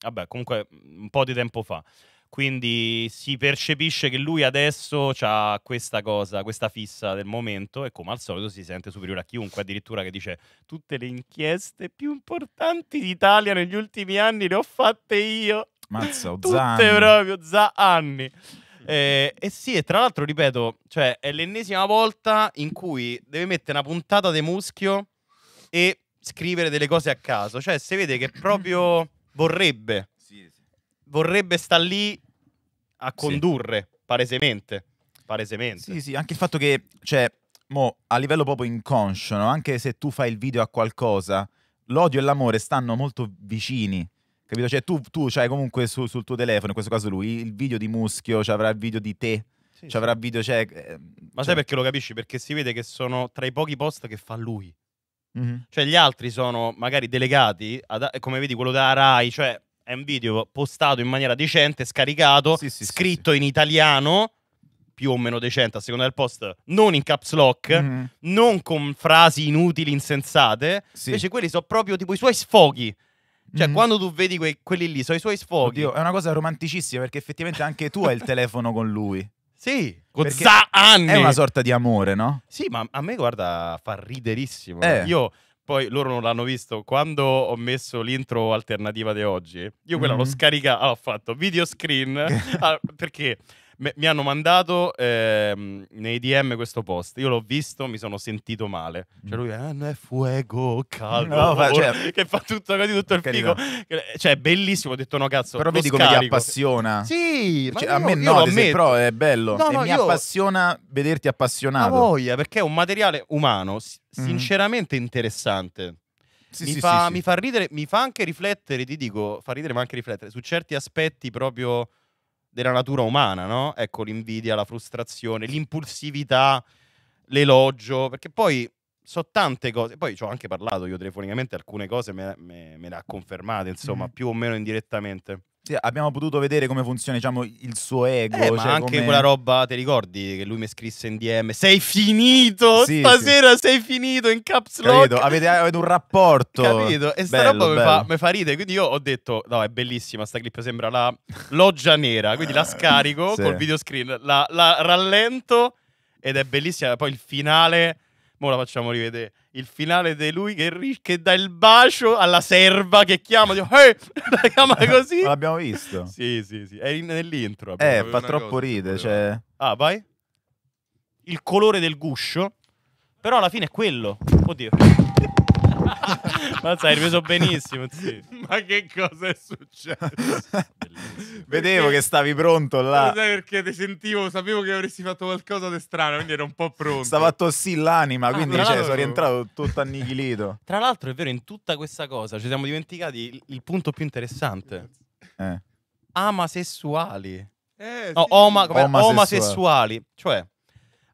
Vabbè, comunque mm, un po' di tempo fa. Quindi si percepisce che lui adesso ha questa cosa, questa fissa del momento e come al solito si sente superiore a chiunque, addirittura che dice tutte le inchieste più importanti d'Italia negli ultimi anni le ho fatte io. Mazza, Tutte Zanni. proprio Zanni. Eh, e sì, e tra l'altro, ripeto, cioè, è l'ennesima volta in cui deve mettere una puntata di muschio e scrivere delle cose a caso. Cioè, si vede che proprio vorrebbe vorrebbe stare lì a condurre, sì. palesemente. Palesemente. Sì, sì,
anche il fatto che, cioè, mo, a livello proprio inconscio, no? anche se tu fai il video a qualcosa, l'odio e l'amore stanno molto vicini. Capito? Cioè, tu, tu c'hai comunque su, sul tuo telefono, in questo caso lui, il video di Muschio, cioè avrà il video di te, sì, cioè avrà video, cioè... Eh,
Ma cioè... sai perché lo capisci? Perché si vede che sono tra i pochi post che fa lui. Mm -hmm. Cioè gli altri sono magari delegati, ad, come vedi quello da Rai, cioè è un video postato in maniera decente, scaricato, sì, sì, scritto sì, in italiano più o meno decente a seconda del post, non in caps lock, mm. non con frasi inutili, insensate. Invece quelli sono proprio tipo i suoi sfoghi. Cioè, mm. quando tu vedi que- quelli lì, sono i suoi sfoghi. Oddio, è una
cosa romanticissima perché effettivamente anche tu hai il telefono con lui. Sì, con Zahani. È una sorta di amore, no?
Sì, ma a me, guarda, fa riderissimo. Eh. Io poi loro non l'hanno visto. Quando ho messo l'intro alternativa di oggi, io quella mm-hmm. l'ho scaricata, ah, ho fatto video screen ah, perché mi hanno mandato ehm, nei DM questo post. Io l'ho visto, mi sono sentito male. Mm. Cioè lui, ah, è fuego, caldo, no, ma, cioè, che fa tutto, così, tutto il figo. Cioè, è bellissimo, ho detto no cazzo, Però vedi scarico. come ti appassiona. Sì,
cioè, io, a me no, sei, però
è bello. No, no, mi io... appassiona vederti appassionato. La voglia, perché è un materiale umano, mm. sinceramente mm. interessante.
Sì, mi, sì, fa, sì, mi,
fa, ridere, mi fa anche riflettere, ti dico, fa ridere ma anche riflettere su certi aspetti proprio della natura umana, no? Ecco l'invidia, la frustrazione, l'impulsività, l'elogio, perché poi so tante cose, poi ci ho anche parlato io telefonicamente, alcune cose me, me, me le ha confermate, insomma, mm. più o meno indirettamente.
Sì, abbiamo potuto vedere come funziona diciamo, il suo ego. Eh, cioè ma anche come... quella
roba, ti ricordi che lui mi scrisse in DM: Sei finito! Sì, stasera
sì. sei finito in caps lock.
Avete, avete, un
rapporto. Capito? E sta bello, roba mi fa, mi
fa, ridere. Quindi io ho detto: No, è bellissima. Sta clip sembra la loggia nera. Quindi la eh, scarico col videoscreen, la, la rallento ed è bellissima. Poi il finale, ora la facciamo rivedere il finale di lui che, ri- che, dà il bacio alla serva che chiama, dico, hey! la chiama così. L'abbiamo visto. sì, sì, sì, è in, nell'intro. Eh, fa troppo ridere. Cioè... Ah, vai. Il colore del guscio. Però alla fine è quello. Oddio.
Ma sai, ripreso benissimo. Zio. Ma che cosa è successo? Vedevo perché... che stavi pronto là. Sai perché ti sentivo, sapevo che avresti fatto qualcosa di strano,
quindi ero un po' pronto.
Stava a tossì l'anima, ah, quindi cioè, sono rientrato tutto annichilito.
Tra l'altro, è vero, in tutta questa cosa ci siamo dimenticati il, il punto più interessante. Eh. Amasessuali. Eh, sì. no, oma, omasessuali. omasessuali. Cioè,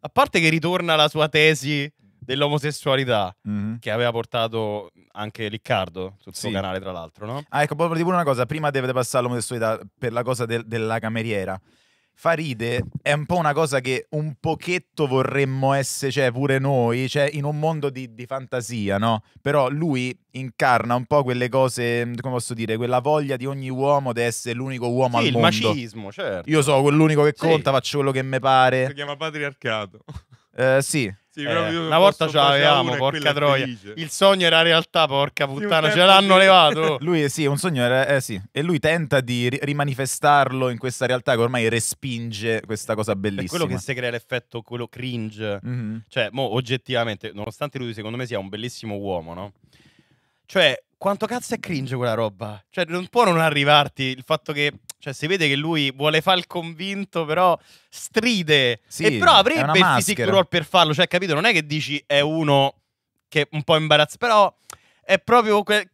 a parte che ritorna la sua tesi dell'omosessualità mm-hmm. che aveva portato anche Riccardo sul suo canale, tra l'altro. No?
Ah, ecco, proprio dire pure una cosa: prima deve passare all'omosessualità per la cosa del, della cameriera. Faride è un po' una cosa che un pochetto vorremmo essere, cioè pure noi, cioè in un mondo di, di fantasia, no? Però lui incarna un po' quelle cose, come posso dire, quella voglia di ogni uomo di essere l'unico uomo sì, al mondo. il macismo, certo. Io so, quell'unico che conta, sì. faccio quello che mi pare. Si
chiama patriarcato. Eh, sì. sì
eh, una volta ce l'avevamo, porca troia. Il sogno era realtà, porca puttana, ce l'hanno levato.
Lui sì, un sogno era, eh, sì. E lui tenta di ri- rimanifestarlo in questa realtà che ormai respinge questa cosa bellissima. È quello che si
crea l'effetto, quello cringe. Mm-hmm. Cioè, mo, oggettivamente, nonostante lui secondo me sia un bellissimo uomo, no? Cioè, quanto cazzo è cringe quella roba? Cioè, non può non arrivarti il fatto che. Cioè, si vede che lui vuole fare il convinto, però stride. Sì, e però avrebbe il physic role per farlo. Cioè, capito? Non è che dici è uno che è un po' imbarazzato, però è proprio. Que-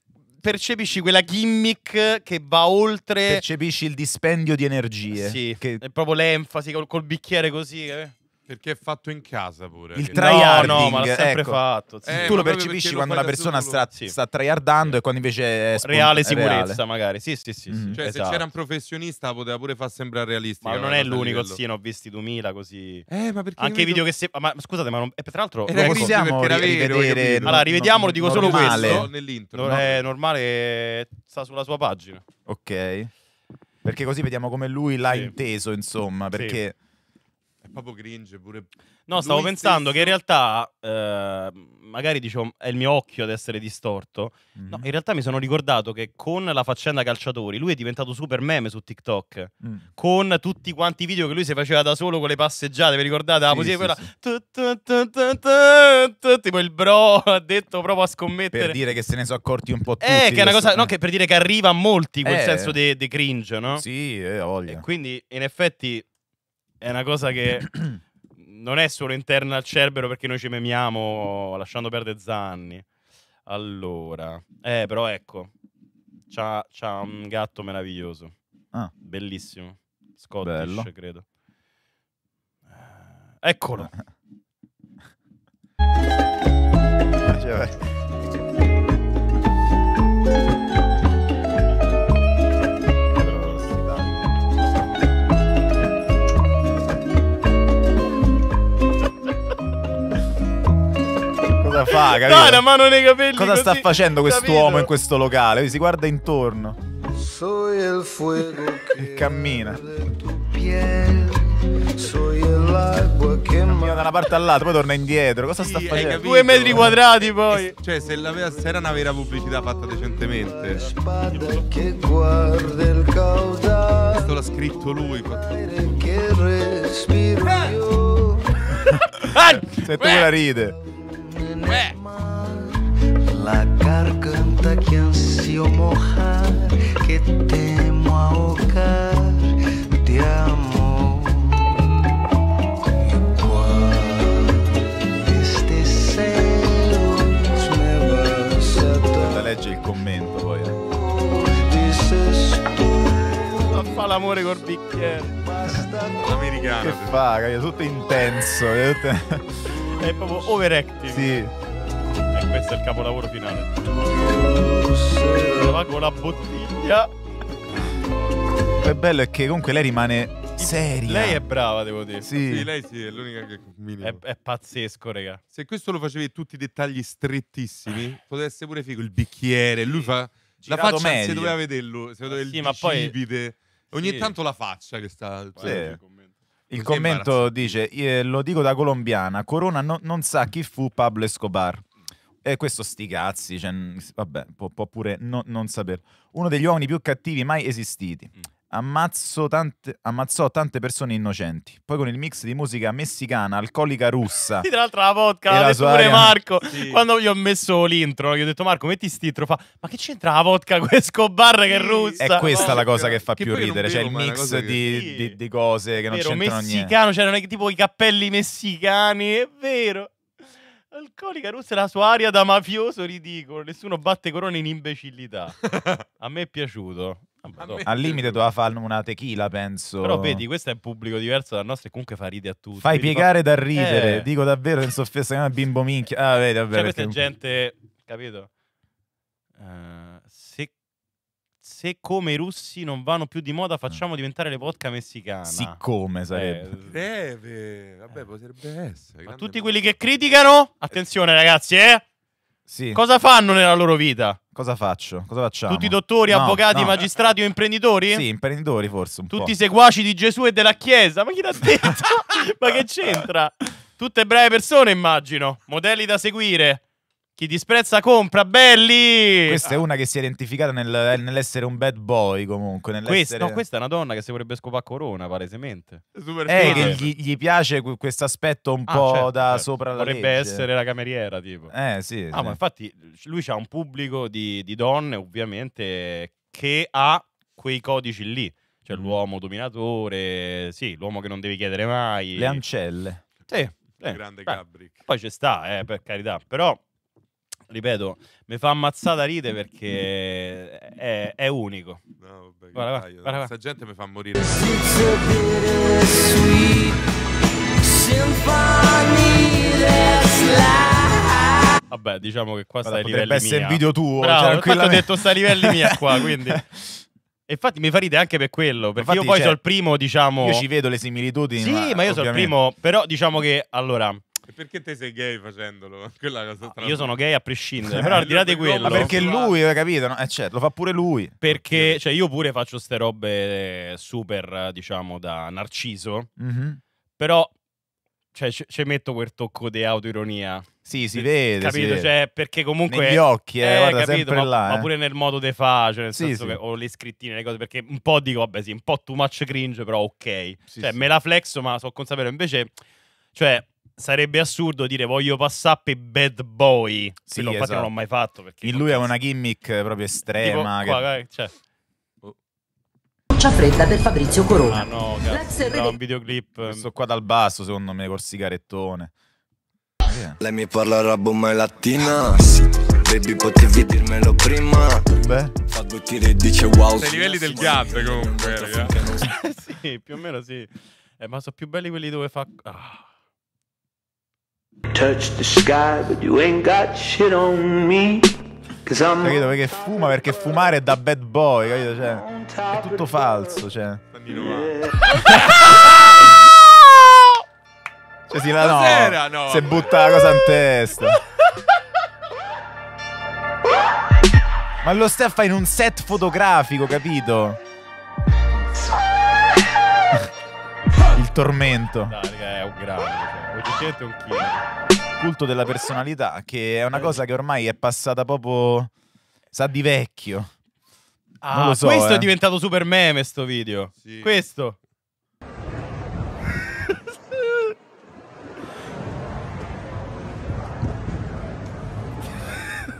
percepisci quella gimmick che va oltre. Percepisci il dispendio di energie. Sì, che... è proprio l'enfasi col, col bicchiere così. Eh. Perché è fatto in casa pure. Il tryhard, no, no, ma l'ha sempre ecco. fatto. Sì. Eh, tu lo percepisci quando una persona sta, sì.
sta tryhardando e quando invece è spont- reale sicurezza reale. magari. Sì, sì,
sì, mm. sì. Cioè, esatto. se c'era un professionista poteva pure far sembrare realistico. Ma non eh, è l'unico, sì, ne ho visti 2000 così. Eh, ma perché Anche i video
che se ma, scusate, ma non... eh, tra l'altro eh, ecco, possiamo ri- rivedere. Allora, rivediamolo, dico solo questo nell'intro. È normale sta sulla sua pagina. Ok. Perché
così vediamo come lui l'ha inteso, insomma, perché
proprio cringe pure.
No, stavo stesso.
pensando che in realtà, eh, magari dicevo, è il mio occhio ad essere distorto. Mm-hmm. No, in realtà mi sono ricordato che con la faccenda calciatori lui è diventato super meme su TikTok. Mm. Con tutti quanti i video che lui si faceva da solo con le passeggiate, vi ricordate? La ah, sì, sì, quella... sì. Tipo il bro ha detto proprio a scommettere. Per dire che se ne sono accorti un po' eh, tutti. Eh, che è una cosa, no, che per dire che arriva a molti quel eh. senso di cringe, no? Sì, eh, voglia. E quindi in effetti è una cosa che non è solo interna al Cerbero perché noi ci memiamo oh, lasciando perdere Zanni. Allora, eh, però ecco, c'ha, c'ha un gatto meraviglioso. Ah. Bellissimo. Scottish, Bello. credo. Eh, eccolo.
Cioè,
fa, capito? Dai una
mano nei capelli Cosa così, sta
facendo quest'uomo in questo locale? si guarda intorno E cammina
Cammina
da una parte all'altra, poi torna indietro. Cosa sì, sta facendo? Due metri eh. quadrati poi. E,
eh, cioè, se, la, se era una vera pubblicità fatta decentemente. Questo l'ha scritto lui. Fatto... Ah! Sento quella ride. Eh. La garganta que ansio mojar, que temo ahogar de amor.
Y cual este celos me vas a dar. Leggi il commento poi. Eh.
Non fa l'amore col bicchiere. Basta. L'americano. Che
fa, tutto intenso.
Tutto è proprio overactive. Sì. E questo è il capolavoro finale. Va con la bottiglia. Il
bello è che comunque lei rimane seria. Lei è
brava, devo dire. Sì, Sì, lei sì, è l'unica che
È, è pazzesco, raga. Se questo lo facevi tutti i dettagli strettissimi, potesse pure figo il bicchiere, lui fa la Girato faccia se doveva vederlo, se doveva eh Sì, il ma poi- Ogni Sì. tanto la faccia che sta Sì. Il commento
dice, lo dico da colombiana, Corona no, non sa chi fu Pablo Escobar. E questo sti cazzi, cioè, vabbè, può, può pure no, non sapere. Uno degli uomini più cattivi mai esistiti. Mm tante, ammazzò tante persone innocenti. Poi con il mix di musica messicana, alcolica russa. Sì, tra
l'altro la vodka, la detto pure Marco. Sì. Quando gli ho messo l'intro, gli ho detto Marco, metti stitro, fa "Ma che c'entra la vodka con Escobar che è russa?". È questa la
cosa che fa che più ridere, cioè il mix che... di, di, di, cose che non vero, c'entrano messicano, niente. messicano,
cioè non è tipo i cappelli messicani, è vero. Alcolica russa è la sua aria da mafioso ridicolo. Nessuno batte corone in imbecillità.
A me è piaciuto. Vabbè, Al limite doveva fare una tequila, penso. Però vedi, questo è un pubblico diverso dal nostro e comunque fa ridere a tutti. Fai vedi, piegare fa... da ridere, eh. dico davvero non senza offesa, come bimbo minchia. Ah, vedi, vabbè. Cioè, questa perché...
gente, capito? Uh, se, se, come i russi non vanno più di moda, facciamo diventare le vodka messicane. Siccome eh, sarebbe.
Eh, eh vabbè, potrebbe essere.
Ma tutti quelli che criticano, attenzione ragazzi, eh! Sì. Cosa fanno nella loro vita?
Cosa faccio? Cosa facciamo? Tutti dottori, no, avvocati, no. magistrati
o imprenditori? Sì,
imprenditori forse
un Tutti po'.
seguaci di Gesù e della Chiesa? Ma chi l'ha detto? Ma che c'entra? Tutte brave persone immagino, modelli da seguire. Chi disprezza compra, belli! Questa è una che si è
identificata nel, eh, nell'essere un bad boy comunque. Questa, no, questa
è una donna che si vorrebbe scopare Corona, palesemente.
Super
eh, che gli, gli, piace questo aspetto un ah, po' certo, da certo. sopra la Vorrebbe legge.
essere la cameriera, tipo. Eh, sì. Ah, sì. ma infatti lui ha un pubblico di, di donne, ovviamente, che ha quei codici lì. Cioè mm. l'uomo dominatore, sì, l'uomo che non devi chiedere mai. Le
ancelle. Sì.
Eh, grande Gabriel. Poi ci sta, eh, per carità. Però ripeto, mi fa ammazzata ride perché è, è unico. No, vabbè, guarda, guarda, guarda, Questa gente mi fa morire. Vabbè, diciamo che qua Guarda, sta ai livelli essere in video tuo. Bravo, cioè, ho detto sta ai livelli mia qua, quindi... Infatti mi fa ridere anche per quello, perché Infatti, io poi cioè, sono il primo, diciamo... Io ci vedo le similitudini. Sì, ma, ma io ovviamente. sono il primo, però diciamo che, allora,
e perché te sei gay facendolo? No, io sono gay a prescindere, eh, però al di là di quello... Ma
perché lui, capito? No? Eh, cioè, lo fa pure lui. Perché cioè, io pure faccio queste robe eh, super, diciamo, da narciso, mm-hmm. però cioè, ci metto quel tocco di autoironia. Sì, si vede. Capito? Si vede. Cioè, perché comunque. Negli occhi, eh, eh guarda, capito, ma, là, eh. ma, pure nel modo di fa, cioè nel sì, senso sì. che ho le scrittine, le cose. Perché un po' dico, vabbè, sì, un po' too much cringe, però ok. Sì, cioè, me la flexo, ma sono consapevole. Invece, cioè, sarebbe assurdo dire voglio passare per bad boy. Sì, Quello, esatto. non l'ho mai fatto. Perché In lui ha una gimmick proprio estrema.
Tipo, qua, che... cioè.
oh. fredda per Fabrizio Corona. Ah no, cazzo, un
videoclip. Sto qua dal basso, secondo me, col sigarettone.
Yeah. Lei mi parla arabo ma è latina. Baby, potevi
dirmelo prima. Beh. Fa due tiri e dice wow. Sei livelli del gap comunque, raga.
sì, più o meno sì. Eh, ma sono più belli quelli dove fa. Ah.
Capito? Perché fuma, perché fumare è da bad boy, capito? Cioè, è tutto falso, cioè. cioè si la no, Sera, no. Se butta la cosa in testa. Ma lo Steffa in un set fotografico, capito? tormento. No,
è un grande. Cioè. Oggetto
un killer. Culto della personalità, che è una eh. cosa che ormai è passata proprio...
Sa di vecchio. Ah, so, questo eh. è diventato super meme sto video. Sì. Questo.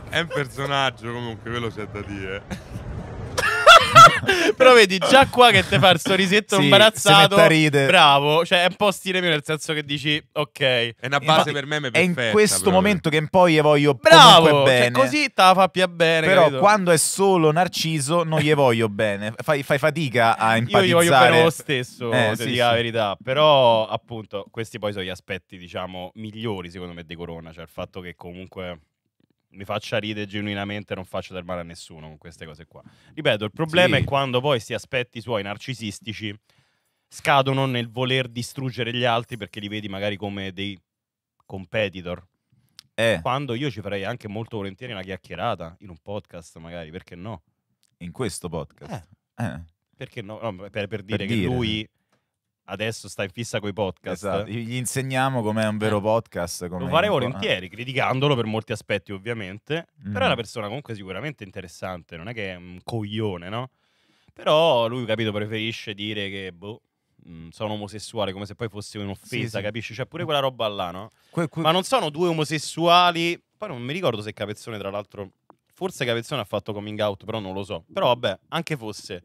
è un personaggio comunque, quello c'è da dire.
Però vedi, già qua che te fa il sorrisetto sì, imbarazzato. ride. Bravo, cioè è un po' stile mio nel senso che dici, ok. È
una base Infatti, per me perfetta. È in questo
però. momento che poi io voglio bravo, cioè, bene. Bravo, cioè così te la fa più bene. Però capito? quando è solo Narciso non gli voglio bene. Fai, fai fatica a empatizzare. Io gli voglio bene lo stesso, eh, se sì, dica sì. la verità.
Però appunto questi poi sono gli aspetti, diciamo, migliori secondo me di Corona. Cioè il fatto che comunque mi faccia ridere genuinamente, non faccio del male a nessuno con queste cose qua. Ripeto, il problema sì. è quando poi questi aspetti suoi narcisistici scadono nel voler distruggere gli altri perché li vedi magari come dei competitor. Eh. Quando io ci farei anche molto volentieri una chiacchierata in un podcast, magari, perché no? In questo podcast? Eh. eh. Perché no? no per, per, dire per che dire. lui adesso sta in fissa con i podcast. Esatto.
Gli insegniamo com'è un vero eh. podcast. Lo farei volentieri, eh.
criticandolo per molti aspetti ovviamente, mm. però è mm. una persona comunque sicuramente interessante, non è che è un coglione, no? Però lui, capito, preferisce dire che, boh, mm, sono omosessuale come se poi fosse un'offesa, sì, capisci? C'è cioè, pure quella roba là, no? Que, que... Ma non sono due omosessuali, poi non mi ricordo se Capezzone, tra l'altro, forse Capezzone ha fatto coming out, però non lo so. Però vabbè, anche fosse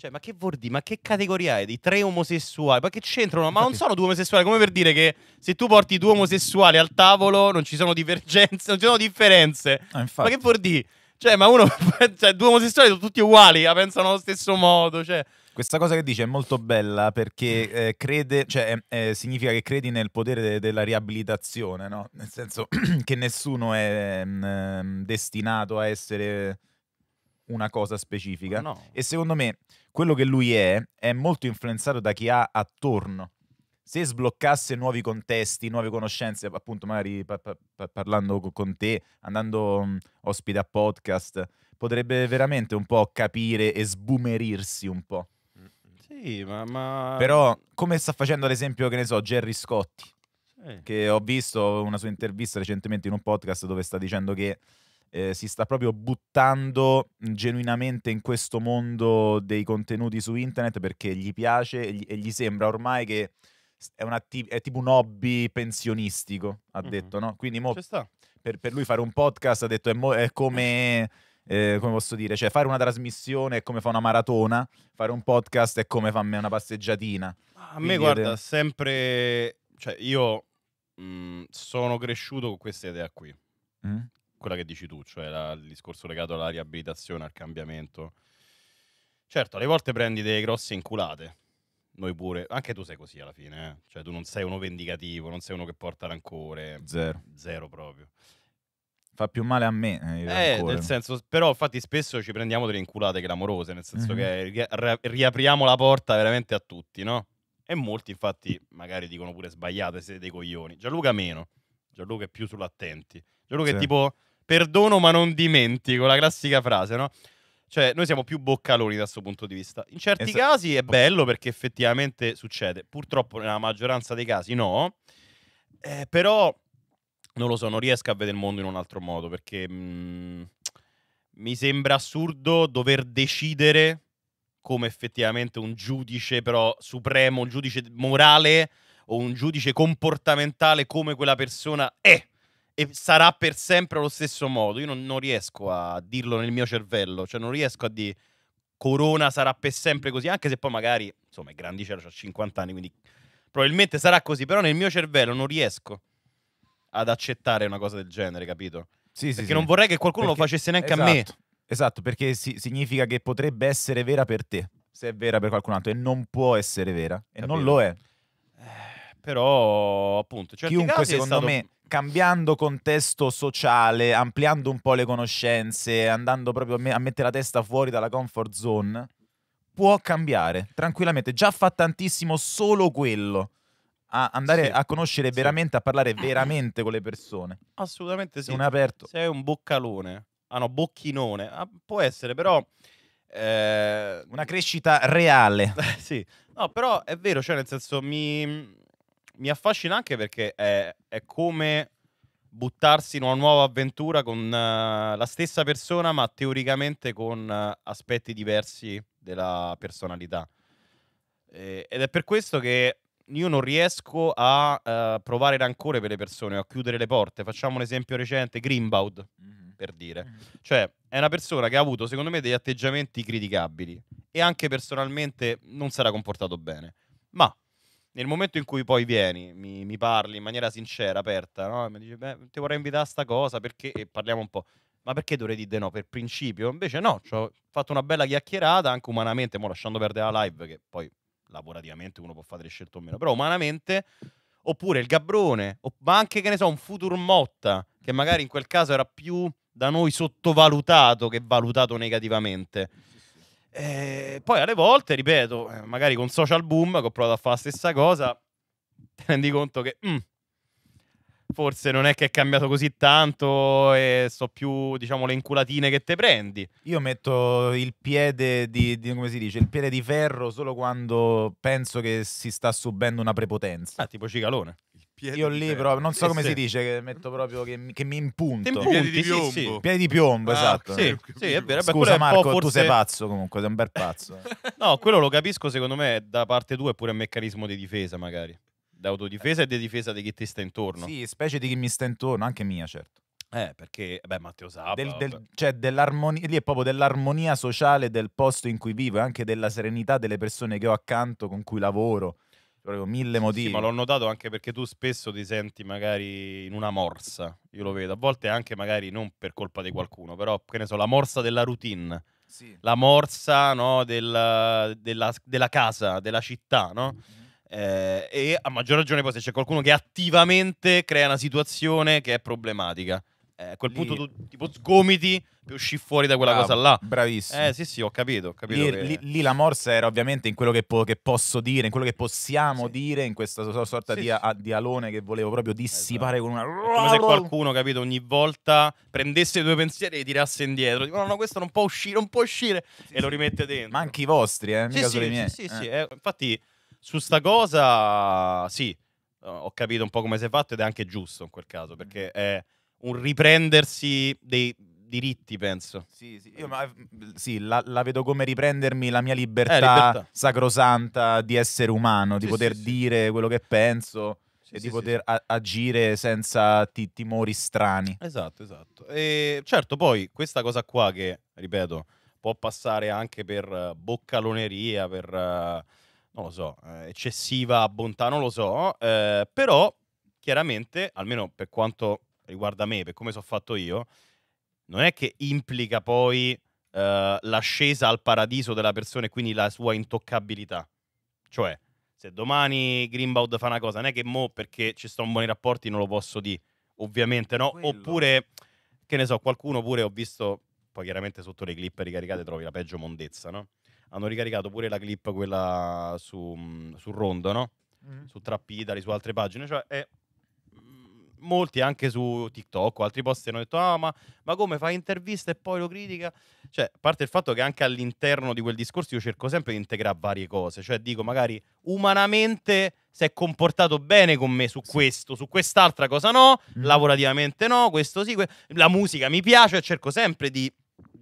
cioè, ma che vuol dire? Ma che categoria è di tre omosessuali? Ma che c'entrano? Ma non sono due omosessuali, come per dire che se tu porti due omosessuali al tavolo non ci sono divergenze, non ci sono differenze. Ah, ma che vuol dire? Cioè, ma uno, cioè, due omosessuali sono tutti uguali, la pensano allo stesso modo, cioè. Questa cosa che
dice è molto bella perché eh, crede, cioè, eh, significa che credi nel potere de- della riabilitazione, no? Nel senso che nessuno è mh, mm, destinato a essere una cosa specifica. No. E secondo me quello che lui è è molto influenzato da chi ha attorno. Se sbloccasse nuovi contesti, nuove conoscenze, appunto magari pa pa parlando con te, andando mm, ospite a podcast, potrebbe veramente un po' capire e sbumerirsi un po'.
Sì, ma, ma... Però
come sta facendo ad esempio, che ne so, Jerry Scotti, sì. che ho visto una sua intervista recentemente in un podcast dove sta dicendo che eh, si sta proprio buttando genuinamente in questo mondo dei contenuti su internet perché gli piace e gli, e gli sembra ormai che è, atti- è, tipo un hobby pensionistico, ha mm-hmm. detto, no? Quindi mo, per, per, lui fare un podcast ha detto è, mo- è come... Eh, come posso dire, cioè fare una trasmissione è come fa una maratona, fare un podcast è come farmi una passeggiatina.
A Quindi me guarda, te... sempre, cioè io mh, mhmm, sono cresciuto con questa idea qui, mm? quella che dici tu, cioè la, il discorso legato alla riabilitazione, al cambiamento. Certo, alle volte prendi delle grosse inculate. Noi pure, anche tu sei così alla fine, eh? cioè tu non sei uno vendicativo, non sei uno che porta rancore. Zero. Zero proprio.
Fa più male a me. Eh, eh rancore. nel senso,
però infatti spesso ci prendiamo delle inculate clamorose, nel senso mm-hmm. che ri- riapriamo la porta veramente a tutti, no? E molti infatti magari dicono pure sbagliate, siete dei coglioni. Gianluca meno, Gianluca è più sull'attenti. Gianluca sì. è tipo perdono ma non dimentico, la classica frase, no? Cioè, noi siamo più boccaloni da questo punto di vista. In certi Esa- casi è bello perché effettivamente succede. Purtroppo nella maggioranza dei casi no. Eh, però non lo so, non riesco a vedere il mondo in un altro modo perché mh, mm, mi sembra assurdo dover decidere come effettivamente un giudice però supremo, un giudice morale o un giudice comportamentale come quella persona è e sarà per sempre allo stesso modo. Io non, non, riesco a dirlo nel mio cervello, cioè non riesco a dire Corona sarà per sempre così, anche se poi magari, insomma, è grandicello, ha 50 anni, quindi probabilmente sarà così, però nel mio cervello non riesco ad accettare una cosa del genere, capito? Sì, perché sì. non vorrei che qualcuno perché... lo facesse neanche esatto. a me.
Esatto, esatto, perché si- significa che potrebbe essere vera per te, se è vera per qualcun altro, e non può essere vera, Capito. e non lo è. Eh,
però, appunto, certi chiunque,
secondo stato... me, cambiando contesto sociale, ampliando un po' le conoscenze, andando proprio a, me a mettere la testa fuori dalla comfort zone, può cambiare tranquillamente. Già fa tantissimo solo quello a andare sì, a conoscere sì. veramente, a parlare eh. veramente con le persone.
Assolutamente sì. Non aperto. Sei un boccalone, ah no, bocchinone, ah, può essere però... Eh... Una crescita reale. sì, no, però è vero, cioè nel senso mi mi affascina anche perché è, è come buttarsi in una nuova avventura con uh, la stessa persona, ma teoricamente con uh, aspetti diversi della personalità. Eh, ed è per questo che io non riesco a uh, provare rancore per le persone o a chiudere le porte. Facciamo un esempio recente, Grimbaud, mm-hmm. per dire. Mm-hmm. Cioè, è una persona che ha avuto, secondo me, degli atteggiamenti criticabili e anche personalmente non sarà comportato bene. Ma nel momento in cui poi vieni, mi, mi parli in maniera sincera, aperta, no? mi dici, beh, ti vorrei invitare a sta cosa perché, e parliamo un po', ma perché dovrei dire no per principio? Invece no, ho fatto una bella chiacchierata, anche umanamente, mo lasciando perdere la live, che poi lavorativamente uno può fare le scelte o meno, però umanamente, oppure il Gabrone, o, ma anche, che ne so, un Futur Motta, che magari in quel caso era più da noi sottovalutato che valutato negativamente. E eh, poi alle volte, ripeto, eh, magari con social boom che ho provato a fare la stessa cosa, ti rendi conto che mm, forse non è che è cambiato così tanto e so più, diciamo, le inculatine che te prendi. Io metto il
piede di, di, come si dice, il piede di ferro solo quando penso che si sta subendo una prepotenza. Ah, tipo cicalone. Piedi Io lì proprio, non so come si dice, che metto proprio che, mi- che mi impunto. Tempunti, Piedi di piombo. sì, sì. Piedi di piombo, Ah, esatto. Sì, sì, è vero. Beh, quello Scusa un po' Marco, tu sei pazzo comunque, sei un bel pazzo.
No, quello lo capisco, secondo me, da parte tua è pure un meccanismo di difesa, magari. D'autodifesa e di difesa di chi ti sta intorno. sì,
specie di chi mi sta intorno, anche mia, certo.
Eh, perché, beh, Matteo Sabato. Del- del-
cioè, dell'armonia, lì è proprio dell'armonia sociale del posto in cui vivo e anche della serenità delle persone che ho accanto, con cui lavoro proprio mille motivi. Sì, ma l'ho notato
anche perché tu spesso ti senti magari in una morsa, io lo vedo, a volte anche magari non per colpa di qualcuno, però che ne so, la morsa della routine. Sì. La morsa no, del, della, della, casa, della città, no? Mm-hmm. Eh, e a maggior ragione poi se c'è qualcuno che attivamente crea una situazione che è problematica eh, a quel punto tu tipo sgomiti e usci
fuori da quella Bravo, cosa là. Bravissimo. Eh sì sì,
ho capito, ho capito lì, che... lì,
lì, la morsa era ovviamente in quello che, po che posso dire, in quello che possiamo sì. dire, in questa sorta sì, di, sì. di, alone che volevo proprio dissipare
esatto. con una... È come se qualcuno, capito, ogni volta prendesse i tuoi pensieri e li tirasse indietro. Dico, no, no, questo non può uscire, non può uscire. e lo rimette dentro. Ma anche i vostri, eh, mica solo i miei. Sì, eh. sì, eh, infatti su sta cosa sì, ho capito un po' come si è fatto ed è anche giusto in quel caso, perché è un riprendersi dei diritti, penso.
Sì, sì. Io, ma, sì la, la, vedo come riprendermi la mia libertà, eh, libertà. sacrosanta di essere umano, sì, di poter dire quello che penso e di poter a- agire senza t- timori strani.
Esatto, esatto. E certo, poi questa cosa qua che, ripeto, può passare anche per eh, boccaloneria, per, eh, non lo so, eh, eccessiva bontà, non lo so, eh, però chiaramente, almeno per quanto riguarda me, per come sono fatto io, non è che implica poi uh, l'ascesa al paradiso della persona e quindi la sua intoccabilità. Cioè, se domani Greenbaud fa una cosa, non è che mo perché ci stanno buoni rapporti non lo posso dire, ovviamente no. Quello. Oppure, che ne so, qualcuno pure ho visto, poi chiaramente sotto le clip ricaricate trovi la peggio mondezza, no? Hanno ricaricato pure la clip quella su, mm, su Rondo, no? Mm. Su Trappitali, su altre pagine, cioè è molti anche su TikTok o altri post hanno detto ah ma, ma come fa interviste e poi lo critica cioè a parte il fatto che anche all'interno di quel discorso io cerco sempre di integrare varie cose cioè dico magari umanamente si è comportato bene con me su questo su quest'altra cosa no mm. lavorativamente no questo sì que- la musica mi piace e cerco sempre di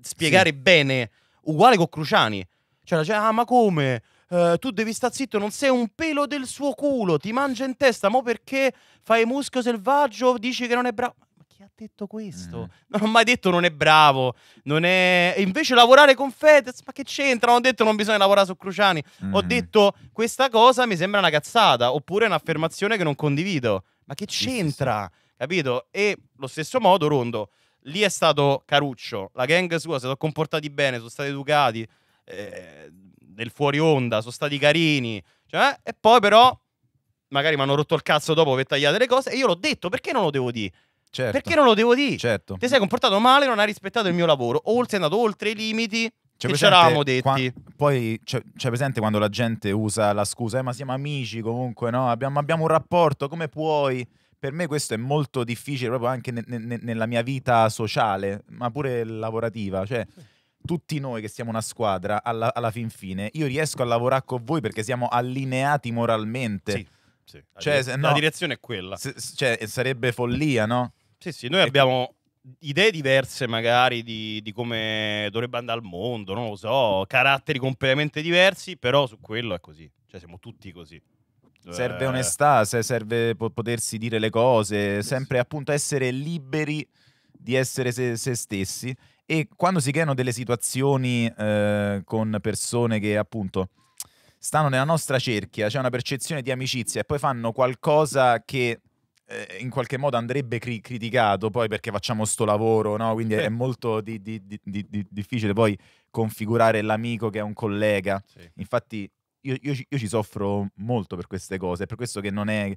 spiegare sì. bene uguale con Cruciani cioè, cioè ah ma come Uh, tu devi stare zitto, non sei un pelo del suo culo, ti mangia in testa, mo perché fai muschio selvaggio, dici che non è bravo. Ma chi ha detto questo? Mm. Non ho mai detto non è bravo, non è... Invece lavorare con Fedez, ma che c'entra? Non ho detto non bisogna lavorare su Cruciani, mm. ho detto questa cosa mi sembra una cazzata, oppure un'affermazione che non condivido. Ma che c'entra? Sì, sì. Capito? E lo stesso modo, Rondo, lì è stato Caruccio, la gang sua si sono comportati bene, sono stati educati, eh, del fuori onda, sono stati carini, cioè, eh, e poi però magari mi hanno rotto il cazzo dopo per tagliare le cose e io l'ho detto, perché non lo devo dire? Certo. Perché non lo devo dire? Certo. Ti sei comportato male, non hai rispettato il mio lavoro, o sei andato oltre i limiti
c'è che ci eravamo detti. Qua, poi c'è, c'è, presente quando la gente usa la scusa, eh, ma siamo amici comunque, no? Abbiamo, abbiamo un rapporto, come puoi? Per me questo è molto difficile proprio anche ne, ne, nella mia vita sociale, ma pure lavorativa, cioè... Sì tutti noi che siamo una squadra, alla, alla fin fine, io riesco a lavorare con voi perché siamo allineati moralmente. Sì,
sì. La, cioè, dire- no, la direzione è quella. S- cioè,
sarebbe follia, no?
Sì, sì, noi e abbiamo idee diverse magari di, di, come dovrebbe andare il mondo, non lo so, caratteri completamente diversi, però su quello è così, cioè siamo tutti così. Serve eh... onestà,
serve potersi dire le cose, sempre appunto essere liberi di essere se, se stessi e quando si creano delle situazioni eh, con persone che appunto stanno nella nostra cerchia, c'è una percezione di amicizia e poi fanno qualcosa che eh, in qualche modo andrebbe cri- criticato poi perché facciamo sto lavoro, no? quindi sì. è molto di- di- di- difficile poi configurare l'amico che è un collega. Sì. Infatti io, io, io, ci soffro molto per queste cose, è per questo che non è...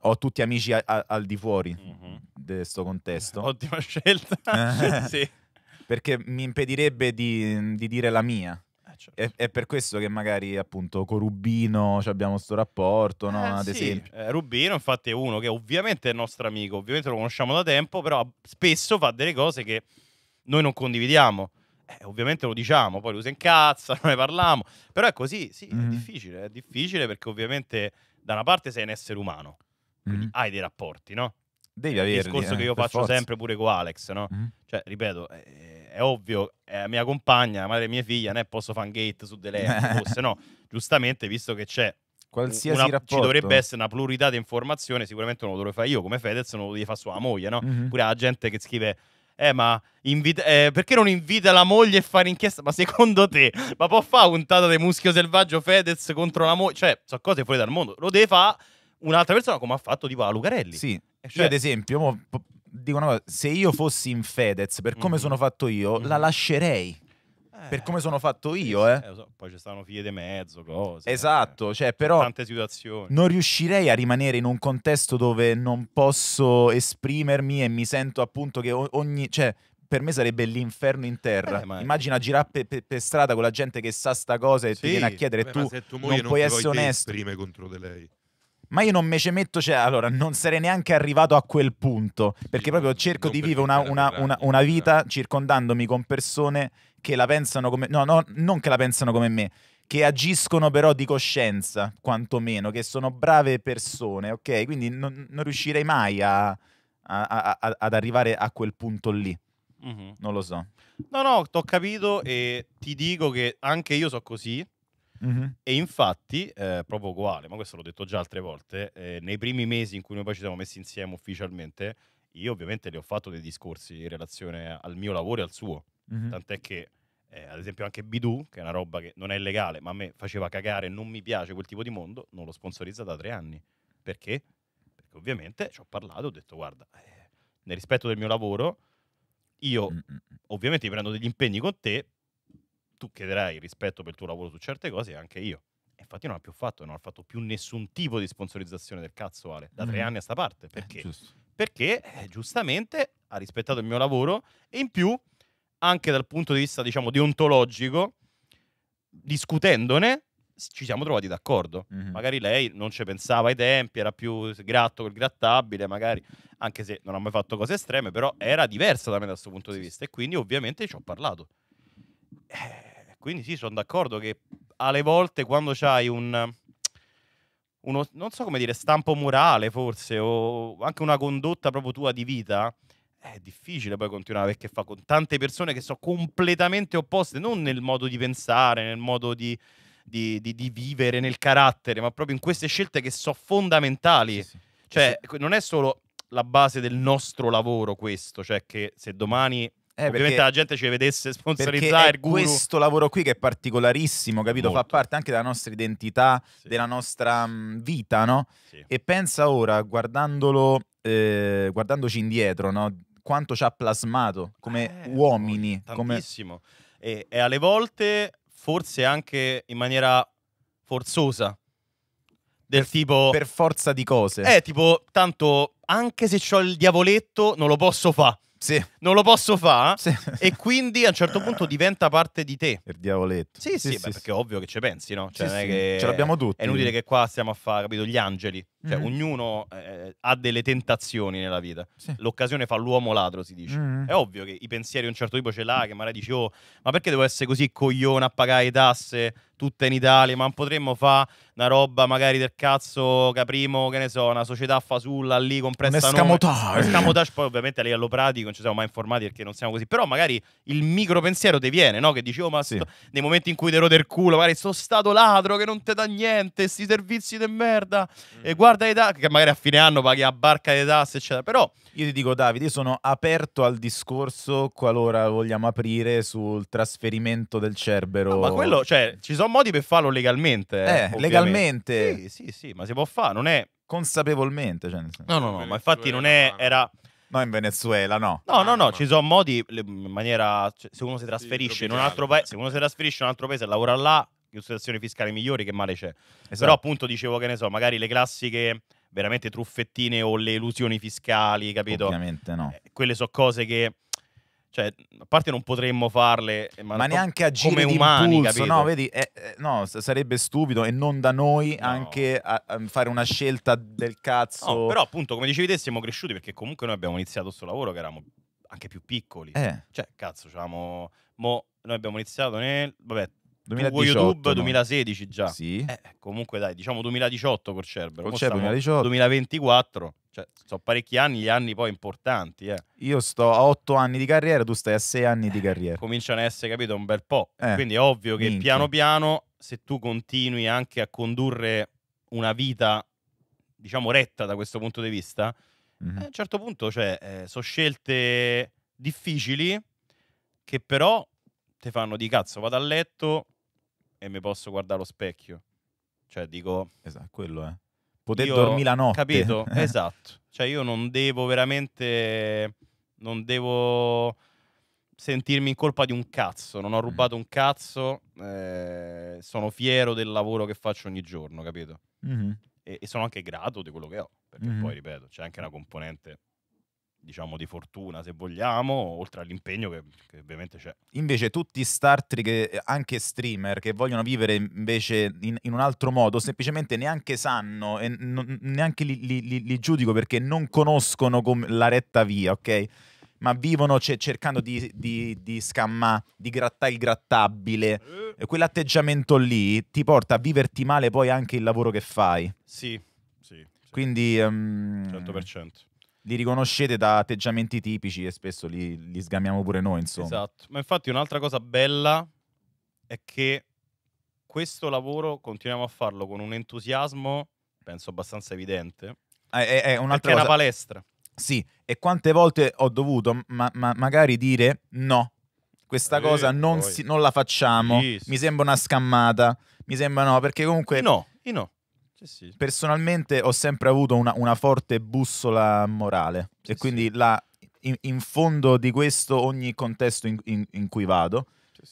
Ho tutti amici a- a- al di fuori mm-hmm. di questo contesto.
Ottima scelta.
sì perché mi impedirebbe di, di dire la mia. Eh, certo. è, è, per questo che magari appunto con Rubino abbiamo questo rapporto, no? eh, ad sì. esempio.
Eh, Rubino infatti è uno che ovviamente è nostro amico, ovviamente lo conosciamo da tempo, però spesso fa delle cose che noi non condividiamo. Eh, ovviamente lo diciamo, poi lo si incazza, non ne parliamo, però è così, sì, mm. è mm-hmm. difficile, è difficile perché ovviamente da una parte sei un essere umano, quindi mm. hai dei rapporti, no? Devi avere Il discorso eh, che io faccio forza. sempre pure con Alex, no? Mm. Cioè, ripeto, è, eh, è ovvio, è mia compagna, la madre mia figlia figlie, non è posso fan gate su delle forse no. Giustamente, visto che c'è qualsiasi una, rapporto. Ci dovrebbe essere una pluralità di informazioni sicuramente non lo dovrei fare io come Fedez, non lo devi fare sua moglie, no? Mm-hmm. Pure la gente che scrive eh, ma invita- eh, perché non invita la moglie a fare inchiesta? Ma secondo te, ma può fare puntata di muschio selvaggio Fedez contro la moglie? Cioè, sono cose fuori dal mondo. Lo deve fare un'altra persona come ha fatto tipo a Lucarelli. Sì. Eh,
cioè, io ad esempio, mo, dico una cosa, se io fossi in Fedez, per come mm -hmm. sono fatto io, mm -hmm. la mhm. lascerei. Eh. per come sono fatto io, eh.
eh so, poi ci stanno figlie di mezzo, cose.
Esatto, eh. cioè, però. Tante situazioni. Non riuscirei a rimanere in un contesto dove non posso esprimermi e mi sento appunto che ogni. Cioè, per me sarebbe l'inferno in terra. Eh, Immagina girare per pe pe strada con la gente che sa sta cosa e sì. ti viene a chiedere Beh, tu, tu non puoi essere onesto.
Esprime contro di lei
ma io non me ci metto, cioè, allora non sarei neanche arrivato a quel punto, perché proprio cerco di vivere una, una, una, cioè. una, vita circondandomi con persone che la pensano come, no, no, non che la pensano come me, che agiscono però di coscienza, quantomeno, che sono brave persone, ok? Quindi non, non riuscirei mai a, a, a, ad arrivare a quel punto lì. Mm-hmm. Non lo so.
No, no, ho capito e ti dico che anche io so così Mm-hmm. E infatti, eh, proprio uguale, ma questo l'ho detto già altre volte, eh, nei primi mesi in cui noi poi ci siamo messi insieme ufficialmente, io ovviamente le ho fatto dei discorsi in relazione al mio lavoro e al suo. Mm-hmm. Tant'è che, eh, ad esempio, anche Bidu, che è una roba che non è legale, ma a me faceva cagare, non mi piace quel tipo di mondo, non l'ho sponsorizzata da tre anni. Perché? Perché ovviamente ci ho parlato, ho detto, guarda, eh, nel rispetto del mio lavoro, io ovviamente prendo degli impegni con te, tu chiederai rispetto per il tuo lavoro su certe cose e anche io. infatti non ha più fatto, non ha fatto più nessun tipo di sponsorizzazione del cazzo Ale, da mm. tre anni a sta parte. Eh, Perché? Eh, Perché eh, giustamente ha rispettato il mio lavoro e in più, anche dal punto di vista, diciamo, deontologico, discutendone, ci siamo trovati d'accordo. Mm-hmm. Magari lei non ci pensava ai tempi, era più gratto col grattabile, magari anche se non ha mai fatto cose estreme, però era diversa da me da questo punto di vista e quindi ovviamente ci ho parlato. Eh, quindi sì, sono d'accordo che alle volte quando c'hai un... Uno, non so come dire, stampo morale forse, o anche una condotta proprio tua di vita, è difficile poi continuare perché fa con tante persone che sono completamente opposte, non nel modo di pensare, nel modo di, di, di, di vivere, nel carattere, ma proprio in queste scelte che sono fondamentali. Sì, sì. Cioè, sì. non è solo la base del nostro lavoro questo, cioè che se domani eh, Ovviamente la gente ci vedesse sponsorizzare il guru. questo
lavoro qui che è particolarissimo, capito? Molto. Fa parte anche della nostra identità, sì. della nostra vita, no? Sì. E pensa ora, guardandolo, eh, guardandoci indietro, no? Quanto ci ha plasmato come eh, uomini. Tantissimo.
Come... E, e alle volte, forse anche in maniera forzosa, del tipo per forza di cose. Eh, tipo, tanto anche se ho il diavoletto non lo posso fare. Sì. Non lo posso fare. Sì. E quindi a un certo punto diventa parte di te. Per diavoletto. Sì, sì, sì, beh, sì perché è ovvio che ci pensi, no? Cioè, non è che... Ce l'abbiamo tutti. È inutile che qua stiamo a fare, capito? Gli angeli. Cioè, mm. ognuno eh, ha delle tentazioni nella vita. Sì. L'occasione fa l'uomo ladro, si dice. Mm. È ovvio che i pensieri di un certo tipo ce l'ha, che magari dici, oh, ma perché devo essere così coglione a pagare le tasse tutte in Italia? Ma non potremmo fare una roba magari del cazzo Caprimo, che ne so, una società fasulla lì compressa. Un Scamotage. Un poi ovviamente lei allo pratico, non ci siamo mai informati perché non siamo così. Però magari il micro pensiero ti viene, no? Che dici, oh, ma sì. sto... nei momenti in cui ti rode il culo, magari sono stato ladro che non ti dà niente, sti servizi di merda. Mm. E guarda guarda le tasse, che magari a fine anno paghi a barca le tasse,
eccetera. Però io ti dico, Davide, io sono aperto al discorso qualora vogliamo aprire sul trasferimento del Cerbero. No, ma quello, cioè,
ci sono modi per farlo legalmente. Eh, eh, ovviamente.
legalmente. Sì, sì, sì, ma si può fare, non è consapevolmente, cioè,
No, no, no, ma infatti non è era No, in Venezuela, no. No, no, no, ah, ci sono modi in maniera. Cioè, se uno si trasferisce in un altro paese, se uno si trasferisce in un altro paese e lavora là, situazioni fiscali migliori, che male c'è. Esatto. Però appunto dicevo che ne so, magari le classiche veramente truffettine o le illusioni fiscali, capito? Ovviamente no. Eh, quelle sono cose che cioè, a parte non potremmo farle, eh, ma, ma neanche agire come umani, capito? no, vedi,
eh, eh, no, sarebbe stupido e non da noi
no. anche a, a fare una scelta del cazzo. No, però appunto, come dicevi te, siamo cresciuti perché comunque noi abbiamo iniziato questo lavoro che eravamo anche più piccoli. Eh. Cioè, cazzo, diciamo, mo, noi abbiamo iniziato nel, vabbè, 2018, YouTube no? 2016 già. Sì. Eh, comunque dai, diciamo 2018 col Cerbero. Col Cerbero 2018. 2024. Cioè, sono parecchi anni, gli anni poi importanti. Eh.
Io sto a 8 anni di carriera, tu stai a 6 anni eh, di carriera.
Cominciano a essere, capito, un bel po'. Eh, Quindi è ovvio che minchia. piano piano, se tu continui anche a condurre una vita, diciamo, retta da questo punto di vista, mm-hmm. a un certo punto, cioè, eh, sono scelte difficili che però ti fanno di cazzo, vado a letto, e mi posso guardare allo specchio. Cioè, dico... Esatto, quello è. Eh. Poter io, dormire la notte. Capito? esatto. Cioè, io non devo veramente... Non devo sentirmi in colpa di un cazzo, non ho mm. rubato un cazzo, eh, sono fiero del lavoro che faccio ogni giorno, capito? Mm-hmm. E, e, sono anche grato di quello che ho, perché mm-hmm. poi, ripeto, c'è anche una componente diciamo di fortuna se vogliamo, oltre all'impegno che, che ovviamente c'è.
Invece tutti startri, che, eh, anche streamer, che vogliono vivere invece in, in un altro modo, semplicemente neanche sanno e non, neanche li, li, li, li, giudico perché non conoscono la retta via, ok? ma vivono c- cercando di, di, di scammare, di grattare il grattabile. Eh. E Quell'atteggiamento lì ti porta a viverti male poi anche il lavoro che fai.
Sì, sì. sì.
Quindi... Um, ehm, 100% li riconoscete da atteggiamenti tipici e spesso li, li sgamiamo pure noi, insomma.
Esatto, ma infatti un'altra cosa bella è che questo lavoro continuiamo a farlo con un entusiasmo, penso abbastanza evidente, ah, è, è un'altra cosa. è una palestra.
Sì, e quante volte ho dovuto ma, ma magari dire no, questa eh, cosa non, si, non, la facciamo, yes. mi sembra una scammata, mi sembra no, perché comunque... I no, no sì. personalmente ho sempre avuto una, una forte bussola morale sì, e quindi la, in, in, fondo di questo ogni contesto in, in, in cui vado,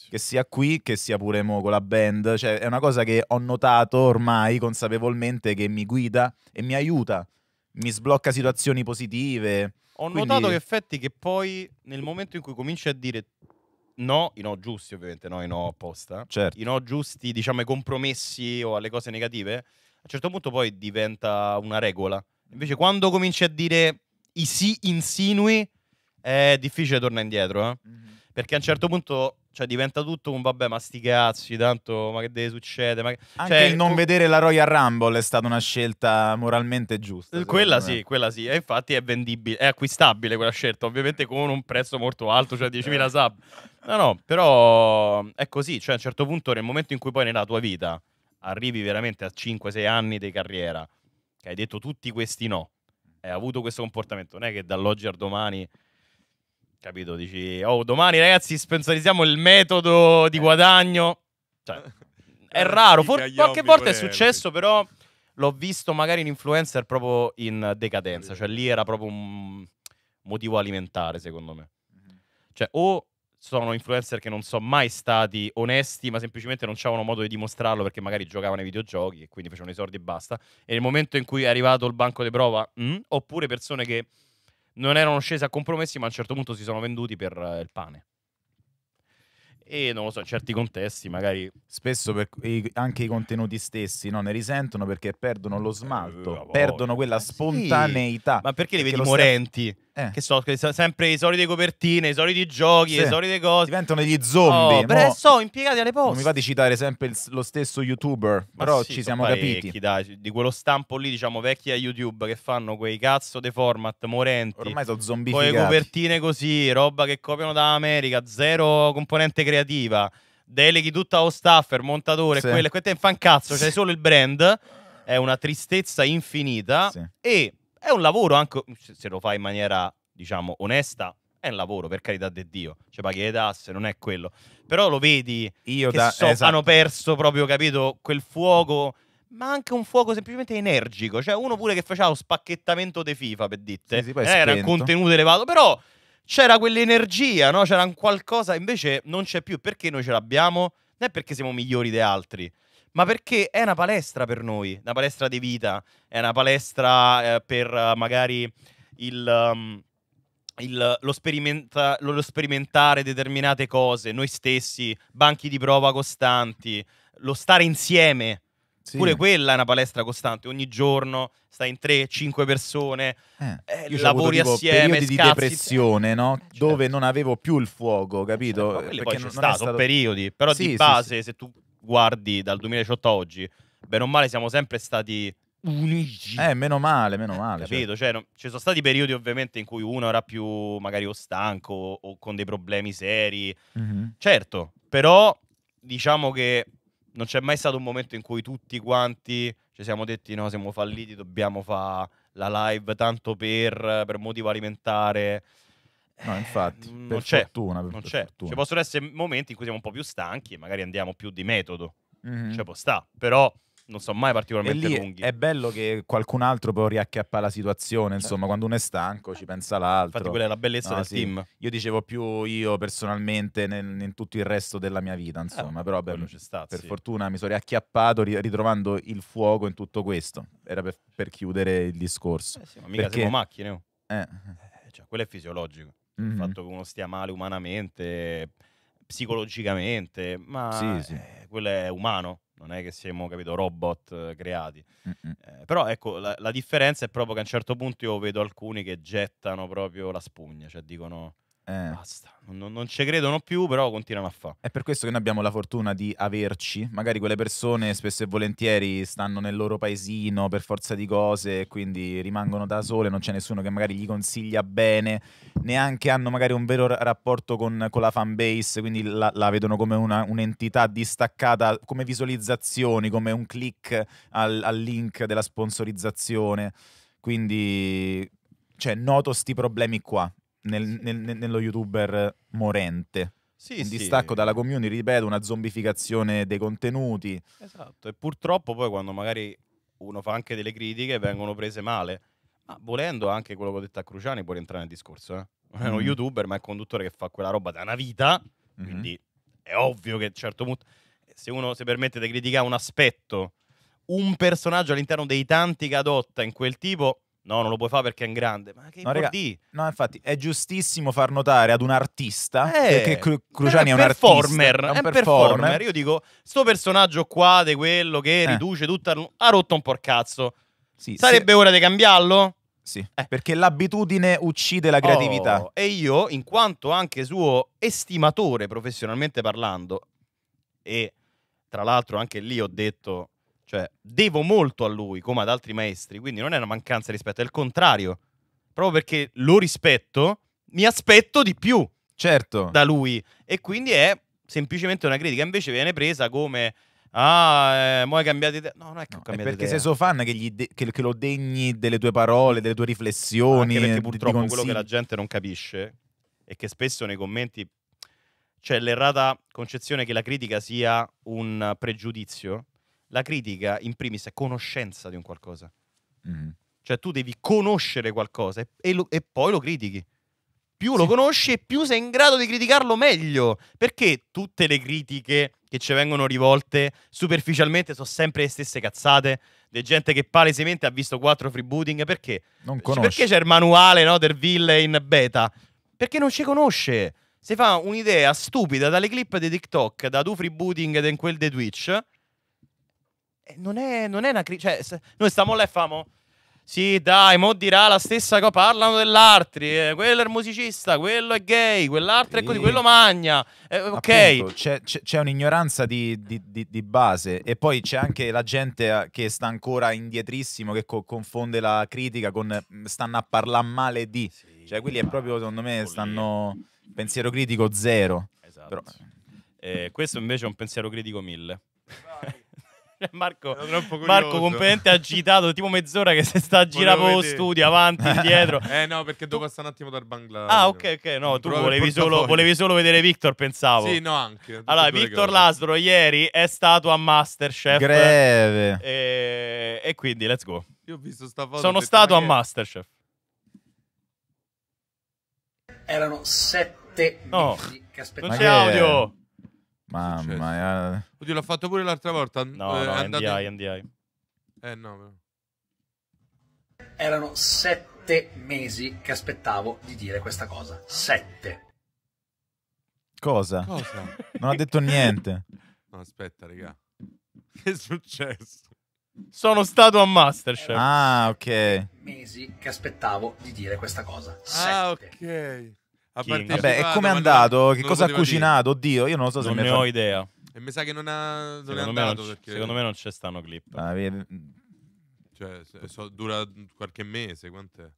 che sia qui, che sia pure mo con la band, cioè è una cosa che ho notato ormai consapevolmente che mi guida e mi aiuta, mi sblocca situazioni positive. Ho quindi... notato che
effetti che poi nel momento in cui cominci a dire no, i no giusti ovviamente, no i no apposta, certo. i no giusti diciamo ai compromessi o alle cose negative, a un certo punto poi diventa una regola. Invece quando cominci a dire i si insinui è difficile tornare indietro, eh? mm-hmm. perché a un certo punto cioè, diventa tutto un vabbè, ma sti cazzi, tanto ma che deve succedere? Che... Anche cioè, il non tu... vedere
la Royal Rumble è stata una scelta moralmente giusta.
Quella sì, quella sì, e infatti è vendibile, è acquistabile quella scelta, ovviamente con un prezzo molto alto, cioè 10.000 eh. sub. No, no, però è così, cioè a un certo punto nel momento in cui poi nella tua vita arrivi veramente a 5-6 anni di carriera, che hai detto tutti questi no, hai avuto questo comportamento, non è che dall'oggi al domani capito? Dici, oh, domani ragazzi sponsorizziamo il metodo di eh. guadagno.
Cioè,
è raro, For- qualche volta è successo,
però l'ho visto magari in influencer proprio in decadenza, cioè lì era proprio un motivo alimentare, secondo me. Mhm. Cioè, o sono influencer che non sono mai stati onesti, ma semplicemente non avevano modo di dimostrarlo perché magari giocavano ai videogiochi e quindi facevano i soldi e basta. E nel momento in cui è arrivato il banco di prova, mh, mm? oppure persone che non erano scese a compromessi, ma a un certo punto si sono venduti per uh, il pane. E non lo
so, in certi contesti magari... Spesso i, anche i contenuti stessi non ne risentono perché perdono lo eh, smalto, eh, perdono quella spontaneità. Sì. Ma perché li vedi morenti? Sta
eh. Che so, sempre i soliti copertine, i soliti giochi, sì. le solite cose. Diventano degli zombie. Oh, però sono impiegati alle poste. Non mi
fate citare sempre il, lo stesso youtuber. Ma però sì, ci siamo capiti.
Dai, di quello stampo lì, diciamo, vecchi vecchia YouTube che fanno quei cazzo dei format morenti. Ormai sono zombie. le copertine così, roba che copiano dall'America, zero componente creativa. Deleghi tutta lo staffer, montatore, sì. quello e quel te fan cazzo, sì. c'è solo il brand. È una tristezza infinita. Sì. E è un lavoro anche se lo fai in maniera, diciamo, onesta, è un lavoro, per carità di Dio. Cioè, paghi le tasse, non è quello. Però lo vedi Io che da, so, esatto. hanno perso proprio, capito, quel fuoco, ma anche un fuoco semplicemente energico. Cioè, uno pure che faceva lo spacchettamento di FIFA, per ditte. Sì, sì, eh, era un contenuto elevato, però c'era quell'energia, no? C'era un qualcosa, invece non c'è più. Perché noi ce l'abbiamo? Non è perché siamo migliori di altri ma perché è una palestra per noi, una palestra di vita, è una palestra eh, per uh, magari il... Um, il, lo, sperimenta, lo, sperimentare determinate cose, noi stessi, banchi di prova costanti, lo stare insieme. Sì. Pure quella è una palestra costante, ogni giorno stai in 3-5 persone, eh, eh, lavori avuto, tipo, assieme. Periodi scazzi, di
depressione, eh, Certo. dove non avevo più il fuoco, eh, capito? Certo, Perché poi c'è non stato, stato, periodi, però sì, di base
sì, se tu guardi dal 2018 a oggi, bene o male siamo sempre stati
unici. Eh, meno male, meno eh, male. Capito?
Cioè, cioè no, ci sono stati periodi ovviamente in cui uno era più magari o stanco o con dei problemi seri. Mm-hmm. Certo, però diciamo che non c'è mai stato un momento in cui tutti quanti ci siamo detti no, siamo falliti, dobbiamo fare la live tanto per, per motivo alimentare. No, infatti, mm, non per c'è.
fortuna. Per non c'è. Fortuna. Ci possono
essere momenti in cui siamo un po' più stanchi e magari andiamo più di metodo. Mm-hmm. Cioè, può sta, però non sono mai particolarmente lunghi. È bello che
qualcun altro poi riacchiappa la situazione. Certo. Insomma, eh. quando uno è stanco ci pensa l'altro. Infatti, quella è la bellezza no, del sì. team. Io dicevo più io personalmente nel, in tutto il resto della mia vita. Eh, insomma, eh, però bello, stato, per sì. fortuna mi sono riacchiappato ritrovando il fuoco in tutto questo. Era per, per chiudere il discorso. Eh sì, ma mica Perché... siamo macchine. Oh.
Eh. eh. Cioè, quello è fisiologico mm-hmm. il fatto che uno stia male umanamente, psicologicamente, ma sì, sì. Eh, quello è umano, non è che siamo, capito, robot creati. Eh, però ecco, la, la, differenza è proprio che a un certo punto io vedo alcuni che gettano proprio la spugna, cioè dicono
eh. Basta,
non, non ci credono più, però continuano a fare.
È per questo che noi abbiamo la fortuna di averci. Magari quelle persone spesso e volentieri stanno nel loro paesino per forza di cose, quindi rimangono da sole, non c'è nessuno che magari gli consiglia bene, neanche hanno magari un vero rapporto con, con la fan base, quindi la, la vedono come una, un'entità distaccata, come visualizzazioni, come un click al, al link della sponsorizzazione. Quindi cioè, noto sti problemi qua nel, nel, nello youtuber morente. Sì, un distacco sì. dalla community, ripeto, una zombificazione dei contenuti.
Esatto, e purtroppo poi quando magari uno fa anche delle critiche vengono prese male. Ma volendo anche quello che ho detto a Cruciani può rientrare nel discorso. Eh? Non è uno mm. youtuber, ma è un conduttore che fa quella roba da una vita, mm-hmm. quindi è ovvio che a un certo punto se uno si permette di criticare un aspetto, un personaggio all'interno dei tanti che adotta in quel tipo, No, non lo puoi fare perché è in grande. Ma che no, raga,
no, infatti, è giustissimo far notare ad un artista eh, che Cru- Cruciani è, un performer, artista, è un performer. performer. Io
dico, sto personaggio qua di quello che eh. riduce tutta ha rotto un porcazzo. Sì, Sarebbe se... ora di cambiarlo? Sì, eh. perché l'abitudine uccide la creatività. Oh, e io, in quanto anche suo estimatore professionalmente parlando e tra l'altro anche lì ho detto cioè, devo molto a lui, come ad altri maestri, quindi non è una mancanza di rispetto, è il contrario. Proprio perché lo rispetto, mi aspetto di più certo. da lui. E quindi è semplicemente una critica. Invece viene presa come... Ah, eh, mo hai cambiato idea. No, non è che ho no, cambiato perché idea. sei
suo fan che, de- che, che, lo degni delle tue parole, delle tue riflessioni. Anche perché purtroppo consigli... quello che la
gente non capisce è che spesso nei commenti c'è l'errata concezione che la critica sia un pregiudizio la critica in primis è conoscenza di un qualcosa. Mm. Cioè tu devi conoscere qualcosa e, e, lo, e poi lo critichi. Più sì. lo conosci e più sei in grado di criticarlo meglio. Perché tutte le critiche che ci vengono rivolte superficialmente sono sempre le stesse cazzate? Di gente che palesemente ha visto quattro freebooting. Perché?
Cioè, perché
c'è il manuale no, del Ville in beta? Perché non ci conosce. Si fa un'idea stupida dalle clip di TikTok, da tu freebooting e da quel di Twitch eh, non è, non è una critica. Cioè, noi stiamo là e famo. Sì, dai, mo dirà la stessa cosa. Parlano dell'altri. Eh, quello è il musicista, quello è gay, quell'altro sì. è così, quello magna. Eh, ok.
c'è, un'ignoranza di, di, di, di, base. E poi c'è anche la gente eh, che sta ancora indietrissimo, che co confonde la critica con mm, stanno a parlare male di.
Sì, cioè, quelli
è proprio, esatto, secondo me, stanno. Pensiero critico zero. Esatto. Però...
Eh, questo invece è un pensiero critico mille. Marco, Marco completamente agitato, tipo mezz'ora che si sta a girare per lo studio, avanti, indietro. eh no, perché
devo passare un attimo dal
Bangladesh. Ah, ok, ok, no, tu volevi solo, volevi solo, vedere Victor, pensavo. Sì, no, anche. Allora, Victor Lasro ieri è stato a Masterchef. Greve. E, e quindi, let's go. Io ho visto sta foto. Sono stato a Masterchef. Erano sette no. che aspettavano. Non
c'è audio.
Mamma mia. Eh.
Oddio, l'ho fatto pure l'altra volta. No, eh, no, andate... NDI, NDI. Eh no, però. Erano sette mesi che aspettavo di dire questa cosa. Sette. Cosa? Cosa?
non ha detto niente.
No, aspetta, raga. Che è successo?
Sono stato a Masterchef. Ah, ok.
Mesi che aspettavo di dire questa cosa. Ah, sette. Ah, ok a Vabbè, e come è andato? Che cosa ha cucinato? Oddio, io non lo so se non ne ho idea. E mi sa che non, ha, non è andato. Non perché... Secondo me non c'è stanno clip. Ah, cioè, so, dura qualche mese. Quant'è?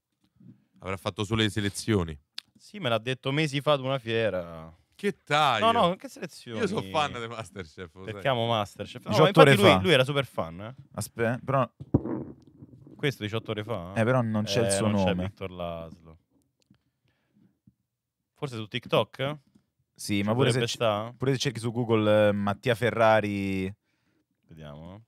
Avrà fatto solo le selezioni.
Sì, me l'ha detto mesi fa ad una fiera. Che taglio! No, no, che selezione? Io sono fan di Masterchef. Cerchiamo Masterchef. No, 18 ore lui, fa. lui era super fan. Eh? Aspetta, però. Questo 18 ore fa? Eh. eh, però non c'è eh, il suo nome. Victor Laszlo. Forse su TikTok? Sì, Ci ma pure se, pure
se, cerchi su Google eh, Mattia Ferrari. Vediamo.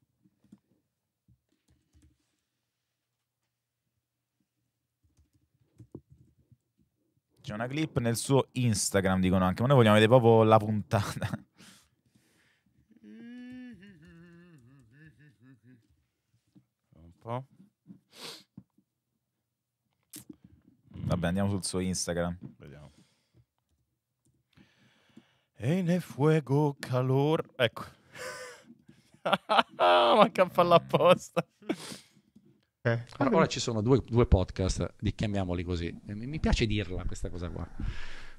C'è una clip nel suo Instagram, dicono anche, ma noi vogliamo vedere proprio la puntata. Un po'. Vabbè, andiamo sul suo Instagram. Vediamo. E ne
fuego calor. Ecco. Manca a farla apposta.
Eh. Ora, ora, eh. ci sono due, due podcast, di, chiamiamoli così. Mi piace dirla questa cosa qua.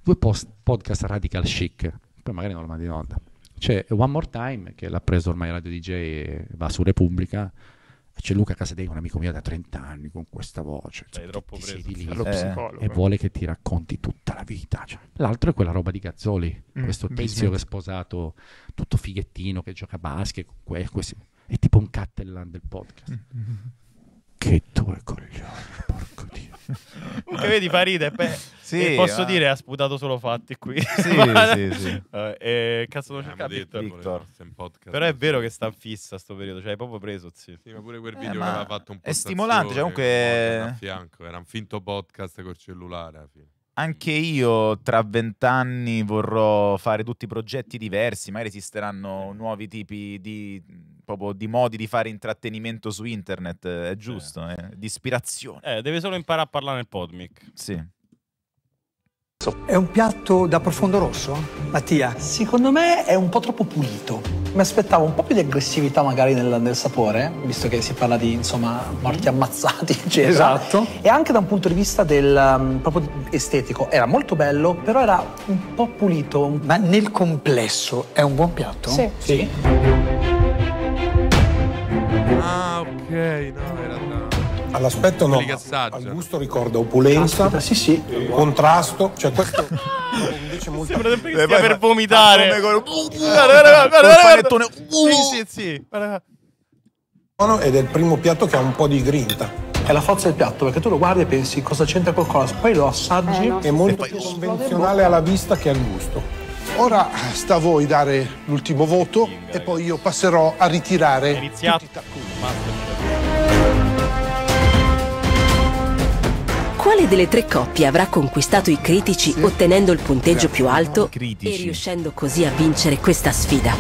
Due post, podcast radical chic. Poi magari non lo mandi in onda. C'è One More Time che l'ha preso ormai Radio DJ, va su Repubblica c'è Luca Casadei, un amico mio da 30 anni, con questa voce. Cioè, Sei troppo preso lì, eh. E vuole che ti racconti tutta la vita. Cioè. L'altro è quella roba di Gazzoli, mm, questo tizio che è sposato, tutto fighettino, che gioca a basket, que- e tipo un Cattellan del podcast. Mm-hmm. Che due
coglioni, porco dio. Comunque
vedi fa ride, beh, sì, posso ah. dire ha sputato solo fatti qui. Sì, ma... sì, sì. Uh, eh, eh cazzo non cercava Victor. Victor. Però è vero che sta fissa sto periodo, cioè hai proprio preso, sì. sì ma
pure quel eh, video eh, che aveva fatto un po' È stimolante, cioè comunque era un finto podcast col cellulare alla fine
anche io tra vent'anni vorrò fare tutti progetti diversi, magari esisteranno nuovi tipi di, proprio, di modi di fare intrattenimento su internet, eh, è giusto, eh. eh di ispirazione. Eh,
deve solo imparare a parlare nel podmic. Sì.
È un piatto da profondo rosso, Mattia? Secondo
me è un po' troppo pulito mi aspettavo un po' più di aggressività magari nel, nel sapore, visto che si parla di insomma morti mm. ammazzati, eccetera. Esatto. E anche da un punto di vista del, um, proprio estetico. Era molto bello, però era un po' pulito. Ma nel complesso
è un buon piatto? Sì. sì. Ah, ok, no, era da. All'aspetto no, al gusto ricorda opulenza, Aspetta, sì, sì. contrasto, cioè questo
invece molto... Sembra sempre che eh, stia per vomitare. Guarda, guarda, guarda, guarda. Sì, sì, sì. Ed
è il primo piatto che ha un po' di grinta è la forza del piatto perché tu lo guardi e pensi cosa c'entra col colas, poi lo assaggi. Eh, no. È molto più convenzionale alla vista che al gusto. Ora sta a voi dare l'ultimo voto e poi io passerò a ritirare
tutti i
tacconi.
Quale delle tre coppie avrà conquistato i critici sì. ottenendo il punteggio più alto e riuscendo così a vincere questa sfida?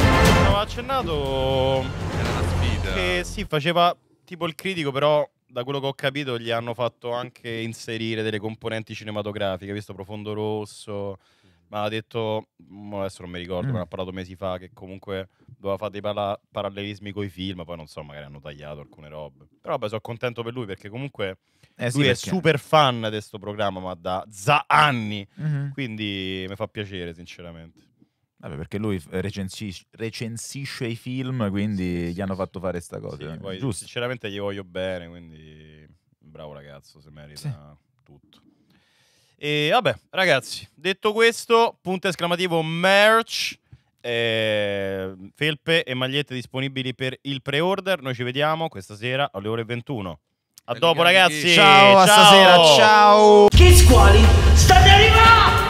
Avevo accennato
sfida. che si
faceva tipo il critico, però da quello che ho capito gli hanno fatto anche inserire delle componenti cinematografiche, visto Profondo Rosso, ma ha detto, adesso non mi ricordo, mm. ma ha parlato mesi fa che comunque doveva fare dei para parallelismi i film, poi non so, magari hanno tagliato alcune robe. Però vabbè, sono contento per lui perché comunque eh sì, Lui perché? è super fan di questo programma, ma da za anni. Mm-hmm. Quindi mi fa piacere, sinceramente. Vabbè,
perché lui recensisce, recensisce i film, quindi sì, gli sì, hanno fatto fare questa cosa. Sì, poi, Giusto.
Sinceramente gli voglio bene, quindi bravo ragazzo, se merita tutto. E vabbè, ragazzi, detto questo, punto esclamativo merch, eh, felpe e magliette disponibili per il pre-order. Noi ci vediamo questa sera alle ore 21. A dopo ragazzi. Ciao, a stasera, ciao.
Che squali state arrivando?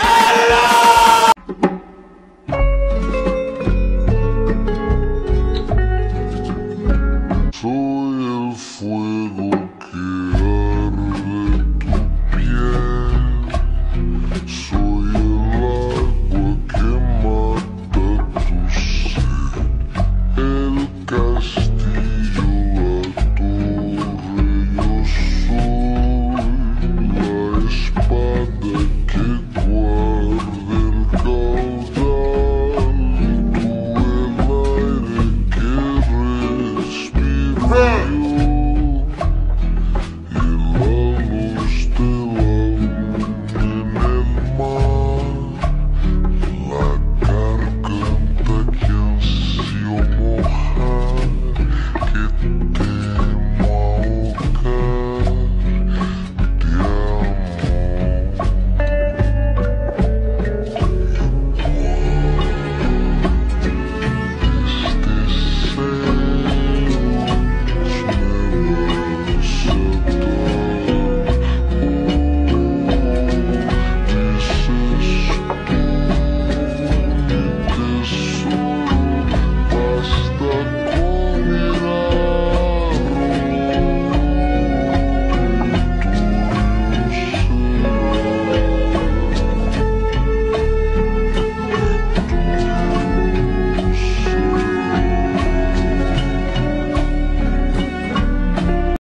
Hello!